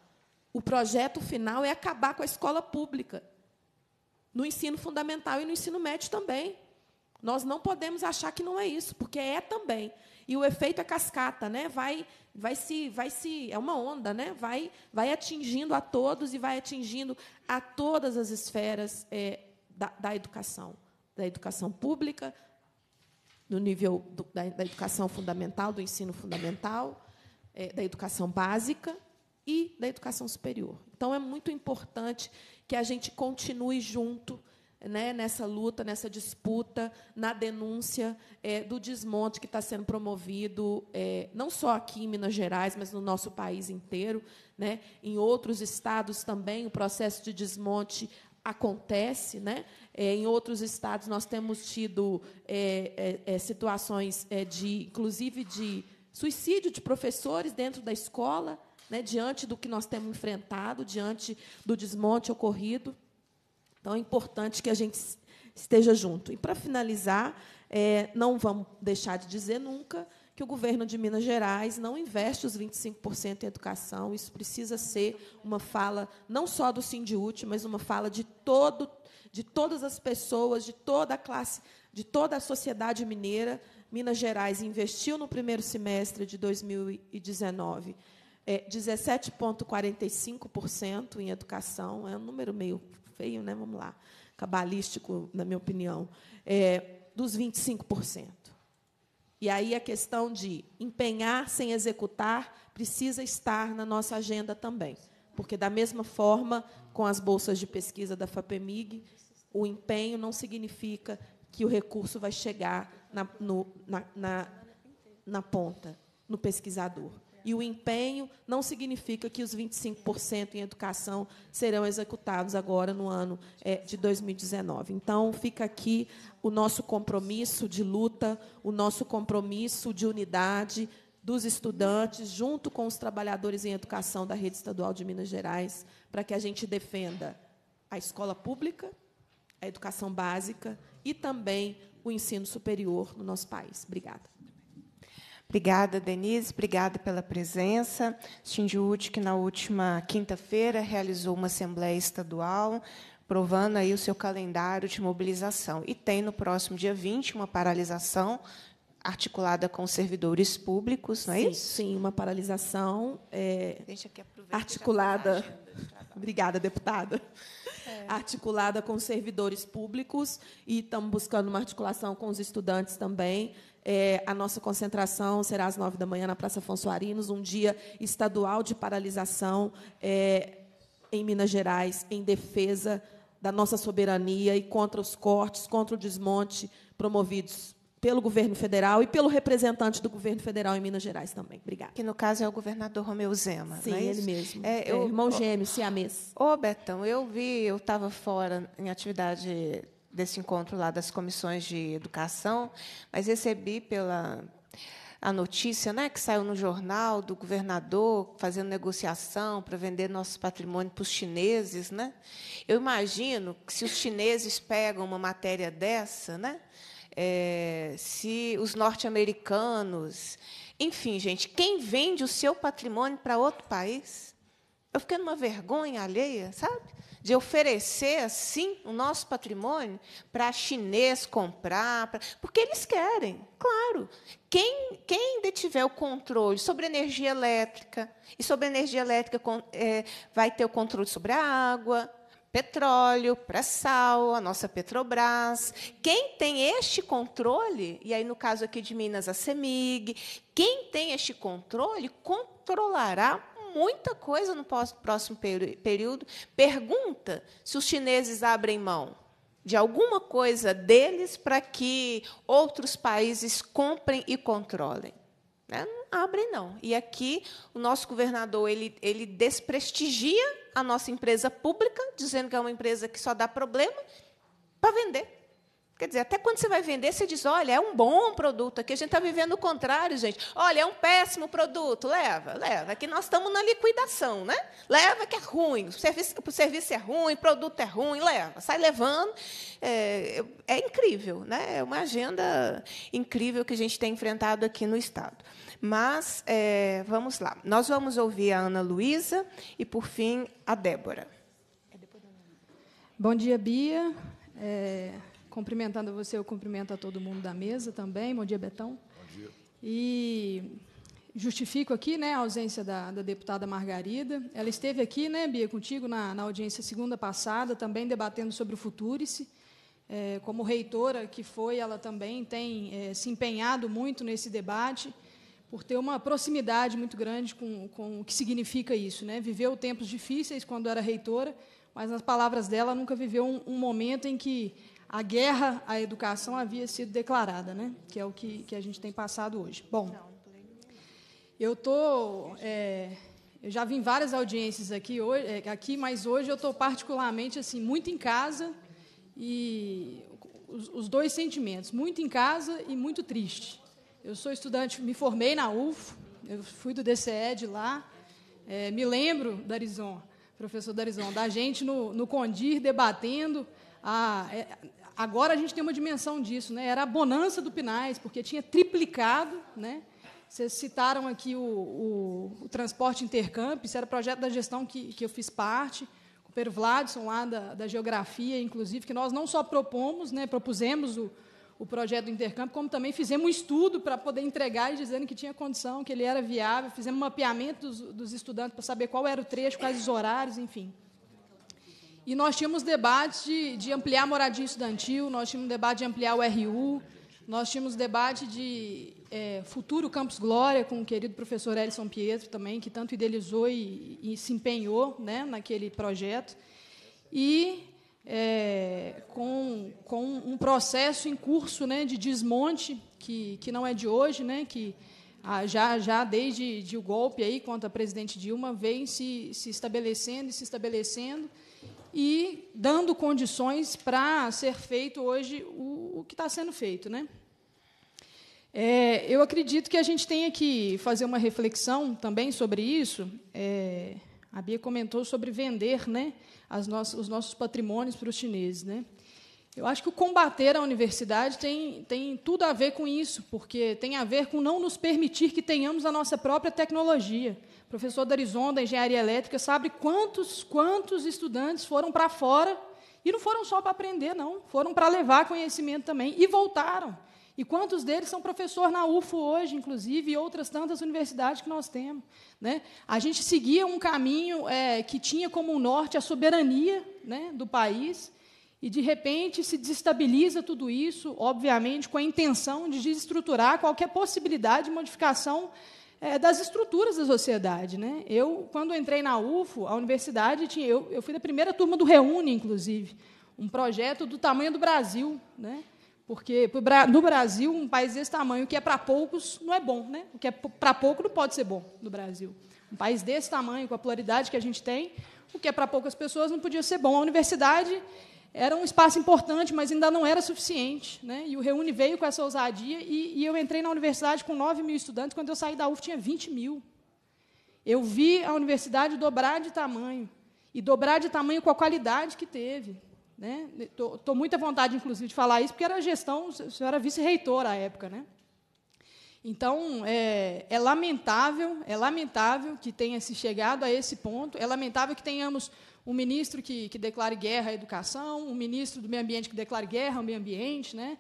S13: O projeto final é acabar com a escola pública, no ensino fundamental e no ensino médio também. Nós não podemos achar que não é isso, porque é também. E o efeito é cascata, né? Vai, vai se, vai se, é uma onda, né? Vai, vai atingindo a todos e vai atingindo a todas as esferas é, da, da, educação, da educação pública, no nível do, da, da, educação fundamental, do ensino fundamental, é, da educação básica e da educação superior. Então é muito importante que a gente continue junto né, nessa luta, nessa disputa, na denúncia é, do desmonte que está sendo promovido, é, não só aqui em Minas Gerais, mas no nosso país inteiro. Né, em outros estados também o processo de desmonte acontece, né? É, em outros estados nós temos tido é, é, é situações é, de, inclusive, de suicídio de professores dentro da escola, né? Diante do que nós temos enfrentado, diante do desmonte ocorrido. Então, é importante que a gente esteja junto. E, para finalizar, é, não vamos deixar de dizer nunca que o governo de Minas Gerais não investe os 25% em educação. Isso precisa ser uma fala não só do Sindiúti, mas uma fala de todo de todas as pessoas, de toda a classe, de toda a sociedade mineira. Minas Gerais investiu no primeiro semestre de 2019 é, 17,45% em educação, é um número meio feio, né? Vamos lá. Cabalístico, na minha opinião, é, dos 25%. E aí a questão de empenhar sem executar precisa estar na nossa agenda também. Porque, da mesma forma, com as bolsas de pesquisa da FAPEMIG, o empenho não significa que o recurso vai chegar na, no, na, na, na ponta, no pesquisador e o empenho não significa que os 25% em educação serão executados agora no ano é, de 2019. Então, fica aqui o nosso compromisso de luta, o nosso compromisso de unidade dos estudantes, junto com os trabalhadores em educação da rede estadual de Minas Gerais, para que a gente defenda a escola pública, a educação básica e também o ensino superior no nosso país. Obrigada.
S1: Obrigada, Denise, obrigada pela presença. Sindiúti, que na última quinta-feira realizou uma assembleia estadual, provando aí o seu calendário de mobilização. E tem no próximo dia 20 uma paralisação articulada com servidores públicos, não é sim, isso? Sim, uma paralisação é, tá articulada. Tá? Obrigada, deputada.
S13: É. Articulada com servidores públicos e estamos buscando uma articulação com os estudantes também. É, a nossa concentração será às nove da manhã na Praça Afonso Arinos, um dia estadual de paralisação é, em Minas Gerais, em defesa da nossa soberania e contra os cortes, contra o desmonte promovidos pelo governo federal e pelo representante do governo federal em Minas Gerais também. Obrigada.
S1: Que no caso é o governador Romeu Zema. Sim, é ele mesmo. É, é eu, é, irmão gêmeo, siamês. Ô, Betão, eu vi, eu estava fora em atividade desse encontro lá das comissões de educação, mas recebi pela a notícia, né, que saiu no jornal do governador fazendo negociação para vender nosso patrimônio para os chineses, né? Eu imagino que se os chineses pegam uma matéria dessa, né, é, se os norte-americanos, enfim, gente, quem vende o seu patrimônio para outro país? Eu fiquei numa vergonha alheia, sabe? de oferecer assim o nosso patrimônio para chinês comprar, pra... porque eles querem, claro. Quem, quem detiver o controle sobre a energia elétrica, e sobre a energia elétrica é, vai ter o controle sobre a água, petróleo, pré-sal, a nossa Petrobras. Quem tem este controle, e aí no caso aqui de Minas, a CEMIG, quem tem este controle controlará muita coisa no próximo período. Pergunta se os chineses abrem mão de alguma coisa deles para que outros países comprem e controlem. Né? Não abrem, não. E aqui o nosso governador ele, ele desprestigia a nossa empresa pública, dizendo que é uma empresa que só dá problema para vender. Quer dizer, até quando você vai vender, você diz: olha, é um bom produto. Aqui a gente está vivendo o contrário, gente. Olha, é um péssimo produto. Leva, leva. Aqui é nós estamos na liquidação, né? Leva que é ruim. O serviço, o serviço é ruim, o produto é ruim, leva. Sai levando. É, é incrível, né? É uma agenda incrível que a gente tem enfrentado aqui no Estado. Mas é, vamos lá. Nós vamos ouvir a Ana Luísa e, por fim, a Débora.
S14: Bom dia, Bia. É,
S1: Cumprimentando você, eu cumprimento
S14: a todo mundo da mesa também. Bom dia, Betão. Bom dia. E justifico aqui né, a ausência da, da, deputada Margarida. Ela esteve aqui, né, Bia, contigo na, na audiência segunda passada, também debatendo sobre o Futurice. É, como reitora que foi, ela também tem é, se empenhado muito nesse debate, por ter uma proximidade muito grande com, com o que significa isso. Né? Viveu tempos difíceis quando era reitora, mas, nas palavras dela, nunca viveu um, um momento em que a guerra à educação havia sido declarada, né? que é o que, que a gente tem passado hoje. Bom, eu tô, é, eu já vim várias audiências aqui, hoje, é, aqui mas hoje eu estou particularmente assim muito em casa e os, os, dois sentimentos, muito em casa e muito triste. Eu sou estudante, me formei na UFO, eu fui do DCE de lá, é, me lembro da Arizona, professor da Arizona, da gente no, no Condir debatendo a, é, Agora a gente tem uma dimensão disso, né? Era a bonança do Pinais, porque tinha triplicado, né? Vocês citaram aqui o, o, o transporte intercâmbio, isso era projeto da gestão que, que eu fiz parte, com o Pedro Vladson, lá da, da Geografia, inclusive, que nós não só propomos, né, propusemos o, o projeto do intercâmbio, como também fizemos um estudo para poder entregar e dizendo que tinha condição, que ele era viável, fizemos um mapeamento dos, dos estudantes para saber qual era o trecho, quais os horários, enfim. E nós tínhamos debates de, de ampliar a moradia estudantil, nós tínhamos debate de ampliar o RU, nós tínhamos debate de é, futuro Campus Glória, com o querido professor Elison Pietro também, que tanto idealizou e, e se empenhou né, naquele projeto. E é, com, com um processo em curso né, de desmonte, que, que não é de hoje, né, que ah, já, já desde de o golpe aí contra a presidente Dilma vem se, se estabelecendo e se estabelecendo e dando condições para ser feito hoje o, o que está sendo feito. Né? É, eu acredito que a gente tenha que fazer uma reflexão também sobre isso. É, a Bia comentou sobre vender né, nossas, os nossos patrimônios para os chineses. Né? Eu acho que o combater a universidade tem, tem tudo a ver com isso, porque tem a ver com não nos permitir que tenhamos a nossa própria tecnologia professor da Arizona, engenharia elétrica, sabe quantos, quantos estudantes foram para fora e não foram só para aprender, não, foram para levar conhecimento também e voltaram. E quantos deles são professor na UFO hoje, inclusive, e outras tantas universidades que nós temos? Né? A gente seguia um caminho é, que tinha como norte a soberania né, do país, e de repente se desestabiliza tudo isso, obviamente, com a intenção de desestruturar qualquer possibilidade de modificação é, das estruturas da sociedade. Né? Eu, quando entrei na UFO, a universidade tinha. Eu, eu fui da primeira turma do Reúne, inclusive, um projeto do tamanho do Brasil. Né? Porque no Brasil, um país desse tamanho, o que é para poucos, não é bom. Né? O que é para pouco não pode ser bom no Brasil. Um país desse tamanho, com a pluralidade que a gente tem, o que é para poucas pessoas não podia ser bom. A universidade era um espaço importante, mas ainda não era suficiente. Né? E o Reúne veio com essa ousadia, e, e eu entrei na universidade com 9 mil estudantes, quando eu saí da UF tinha 20 mil. Eu vi a universidade dobrar de tamanho, e dobrar de tamanho com a qualidade que teve. Né? Estou muito à vontade, inclusive, de falar isso, porque era gestão, o senhor era vice-reitor à época. Né? Então, é, é, lamentável, é lamentável que tenha se chegado a esse ponto, é lamentável que tenhamos um ministro que, que declare guerra à educação, um ministro do meio ambiente que declare guerra ao meio ambiente, né?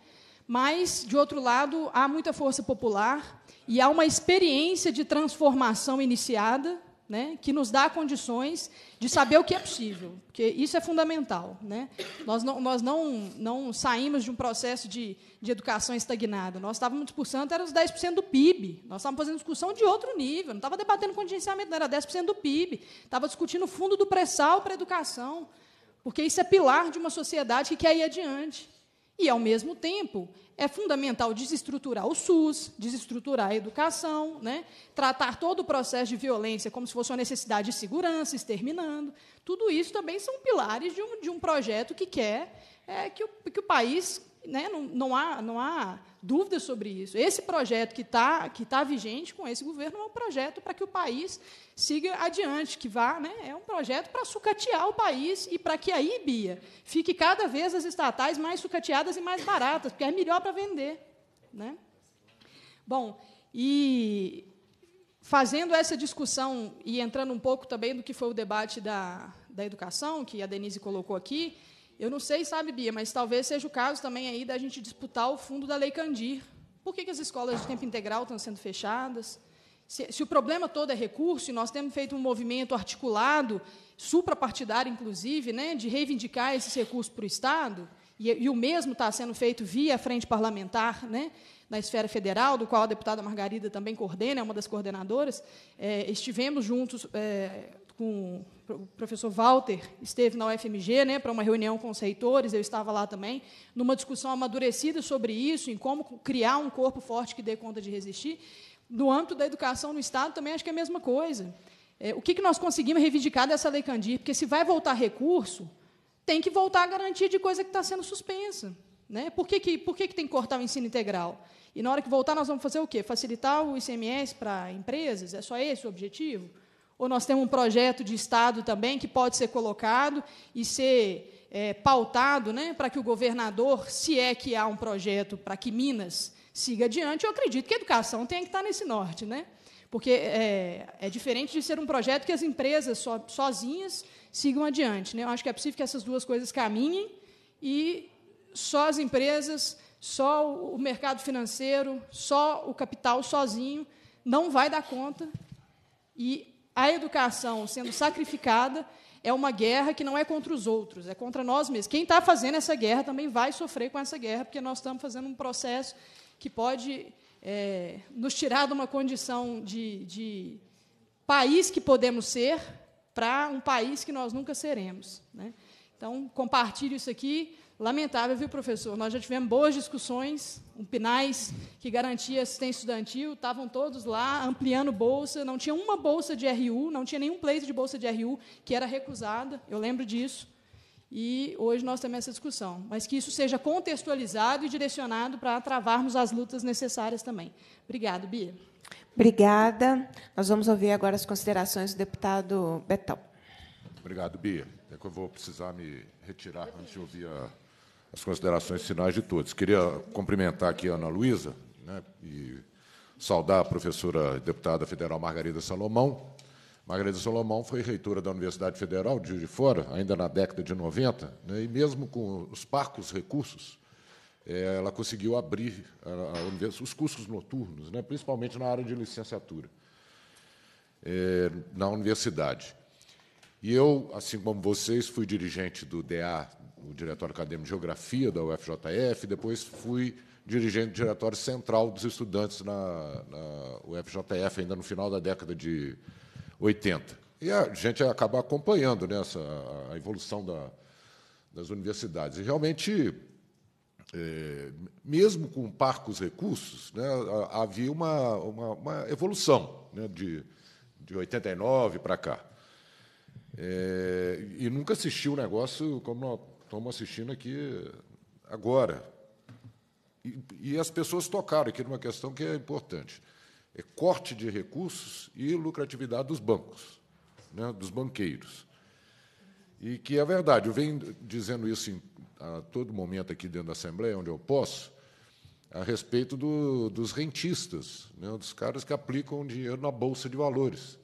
S14: Mas, de outro lado, há muita força popular e há uma experiência de transformação iniciada né, que nos dá condições de saber o que é possível, porque isso é fundamental. Né? Nós, não, nós não, não saímos de um processo de, de educação estagnada. Nós estávamos discursando, era os 10% do PIB. Nós estávamos fazendo discussão de outro nível. Não estava debatendo contingenciamento, não, era 10% do PIB. Estava discutindo o fundo do pré-sal para a educação, porque isso é pilar de uma sociedade que quer ir adiante. E, ao mesmo tempo, é fundamental desestruturar o SUS, desestruturar a educação, né? tratar todo o processo de violência como se fosse uma necessidade de segurança, exterminando. Tudo isso também são pilares de um, de um projeto que quer é, que, o, que o país né? Não, não, há, não há dúvida sobre isso. Esse projeto que está que tá vigente com esse governo é um projeto para que o país siga adiante, que vá. Né? É um projeto para sucatear o país e para que aí, Bia, fique cada vez as estatais mais sucateadas e mais baratas, porque é melhor para vender. Né? Bom, e fazendo essa discussão e entrando um pouco também do que foi o debate da, da educação, que a Denise colocou aqui, eu não sei, sabe, Bia, mas talvez seja o caso também aí da gente disputar o fundo da Lei Candir. Por que, que as escolas de tempo integral estão sendo fechadas? Se, se, o problema todo é recurso, e nós temos feito um movimento articulado, suprapartidário, inclusive, né, de reivindicar esses recursos para o Estado, e, e o mesmo está sendo feito via frente parlamentar, né, na esfera federal, do qual a deputada Margarida também coordena, é uma das coordenadoras, é, estivemos juntos é, com o professor Walter, esteve na UFMG né, para uma reunião com os reitores, eu estava lá também, numa discussão amadurecida sobre isso, em como criar um corpo forte que dê conta de resistir. No âmbito da educação no Estado, também acho que é a mesma coisa. É, o que, que nós conseguimos reivindicar dessa Lei Candir? Porque se vai voltar recurso, tem que voltar a garantia de coisa que está sendo suspensa. Né? Por, que, que, por que, que tem que cortar o ensino integral? E na hora que voltar, nós vamos fazer o quê? Facilitar o ICMS para empresas? É só esse o objetivo? Ou nós temos um projeto de Estado também que pode ser colocado e ser é, pautado né, para que o governador, se é que há um projeto para que Minas siga adiante, eu acredito que a educação tem que estar nesse norte. Né? porque é, é, diferente de ser um projeto que as empresas so, sozinhas sigam adiante. Né? Eu acho que é possível que essas duas coisas caminhem e só as empresas, só o mercado financeiro, só o capital sozinho não vai dar conta e a educação sendo sacrificada é uma guerra que não é contra os outros, é contra nós mesmos. Quem está fazendo essa guerra também vai sofrer com essa guerra, porque nós estamos fazendo um processo que pode é, nos tirar de uma condição de, de país que podemos ser para um país que nós nunca seremos. Né? Então, compartilho isso aqui. Lamentável, viu, professor? Nós já tivemos boas discussões, um PNAES que garantia assistência estudantil, estavam todos lá ampliando bolsa, não tinha uma bolsa de RU, não tinha nenhum pleito de bolsa de RU que era recusada, eu lembro disso. E hoje nós temos essa discussão, mas que isso seja contextualizado e direcionado para travarmos as lutas necessárias também. Obrigado, Bia.
S2: Obrigada.
S1: Nós vamos ouvir agora as considerações do deputado Betão.
S2: Obrigado, Bia. É que eu vou precisar me retirar antes de ouvir a as considerações finais de todos. Queria cumprimentar aqui a Ana Luísa né, e saudar a professora deputada federal Margarida Salomão. Margarida Salomão foi reitora da Universidade Federal de Rio de Fora, ainda na década de 90, né, e mesmo com os parcos recursos, é, ela conseguiu abrir a, a os cursos noturnos, né, principalmente na área de licenciatura, é, na universidade. E eu, assim como vocês, fui dirigente do DA o Diretório Acadêmico de Geografia da UFJF, depois fui dirigente do Diretório Central dos Estudantes na, na UFJF, ainda no final da década de 80. E a gente acaba acompanhando né, essa, a evolução da, das universidades. E realmente, é, mesmo com parcos recursos, né, havia uma, uma, uma evolução né, de, de 89 para cá. É, e nunca assistiu um negócio como estamos assistindo aqui agora. E, e as pessoas tocaram aqui numa questão que é importante. É corte de recursos e lucratividade dos bancos, né, dos banqueiros. E que é verdade, eu venho dizendo isso em, a todo momento aqui dentro da Assembleia, onde eu posso, a respeito do, dos rentistas, né, dos caras que aplicam dinheiro na Bolsa de Valores.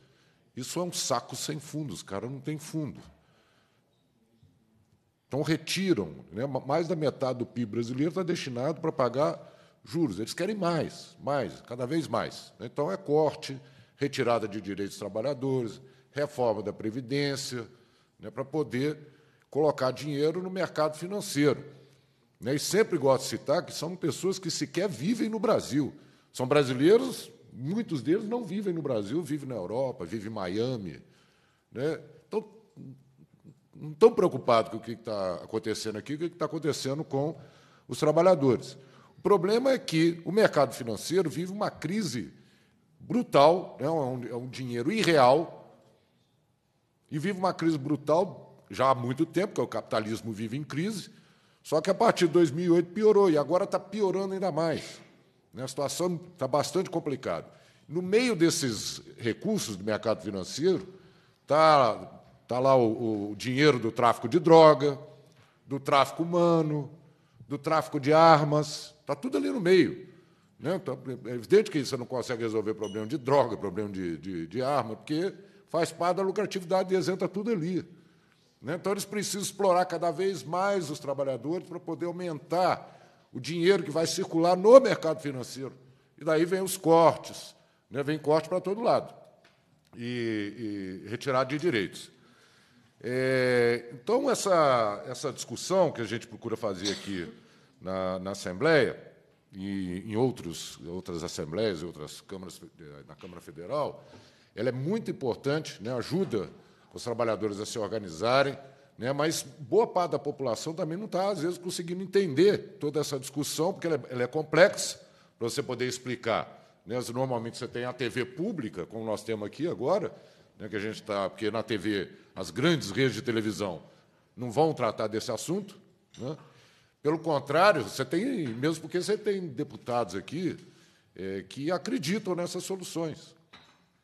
S2: Isso é um saco sem fundo, os caras não têm fundo. Então, retiram. Né? Mais da metade do PIB brasileiro está destinado para pagar juros. Eles querem mais, mais, cada vez mais. Né? Então, é corte, retirada de direitos dos trabalhadores, reforma da Previdência, né, para poder colocar dinheiro no mercado financeiro. Né? E sempre gosto de citar que são pessoas que sequer vivem no Brasil. São brasileiros, muitos deles não vivem no Brasil, vivem na Europa, vivem em Miami. Né? Então, não tão preocupado com o que está acontecendo aqui, com o que está acontecendo com os trabalhadores. O problema é que o mercado financeiro vive uma crise brutal, né? é, um, é um dinheiro irreal, e vive uma crise brutal já há muito tempo, porque é o capitalismo vive em crise, só que a partir de 2008 piorou, e agora está piorando ainda mais. Né, a situação está bastante complicada. No meio desses recursos do mercado financeiro, está Está lá o, o dinheiro do tráfico de droga, do tráfico humano, do tráfico de armas, está tudo ali no meio. Né? Então, é evidente que você não consegue resolver problema de droga, problema de, de, de arma, porque faz parte da lucratividade e isenta tudo ali. Né? Então, eles precisam explorar cada vez mais os trabalhadores para poder aumentar o dinheiro que vai circular no mercado financeiro. E daí vem os cortes, né? vem corte para todo lado e, e retirar de direitos. É, então, essa, essa discussão que a gente procura fazer aqui na, na Assembleia, e em outros, outras assembleias e outras câmaras, é, na Câmara Federal, ela é muito importante, né, ajuda os trabalhadores a se organizarem, né, mas boa parte da população também não está, às vezes, conseguindo entender toda essa discussão, porque ela é, ela é complexa para você poder explicar. Né, normalmente você tem a TV pública, como nós temos aqui agora, né, que a gente está, porque na TV as grandes redes de televisão não vão tratar desse assunto. Né? Pelo contrário, você tem, mesmo porque você tem deputados aqui é, que acreditam nessas soluções.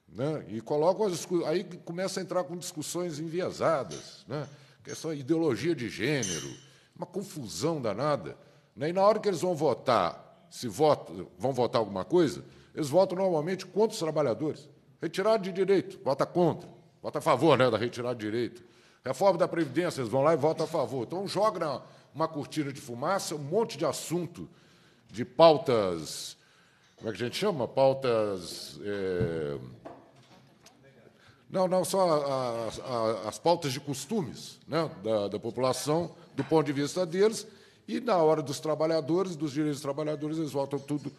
S2: Né? E colocam as, aí começa a entrar com discussões enviesadas, né? questão é ideologia de gênero, uma confusão danada. Né? E na hora que eles vão votar, se votam, vão votar alguma coisa, eles votam normalmente contra os trabalhadores. Retirado de direito, vota contra. Vota a favor né, da retirada de direito. Reforma da Previdência, eles vão lá e votam a favor. Então, joga uma cortina de fumaça, um monte de assunto, de pautas. Como é que a gente chama? Pautas. É... Não, não, só as, as pautas de costumes né, da, da população, do ponto de vista deles, e na hora dos trabalhadores, dos direitos dos trabalhadores, eles votam tudo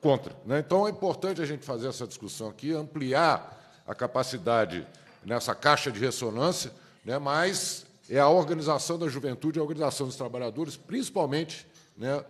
S2: contra. Né? Então, é importante a gente fazer essa discussão aqui, ampliar a capacidade nessa caixa de ressonância, né, mas é a organização da juventude, é a organização dos trabalhadores, principalmente, né,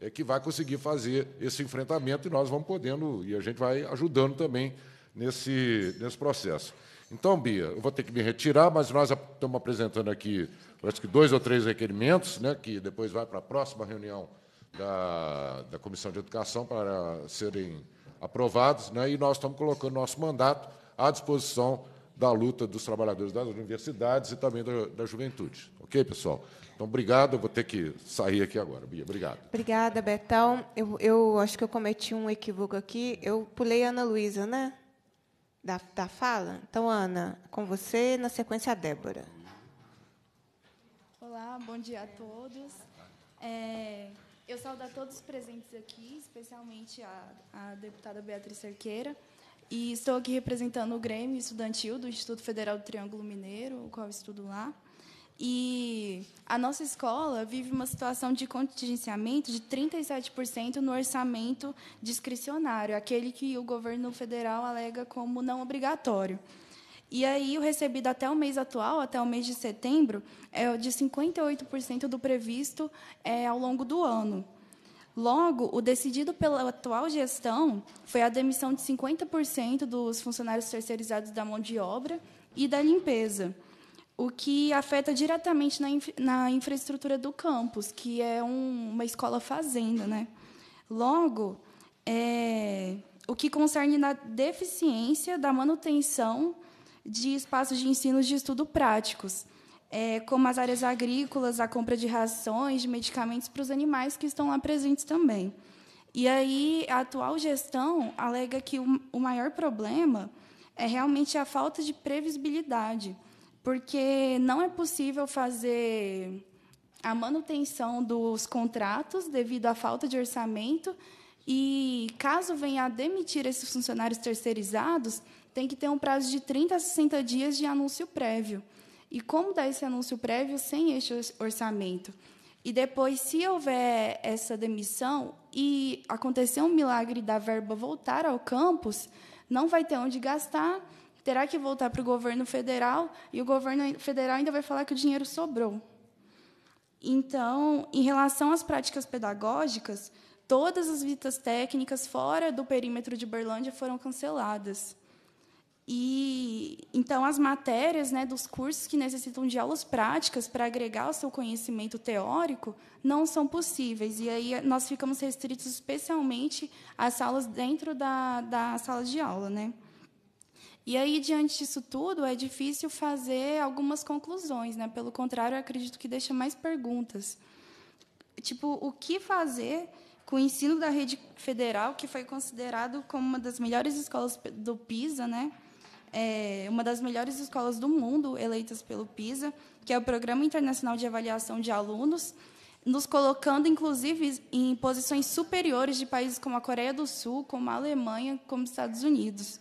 S2: é que vai conseguir fazer esse enfrentamento e nós vamos podendo, e a gente vai ajudando também nesse, nesse processo. Então, Bia, eu vou ter que me retirar, mas nós estamos apresentando aqui, acho que dois ou três requerimentos, né, que depois vai para a próxima reunião da, da Comissão de Educação para serem aprovados, né, e nós estamos colocando nosso mandato à disposição da luta dos trabalhadores das universidades e também da, da juventude. Ok, pessoal? Então, obrigado. Eu vou ter que sair aqui agora, Bia. Obrigado.
S1: Obrigada, Betão. Eu, eu acho que eu cometi um equívoco aqui. Eu pulei Ana Luísa, né? Da, da fala. Então, Ana, com você, na sequência, a Débora.
S15: Olá, bom dia a todos. É, eu saúdo a todos os presentes aqui, especialmente a, a deputada Beatriz Cerqueira. E estou aqui representando o Grêmio Estudantil do Instituto Federal do Triângulo Mineiro, o qual estudo lá. E a nossa escola vive uma situação de contingenciamento de 37% no orçamento discricionário, aquele que o governo federal alega como não obrigatório. E aí, o recebido até o mês atual, até o mês de setembro, é de 58% do previsto é, ao longo do ano. Logo, o decidido pela atual gestão foi a demissão de 50% dos funcionários terceirizados da mão de obra e da limpeza, o que afeta diretamente na, infra na infraestrutura do campus, que é um, uma escola fazenda. Né? Logo, é, o que concerne na deficiência da manutenção de espaços de ensino de estudo práticos, é, como as áreas agrícolas, a compra de rações, de medicamentos para os animais que estão lá presentes também. E aí a atual gestão alega que o, o maior problema é realmente a falta de previsibilidade, porque não é possível fazer a manutenção dos contratos devido à falta de orçamento e caso venha a demitir esses funcionários terceirizados, tem que ter um prazo de 30 a 60 dias de anúncio prévio. E como dar esse anúncio prévio sem este orçamento? E depois, se houver essa demissão e acontecer um milagre da verba voltar ao campus, não vai ter onde gastar, terá que voltar para o governo federal e o governo federal ainda vai falar que o dinheiro sobrou. Então, em relação às práticas pedagógicas, todas as visitas técnicas fora do perímetro de Berlândia foram canceladas. E então as matérias, né, dos cursos que necessitam de aulas práticas para agregar o seu conhecimento teórico não são possíveis. E aí nós ficamos restritos especialmente às salas dentro da, da sala de aula, né? E aí diante disso tudo é difícil fazer algumas conclusões, né? Pelo contrário, eu acredito que deixa mais perguntas. Tipo, o que fazer com o ensino da rede federal, que foi considerado como uma das melhores escolas do PISA, né? é, uma das melhores escolas do mundo, eleitas pelo PISA, que é o Programa Internacional de Avaliação de Alunos, nos colocando, inclusive, em posições superiores de países como a Coreia do Sul, como a Alemanha, como os Estados Unidos.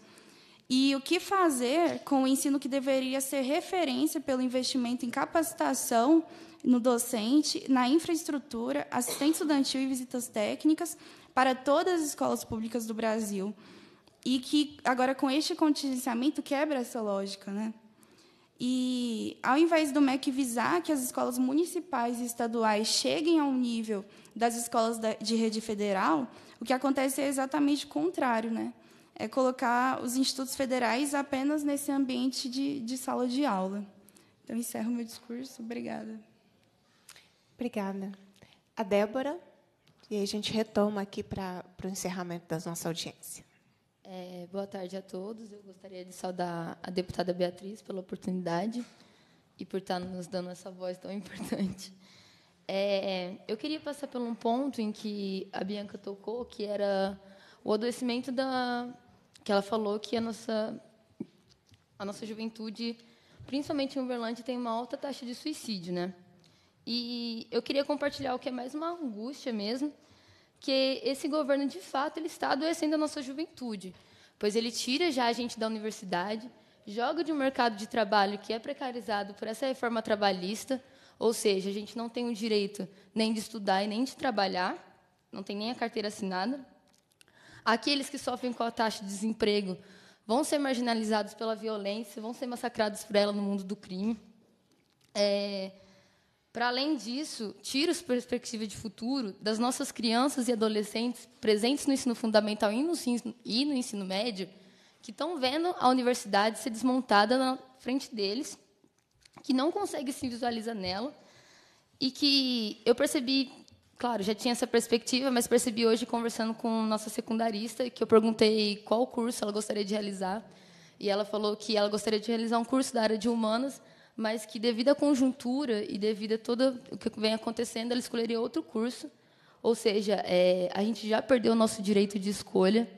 S15: E o que fazer com o ensino que deveria ser referência pelo investimento em capacitação no docente, na infraestrutura, assistência estudantil e visitas técnicas para todas as escolas públicas do Brasil? E que agora com este contingenciamento quebra essa lógica, né? E ao invés do MEC visar que as escolas municipais e estaduais cheguem ao nível das escolas de rede federal, o que acontece é exatamente o contrário, né? É colocar os institutos federais apenas nesse ambiente de, de sala de aula. Então, encerro meu discurso. Obrigada.
S1: Obrigada. A Débora, e a gente retoma aqui para, para o encerramento da nossa audiência.
S16: É, boa tarde a todos. Eu gostaria de saudar a deputada Beatriz pela oportunidade e por estar nos dando essa voz tão (laughs) importante. É, eu queria passar por um ponto em que a Bianca tocou, que era o adoecimento da que ela falou que a nossa a nossa juventude, principalmente em Uberlândia, tem uma alta taxa de suicídio, né? E eu queria compartilhar o que é mais uma angústia mesmo, que esse governo, de fato, ele está adoecendo a nossa juventude, pois ele tira já a gente da universidade, joga de um mercado de trabalho que é precarizado por essa reforma trabalhista, ou seja, a gente não tem o direito nem de estudar e nem de trabalhar, não tem nem a carteira assinada. Aqueles que sofrem com a taxa de desemprego vão ser marginalizados pela violência, vão ser massacrados por ela no mundo do crime. É, para além disso, tira as perspectivas de futuro das nossas crianças e adolescentes presentes no ensino fundamental e no ensino, e no ensino médio, que estão vendo a universidade ser desmontada na frente deles, que não conseguem se visualizar nela, e que eu percebi, claro, já tinha essa perspectiva, mas percebi hoje conversando com nossa secundarista, que eu perguntei qual curso ela gostaria de realizar, e ela falou que ela gostaria de realizar um curso da área de humanas, mas que, devido à conjuntura e devido a todo o que vem acontecendo, ela escolheria outro curso. Ou seja, é, a gente já perdeu o nosso direito de escolha,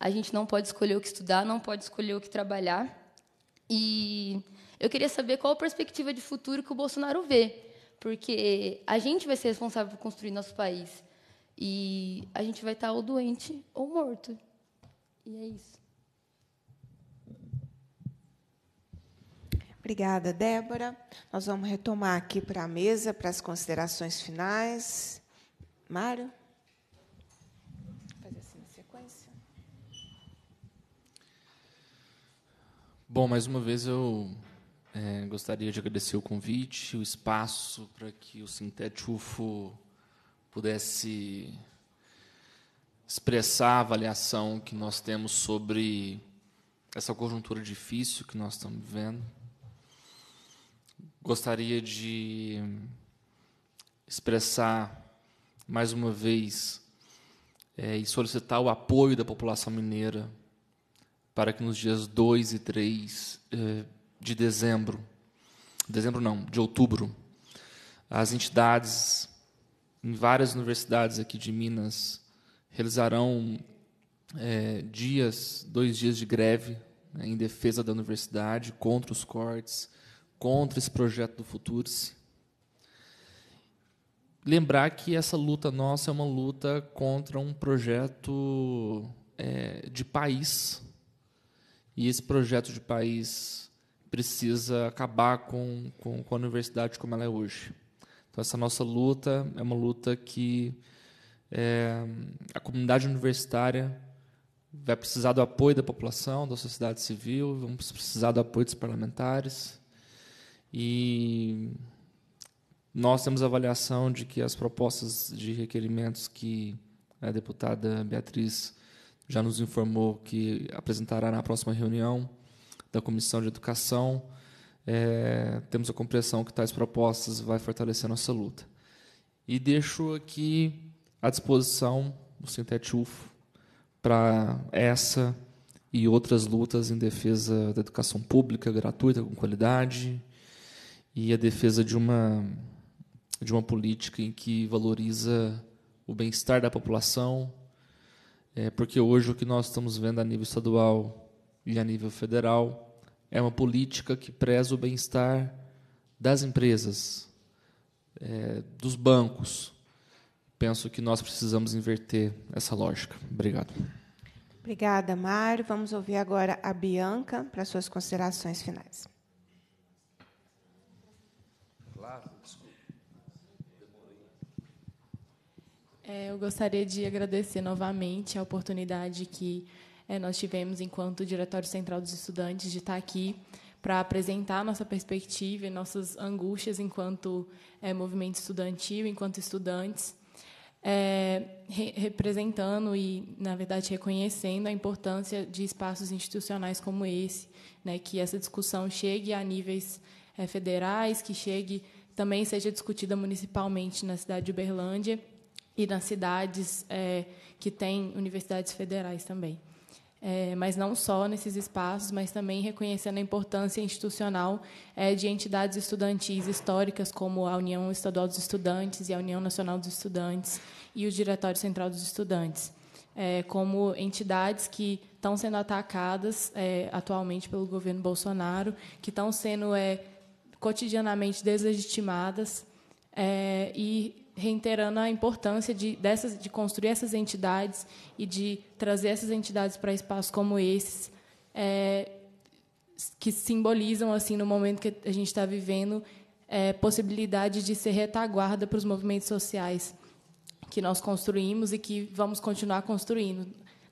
S16: a gente não pode escolher o que estudar, não pode escolher o que trabalhar. E eu queria saber qual a perspectiva de futuro que o Bolsonaro vê, porque a gente vai ser responsável por construir nosso país. E a gente vai estar ou doente ou morto. E é isso.
S1: Obrigada, Débora. Nós vamos retomar aqui para a mesa, para as considerações finais. Mário? Fazer assim na sequência.
S4: Bom, mais uma vez eu é, gostaria de agradecer o convite, o espaço para que o Sintético UFO pudesse expressar a avaliação que nós temos sobre essa conjuntura difícil que nós estamos vivendo gostaria de expressar mais uma vez é, e solicitar o apoio da população mineira para que nos dias 2 e 3 é, de dezembro, dezembro não, de outubro, as entidades em várias universidades aqui de Minas realizarão é, dias, dois dias de greve né, em defesa da universidade, contra os cortes, contra esse projeto do Futures. Lembrar que essa luta nossa é uma luta contra um projeto é, de país. E esse projeto de país precisa acabar com, com, com a universidade como ela é hoje. Então, essa nossa luta é uma luta que é, a comunidade universitária vai precisar do apoio da população, da sociedade civil, vamos precisar do apoio dos parlamentares, e nós temos a avaliação de que as propostas de requerimentos que a deputada Beatriz já nos informou que apresentará na próxima reunião da Comissão de Educação, é, temos a compreensão que tais propostas vai fortalecer nossa luta. E deixo aqui à disposição o UFO para essa e outras lutas em defesa da educação pública, gratuita, com qualidade, e a defesa de uma de uma política em que valoriza o bem-estar da população, é, porque hoje o que nós estamos vendo a nível estadual e a nível federal é uma política que preza o bem-estar das empresas, é, dos bancos. Penso que nós precisamos inverter essa lógica. Obrigado.
S1: Obrigada, Mário. Vamos ouvir agora a Bianca para suas considerações finais.
S3: É, eu gostaria de agradecer novamente a oportunidade que é, nós tivemos, enquanto Diretório Central dos Estudantes, de estar aqui para apresentar nossa perspectiva e nossas angústias enquanto é, movimento estudantil, enquanto estudantes, é, re representando e, na verdade, reconhecendo a importância de espaços institucionais como esse, né, que essa discussão chegue a níveis é, federais, que chegue também seja discutida municipalmente na cidade de Uberlândia e nas cidades é, que têm universidades federais também. É, mas não só nesses espaços, mas também reconhecendo a importância institucional é, de entidades estudantis históricas, como a União Estadual dos Estudantes e a União Nacional dos Estudantes e o Diretório Central dos Estudantes, é, como entidades que estão sendo atacadas é, atualmente pelo governo Bolsonaro, que estão sendo é, cotidianamente deslegitimadas é, e reiterando a importância de, dessas, de construir essas entidades e de trazer essas entidades para espaços como esses, é, que simbolizam, assim, no momento que a gente está vivendo, é, possibilidade de ser retaguarda para os movimentos sociais que nós construímos e que vamos continuar construindo,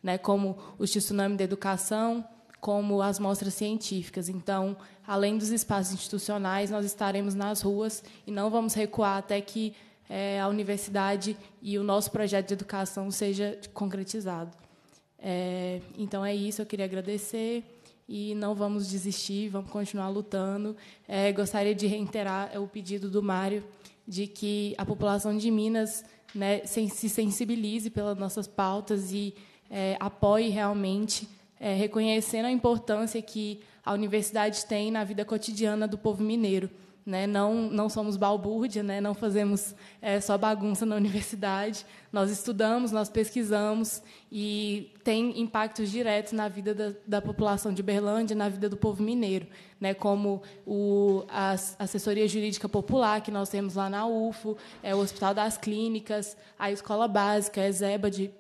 S3: né? como o tsunami da educação, como as mostras científicas. Então, além dos espaços institucionais, nós estaremos nas ruas e não vamos recuar até que é, a universidade e o nosso projeto de educação seja concretizado. É, então é isso, eu queria agradecer e não vamos desistir, vamos continuar lutando. É, gostaria de reiterar o pedido do Mário de que a população de Minas né, se sensibilize pelas nossas pautas e é, apoie realmente, é, reconhecendo a importância que a universidade tem na vida cotidiana do povo mineiro né? não, não somos balbúrdia, né? não fazemos é, só bagunça na (laughs) universidade. Nós estudamos, nós pesquisamos e tem impactos diretos na vida da, da população de Berlândia, na vida do povo mineiro, né? como o, a assessoria jurídica popular que nós temos lá na UFO, é, o Hospital das Clínicas, a escola básica, a ESEBA de,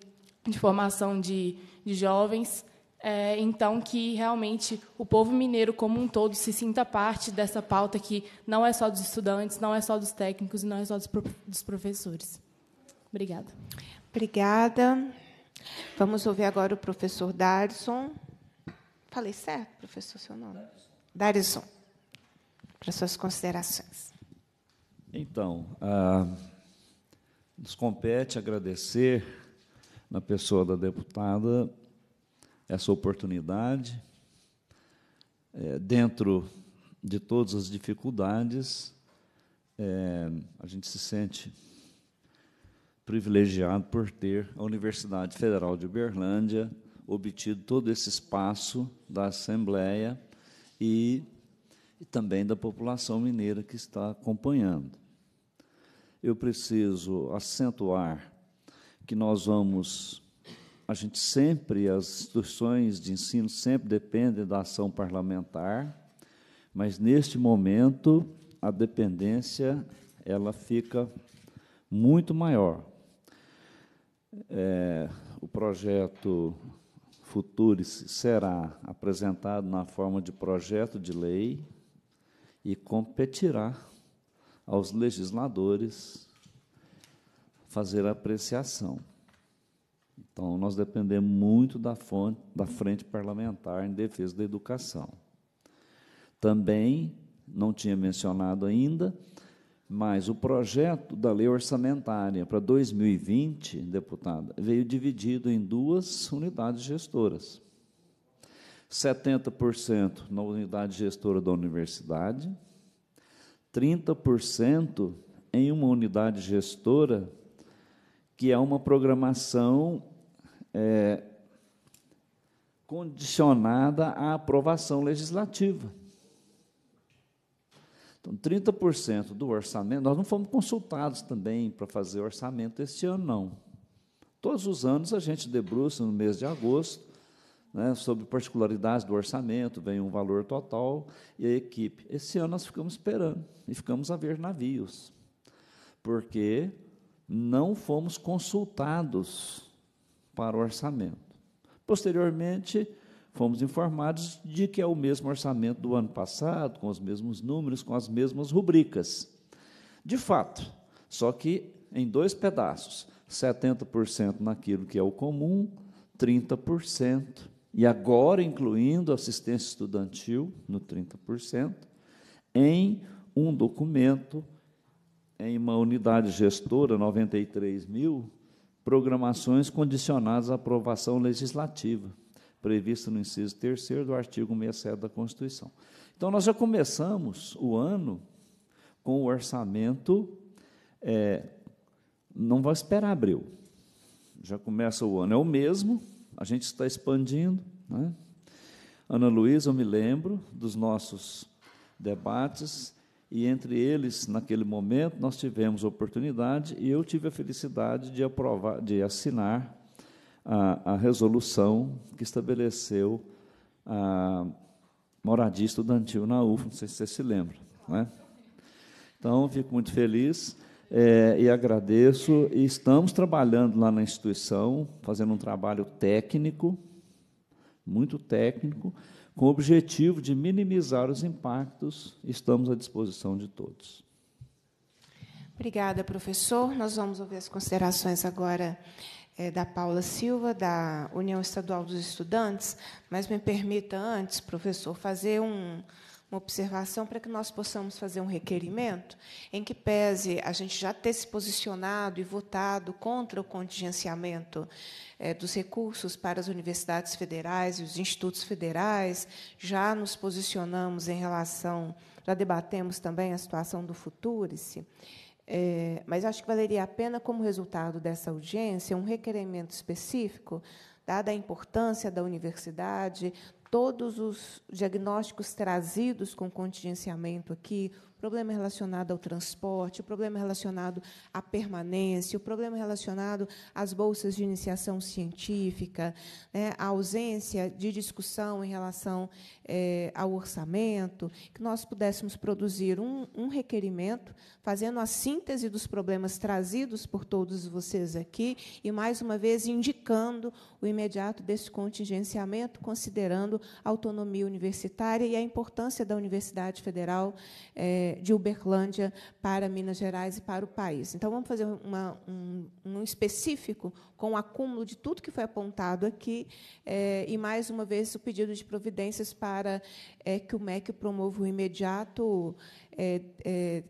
S3: de formação de, de jovens é, então que realmente o povo mineiro como um todo se sinta parte dessa pauta que não é só dos estudantes, não é só dos técnicos e não
S1: é só dos, dos professores. Obrigada. Obrigada. Vamos ouvir agora o professor Darson. Falei certo, professor, seu nome? Darson. Para suas considerações.
S5: Então, ah, nos compete agradecer na pessoa da deputada essa oportunidade, é, dentro de todas as dificuldades, é, a gente se sente privilegiado por ter a Universidade Federal de Uberlândia obtido todo esse espaço da Assembleia e, e também da população mineira que está acompanhando. Eu preciso acentuar que nós vamos a gente sempre, as instituições de ensino sempre dependem da ação parlamentar, mas neste momento a dependência ela fica muito maior. É, o projeto Futuris será apresentado na forma de projeto de lei e competirá aos legisladores fazer apreciação. Então, nós dependemos muito da, fonte, da frente parlamentar em defesa da educação. Também, não tinha mencionado ainda, mas o projeto da lei orçamentária para 2020, deputada, veio dividido em duas unidades gestoras. 70% na unidade gestora da universidade, 30% em uma unidade gestora que é uma programação é, condicionada à aprovação legislativa. Então, 30% do orçamento, nós não fomos consultados também para fazer orçamento este ano, não. Todos os anos a gente debruça no mês de agosto né, sobre particularidades do orçamento, vem um valor total e a equipe. Esse ano nós ficamos esperando e ficamos a ver navios, porque não fomos consultados para o orçamento. Posteriormente, fomos informados de que é o mesmo orçamento do ano passado, com os mesmos números, com as mesmas rubricas. De fato, só que em dois pedaços: 70% naquilo que é o comum, 30%, e agora incluindo assistência estudantil no 30%, em um documento, em uma unidade gestora, 93 mil, programações condicionadas à aprovação legislativa, previsto no inciso 3 do artigo 67 da Constituição. Então, nós já começamos o ano com o orçamento, é, não vai esperar abril, já começa o ano, é o mesmo, a gente está expandindo. Né? Ana Luísa, eu me lembro dos nossos debates, e entre eles, naquele momento, nós tivemos oportunidade e eu tive a felicidade de aprovar, de assinar a, a resolução que estabeleceu a moradia estudantil na UF, não sei se você se lembra. Né? Então, fico muito feliz é, e agradeço. E estamos trabalhando lá na instituição, fazendo um trabalho técnico, muito técnico, com o objetivo de minimizar os impactos, estamos à disposição de todos.
S1: Obrigada, professor. Nós vamos ouvir as considerações agora é, da Paula Silva, da União Estadual dos Estudantes, mas me permita antes, professor, fazer um, uma observação para que nós possamos fazer um requerimento em que pese a gente já ter se posicionado e votado contra o contingenciamento é, dos recursos para as universidades federais e os institutos federais, já nos posicionamos em relação, já debatemos também a situação do Futurice. É, mas acho que valeria a pena, como resultado dessa audiência, um requerimento específico, dada a importância da universidade, todos os diagnósticos trazidos com contingenciamento aqui, problema relacionado ao transporte, o problema relacionado à permanência, o problema relacionado às bolsas de iniciação científica, né, a ausência de discussão em relação é, ao orçamento, que nós pudéssemos produzir um, um requerimento, fazendo a síntese dos problemas trazidos por todos vocês aqui e, mais uma vez, indicando o imediato desse contingenciamento, considerando a autonomia universitária e a importância da Universidade Federal é, de Uberlândia para Minas Gerais e para o país. Então, vamos fazer uma, um, um específico com o acúmulo de tudo que foi apontado aqui é, e, mais uma vez, o pedido de providências para para é, que o MEC promova o imediato é, é,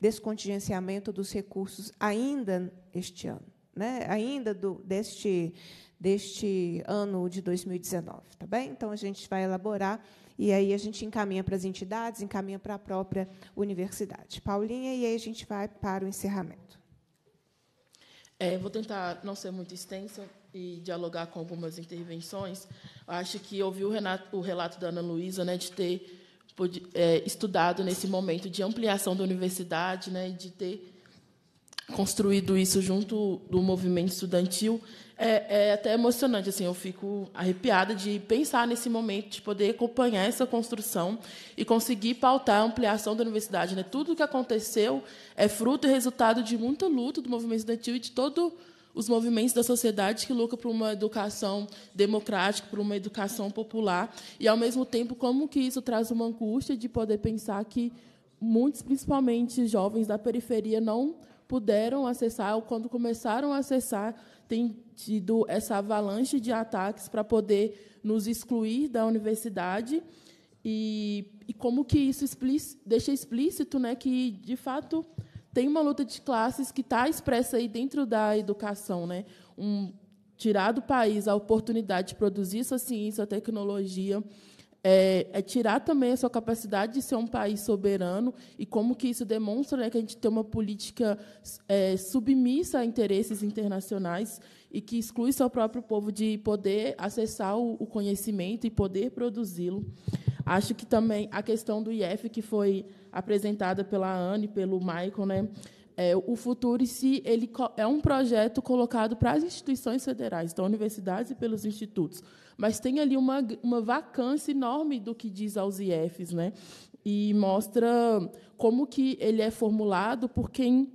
S1: descontingenciamento dos recursos ainda este ano, né? ainda do, deste, deste ano de 2019. Tá bem? Então, a gente vai elaborar e aí a gente encaminha para as entidades, encaminha para a própria universidade. Paulinha, e aí a gente vai para o encerramento.
S6: É, vou tentar não ser muito extensa, e dialogar com algumas intervenções, acho que ouvir o, o relato da Ana Luísa né, de ter é, estudado nesse momento de ampliação da universidade, né, de ter construído isso junto do movimento estudantil, é, é até emocionante. Assim, eu fico arrepiada de pensar nesse momento, de poder acompanhar essa construção e conseguir pautar a ampliação da universidade. Né? Tudo o que aconteceu é fruto e resultado de muita luta do movimento estudantil e de todo os movimentos da sociedade que lucram por uma educação democrática, por uma educação popular, e, ao mesmo tempo, como que isso traz uma angústia de poder pensar que muitos, principalmente jovens da periferia, não puderam acessar, ou quando começaram a acessar, tem tido essa avalanche de ataques para poder nos excluir da universidade. E, e como que isso explica, deixa explícito né, que, de fato, tem uma luta de classes que está expressa aí dentro da educação, né? Um, tirar do país a oportunidade de produzir sua ciência, tecnologia, é, é, tirar também a sua capacidade de ser um país soberano e como que isso demonstra né, que a gente tem uma política é, submissa a interesses internacionais e que exclui seu próprio povo de poder acessar o, o conhecimento e poder produzi-lo. Acho que também a questão do IF, que foi apresentada pela Anne, pelo Michael, né? É, o se ele é um projeto colocado para as instituições federais, então universidades e pelos institutos, mas tem ali uma, uma vacância enorme do que diz aos IFs, né? E mostra como que ele é formulado por quem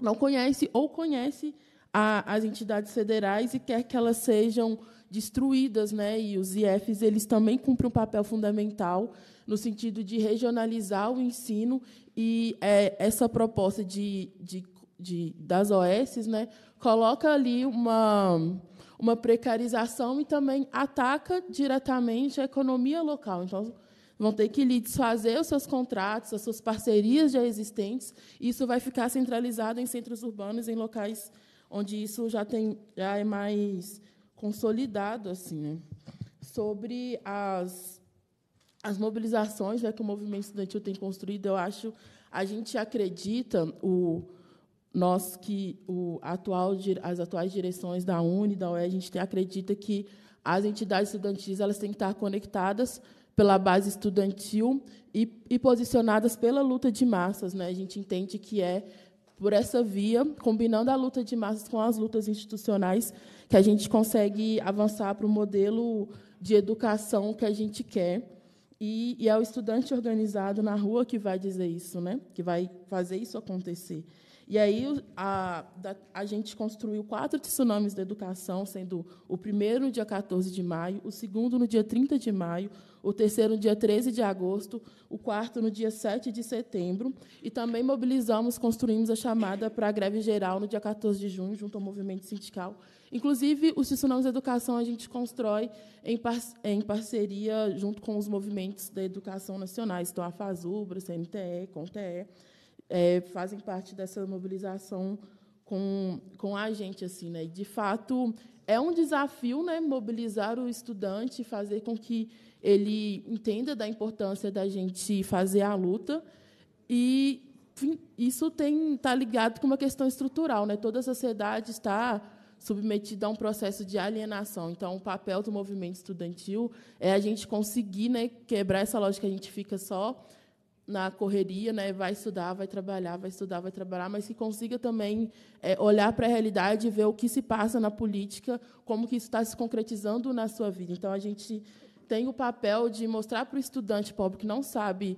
S6: não conhece ou conhece a, as entidades federais e quer que elas sejam destruídas, né? E os IFs eles também cumprem um papel fundamental no sentido de regionalizar o ensino e é, essa proposta de, de, de, das OS, né? Coloca ali uma uma precarização e também ataca diretamente a economia local. Então vão ter que lhe desfazer os seus contratos, as suas parcerias já existentes. E isso vai ficar centralizado em centros urbanos, em locais onde isso já tem já é mais consolidado assim, né, sobre as as mobilizações né, que o movimento estudantil tem construído, eu acho, a gente acredita, o, nós que o atual, as atuais direções da Uni da UE, a gente tem, acredita que as entidades estudantis elas têm que estar conectadas pela base estudantil e, e posicionadas pela luta de massas. Né? A gente entende que é por essa via, combinando a luta de massas com as lutas institucionais, que a gente consegue avançar para o modelo de educação que a gente quer. E, e é o estudante organizado na rua que vai dizer isso, né? que vai fazer isso acontecer. E aí a, a gente construiu quatro tsunamis da educação, sendo o primeiro no dia 14 de maio, o segundo no dia 30 de maio, o terceiro no dia 13 de agosto, o quarto no dia 7 de setembro, e também mobilizamos, construímos a chamada para a greve geral no dia 14 de junho, junto ao movimento sindical. Inclusive, os Tsunamis Educação a gente constrói em, par em parceria junto com os movimentos da educação nacionais, então a FASUBRA, CMTE, CONTE, é, fazem parte dessa mobilização com, com a gente assim né de fato é um desafio né mobilizar o estudante fazer com que ele entenda da importância da gente fazer a luta e isso tem está ligado com uma questão estrutural, né? Toda a sociedade está submetida a um processo de alienação. Então, o papel do movimento estudantil é a gente conseguir, né, quebrar essa lógica a gente fica só na correria, né, vai estudar, vai trabalhar, vai estudar, vai trabalhar, mas que consiga também é, olhar para a realidade e ver o que se passa na política, como que isso está se concretizando na sua vida. Então, a gente tem o papel de mostrar para o estudante pobre que não sabe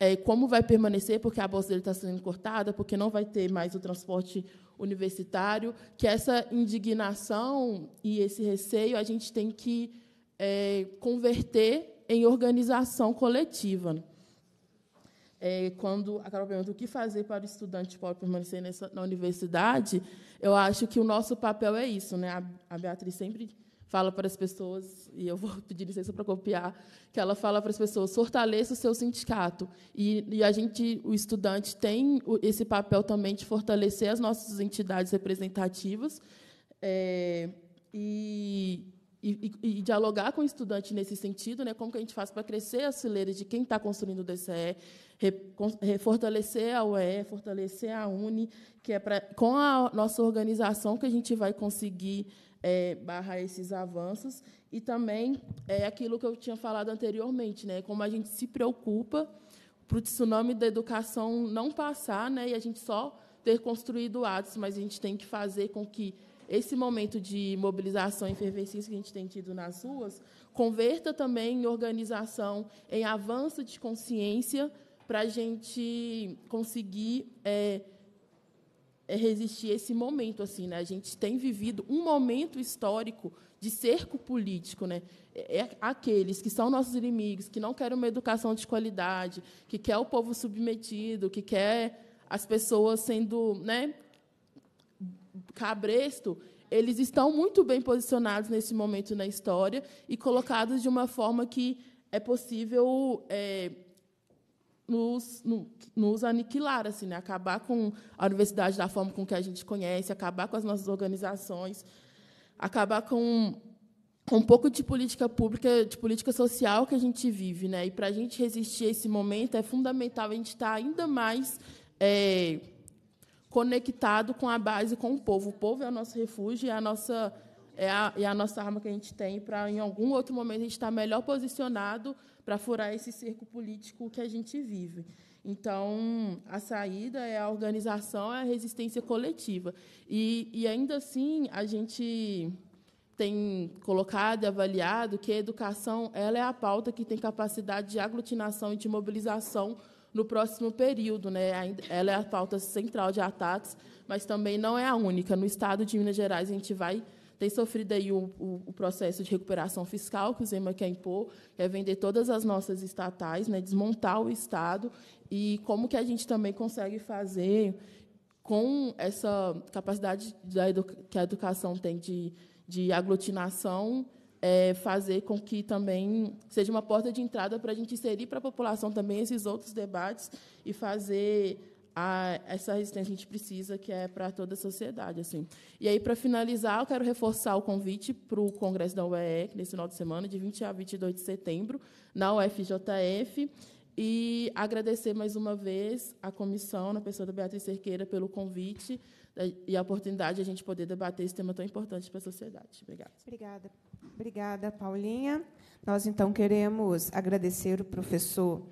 S6: é, como vai permanecer, porque a bolsa dele está sendo cortada, porque não vai ter mais o transporte universitário, que essa indignação e esse receio a gente tem que é, converter em organização coletiva. É, quando a Carol pergunta o que fazer para o estudante pobre permanecer nessa, na universidade, eu acho que o nosso papel é isso. Né? A, a Beatriz sempre fala para as pessoas, e eu vou (laughs) pedir licença para copiar, que ela fala para as pessoas, fortaleça o seu sindicato. E, e a gente, o estudante, tem esse papel também de fortalecer as nossas entidades representativas é, e, e, e, dialogar com o estudante nesse sentido, né, como que a gente faz para crescer as fileiras de quem está construindo o DCE, fortalecer a UE, fortalecer a UNE, que é pra, com a nossa organização que a gente vai conseguir é, barra esses avanços e também é aquilo que eu tinha falado anteriormente, né? Como a gente se preocupa para o tsunami da educação não passar, né? E a gente só ter construído atos, mas a gente tem que fazer com que esse momento de mobilização e efervescência que a gente tem tido nas ruas converta também em organização, em avanço de consciência, para a gente conseguir é, é resistir a esse momento assim, né? A gente tem vivido um momento histórico de cerco político, né? É, é aqueles que são nossos inimigos, que não querem uma educação de qualidade, que quer o povo submetido, que quer as pessoas sendo, né, cabresto, eles estão muito bem posicionados nesse momento na história e colocados de uma forma que é possível é, nos, nos aniquilar, assim, né? acabar com a universidade da forma com que a gente conhece, acabar com as nossas organizações, acabar com, um pouco de política pública, de política social que a gente vive. Né? E, para a gente resistir a esse momento, é fundamental a gente estar tá ainda mais é, conectado com a base, com o povo. O povo é o nosso refúgio, é a nossa é a, é a nossa arma que a gente tem para, em algum outro momento, a gente estar tá melhor posicionado para furar esse cerco político que a gente vive. Então, a saída é a organização, é a resistência coletiva. E, e ainda assim, a gente tem colocado e avaliado que a educação ela é a pauta que tem capacidade de aglutinação e de mobilização no próximo período. Né? Ela é a pauta central de ataques, mas também não é a única. No estado de Minas Gerais, a gente vai tem sofrido aí o, o, o, processo de recuperação fiscal que o Zema quer impor, quer é vender todas as nossas estatais, né, desmontar o Estado, e como que a gente também consegue fazer com essa capacidade que a educação tem de, de aglutinação, é fazer com que também seja uma porta de entrada para a gente inserir para a população também esses outros debates e fazer a essa resistência a gente precisa, que é para toda a sociedade. assim. E aí, para finalizar, eu quero reforçar o convite para o Congresso da UEE, nesse final de semana, de 20 a 22 de setembro, na UFJF. E agradecer mais uma vez à comissão, na pessoa da Beatriz Cerqueira, pelo convite e a oportunidade de a gente poder debater esse tema tão importante para a sociedade. Obrigada.
S1: Obrigada. Obrigada, Paulinha. Nós, então, queremos agradecer o professor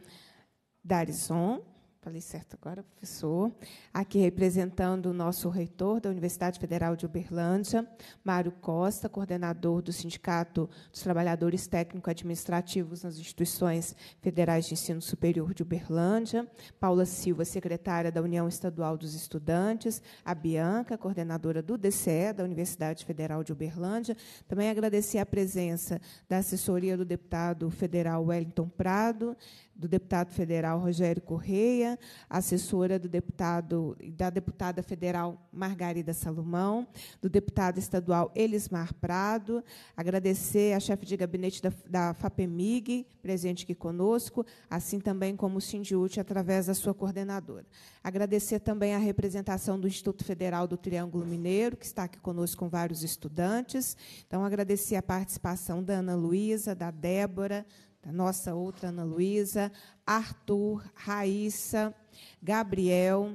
S1: Darison Falei certo agora, professor. Aqui representando o nosso reitor da Universidade Federal de Uberlândia, Mário Costa, coordenador do Sindicato dos Trabalhadores Técnico-Administrativos nas Instituições Federais de Ensino Superior de Uberlândia, Paula Silva, secretária da União Estadual dos Estudantes, a Bianca, coordenadora do DCE da Universidade Federal de Uberlândia. Também agradecer a presença da assessoria do deputado federal Wellington Prado, do deputado federal Rogério Correia, assessora do deputado da deputada federal Margarida Salomão, do deputado estadual Elismar Prado, agradecer a chefe de gabinete da, da FAPEMIG, presente aqui conosco, assim também como o Sindiúte através da sua coordenadora. Agradecer também a representação do Instituto Federal do Triângulo Mineiro, que está aqui conosco com vários estudantes. Então agradecer a participação da Ana Luísa, da Débora, da nossa outra Ana Luísa, Arthur, Raíssa, Gabriel,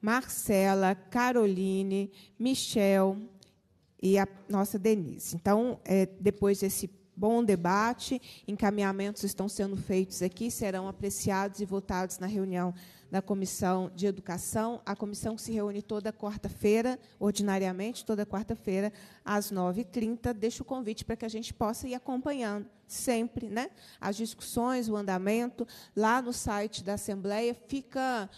S1: Marcela, Caroline, Michel e a nossa Denise. Então, é, depois desse bom debate, encaminhamentos estão sendo feitos aqui, serão apreciados e votados na reunião da Comissão de Educação, a comissão que se reúne toda quarta-feira, ordinariamente, toda quarta-feira, às 9h30. Deixo o convite para que a gente possa ir acompanhando sempre né, as discussões, o andamento. Lá no site da Assembleia fica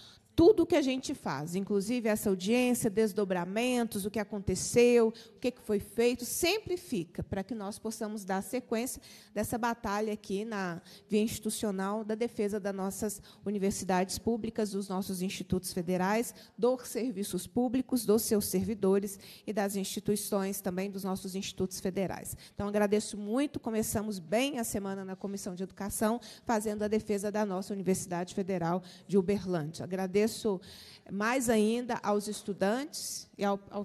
S1: tudo o que a gente faz, inclusive essa audiência, desdobramentos, o que aconteceu, o que foi feito, sempre fica para que nós possamos dar sequência dessa batalha aqui na via institucional da defesa das nossas universidades públicas, dos nossos institutos federais, dos serviços públicos, dos seus servidores e das instituições também dos nossos institutos federais. Então, agradeço muito. Começamos bem a semana na Comissão de Educação, fazendo a defesa da nossa Universidade Federal de Uberlândia. Agradeço agradeço mais ainda aos estudantes e ao, ao,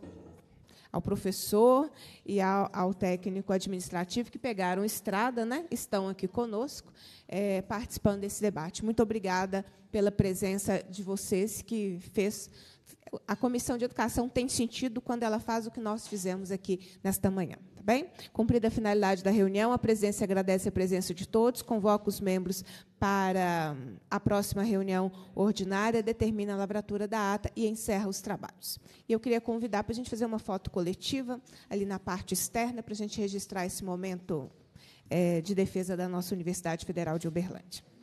S1: ao professor e ao, ao, técnico administrativo que pegaram estrada, né? estão aqui conosco, é, participando desse debate. Muito obrigada pela presença de vocês que fez. A Comissão de Educação tem sentido quando ela faz o que nós fizemos aqui nesta manhã bem? Cumprida a finalidade da reunião, a presença agradece a presença de todos, convoca os membros para hum, a próxima reunião ordinária, determina a lavratura da ata e encerra os trabalhos. E eu queria convidar para a gente fazer uma foto coletiva ali na parte externa, para a gente registrar esse momento é, de defesa da nossa Universidade Federal de Uberlândia.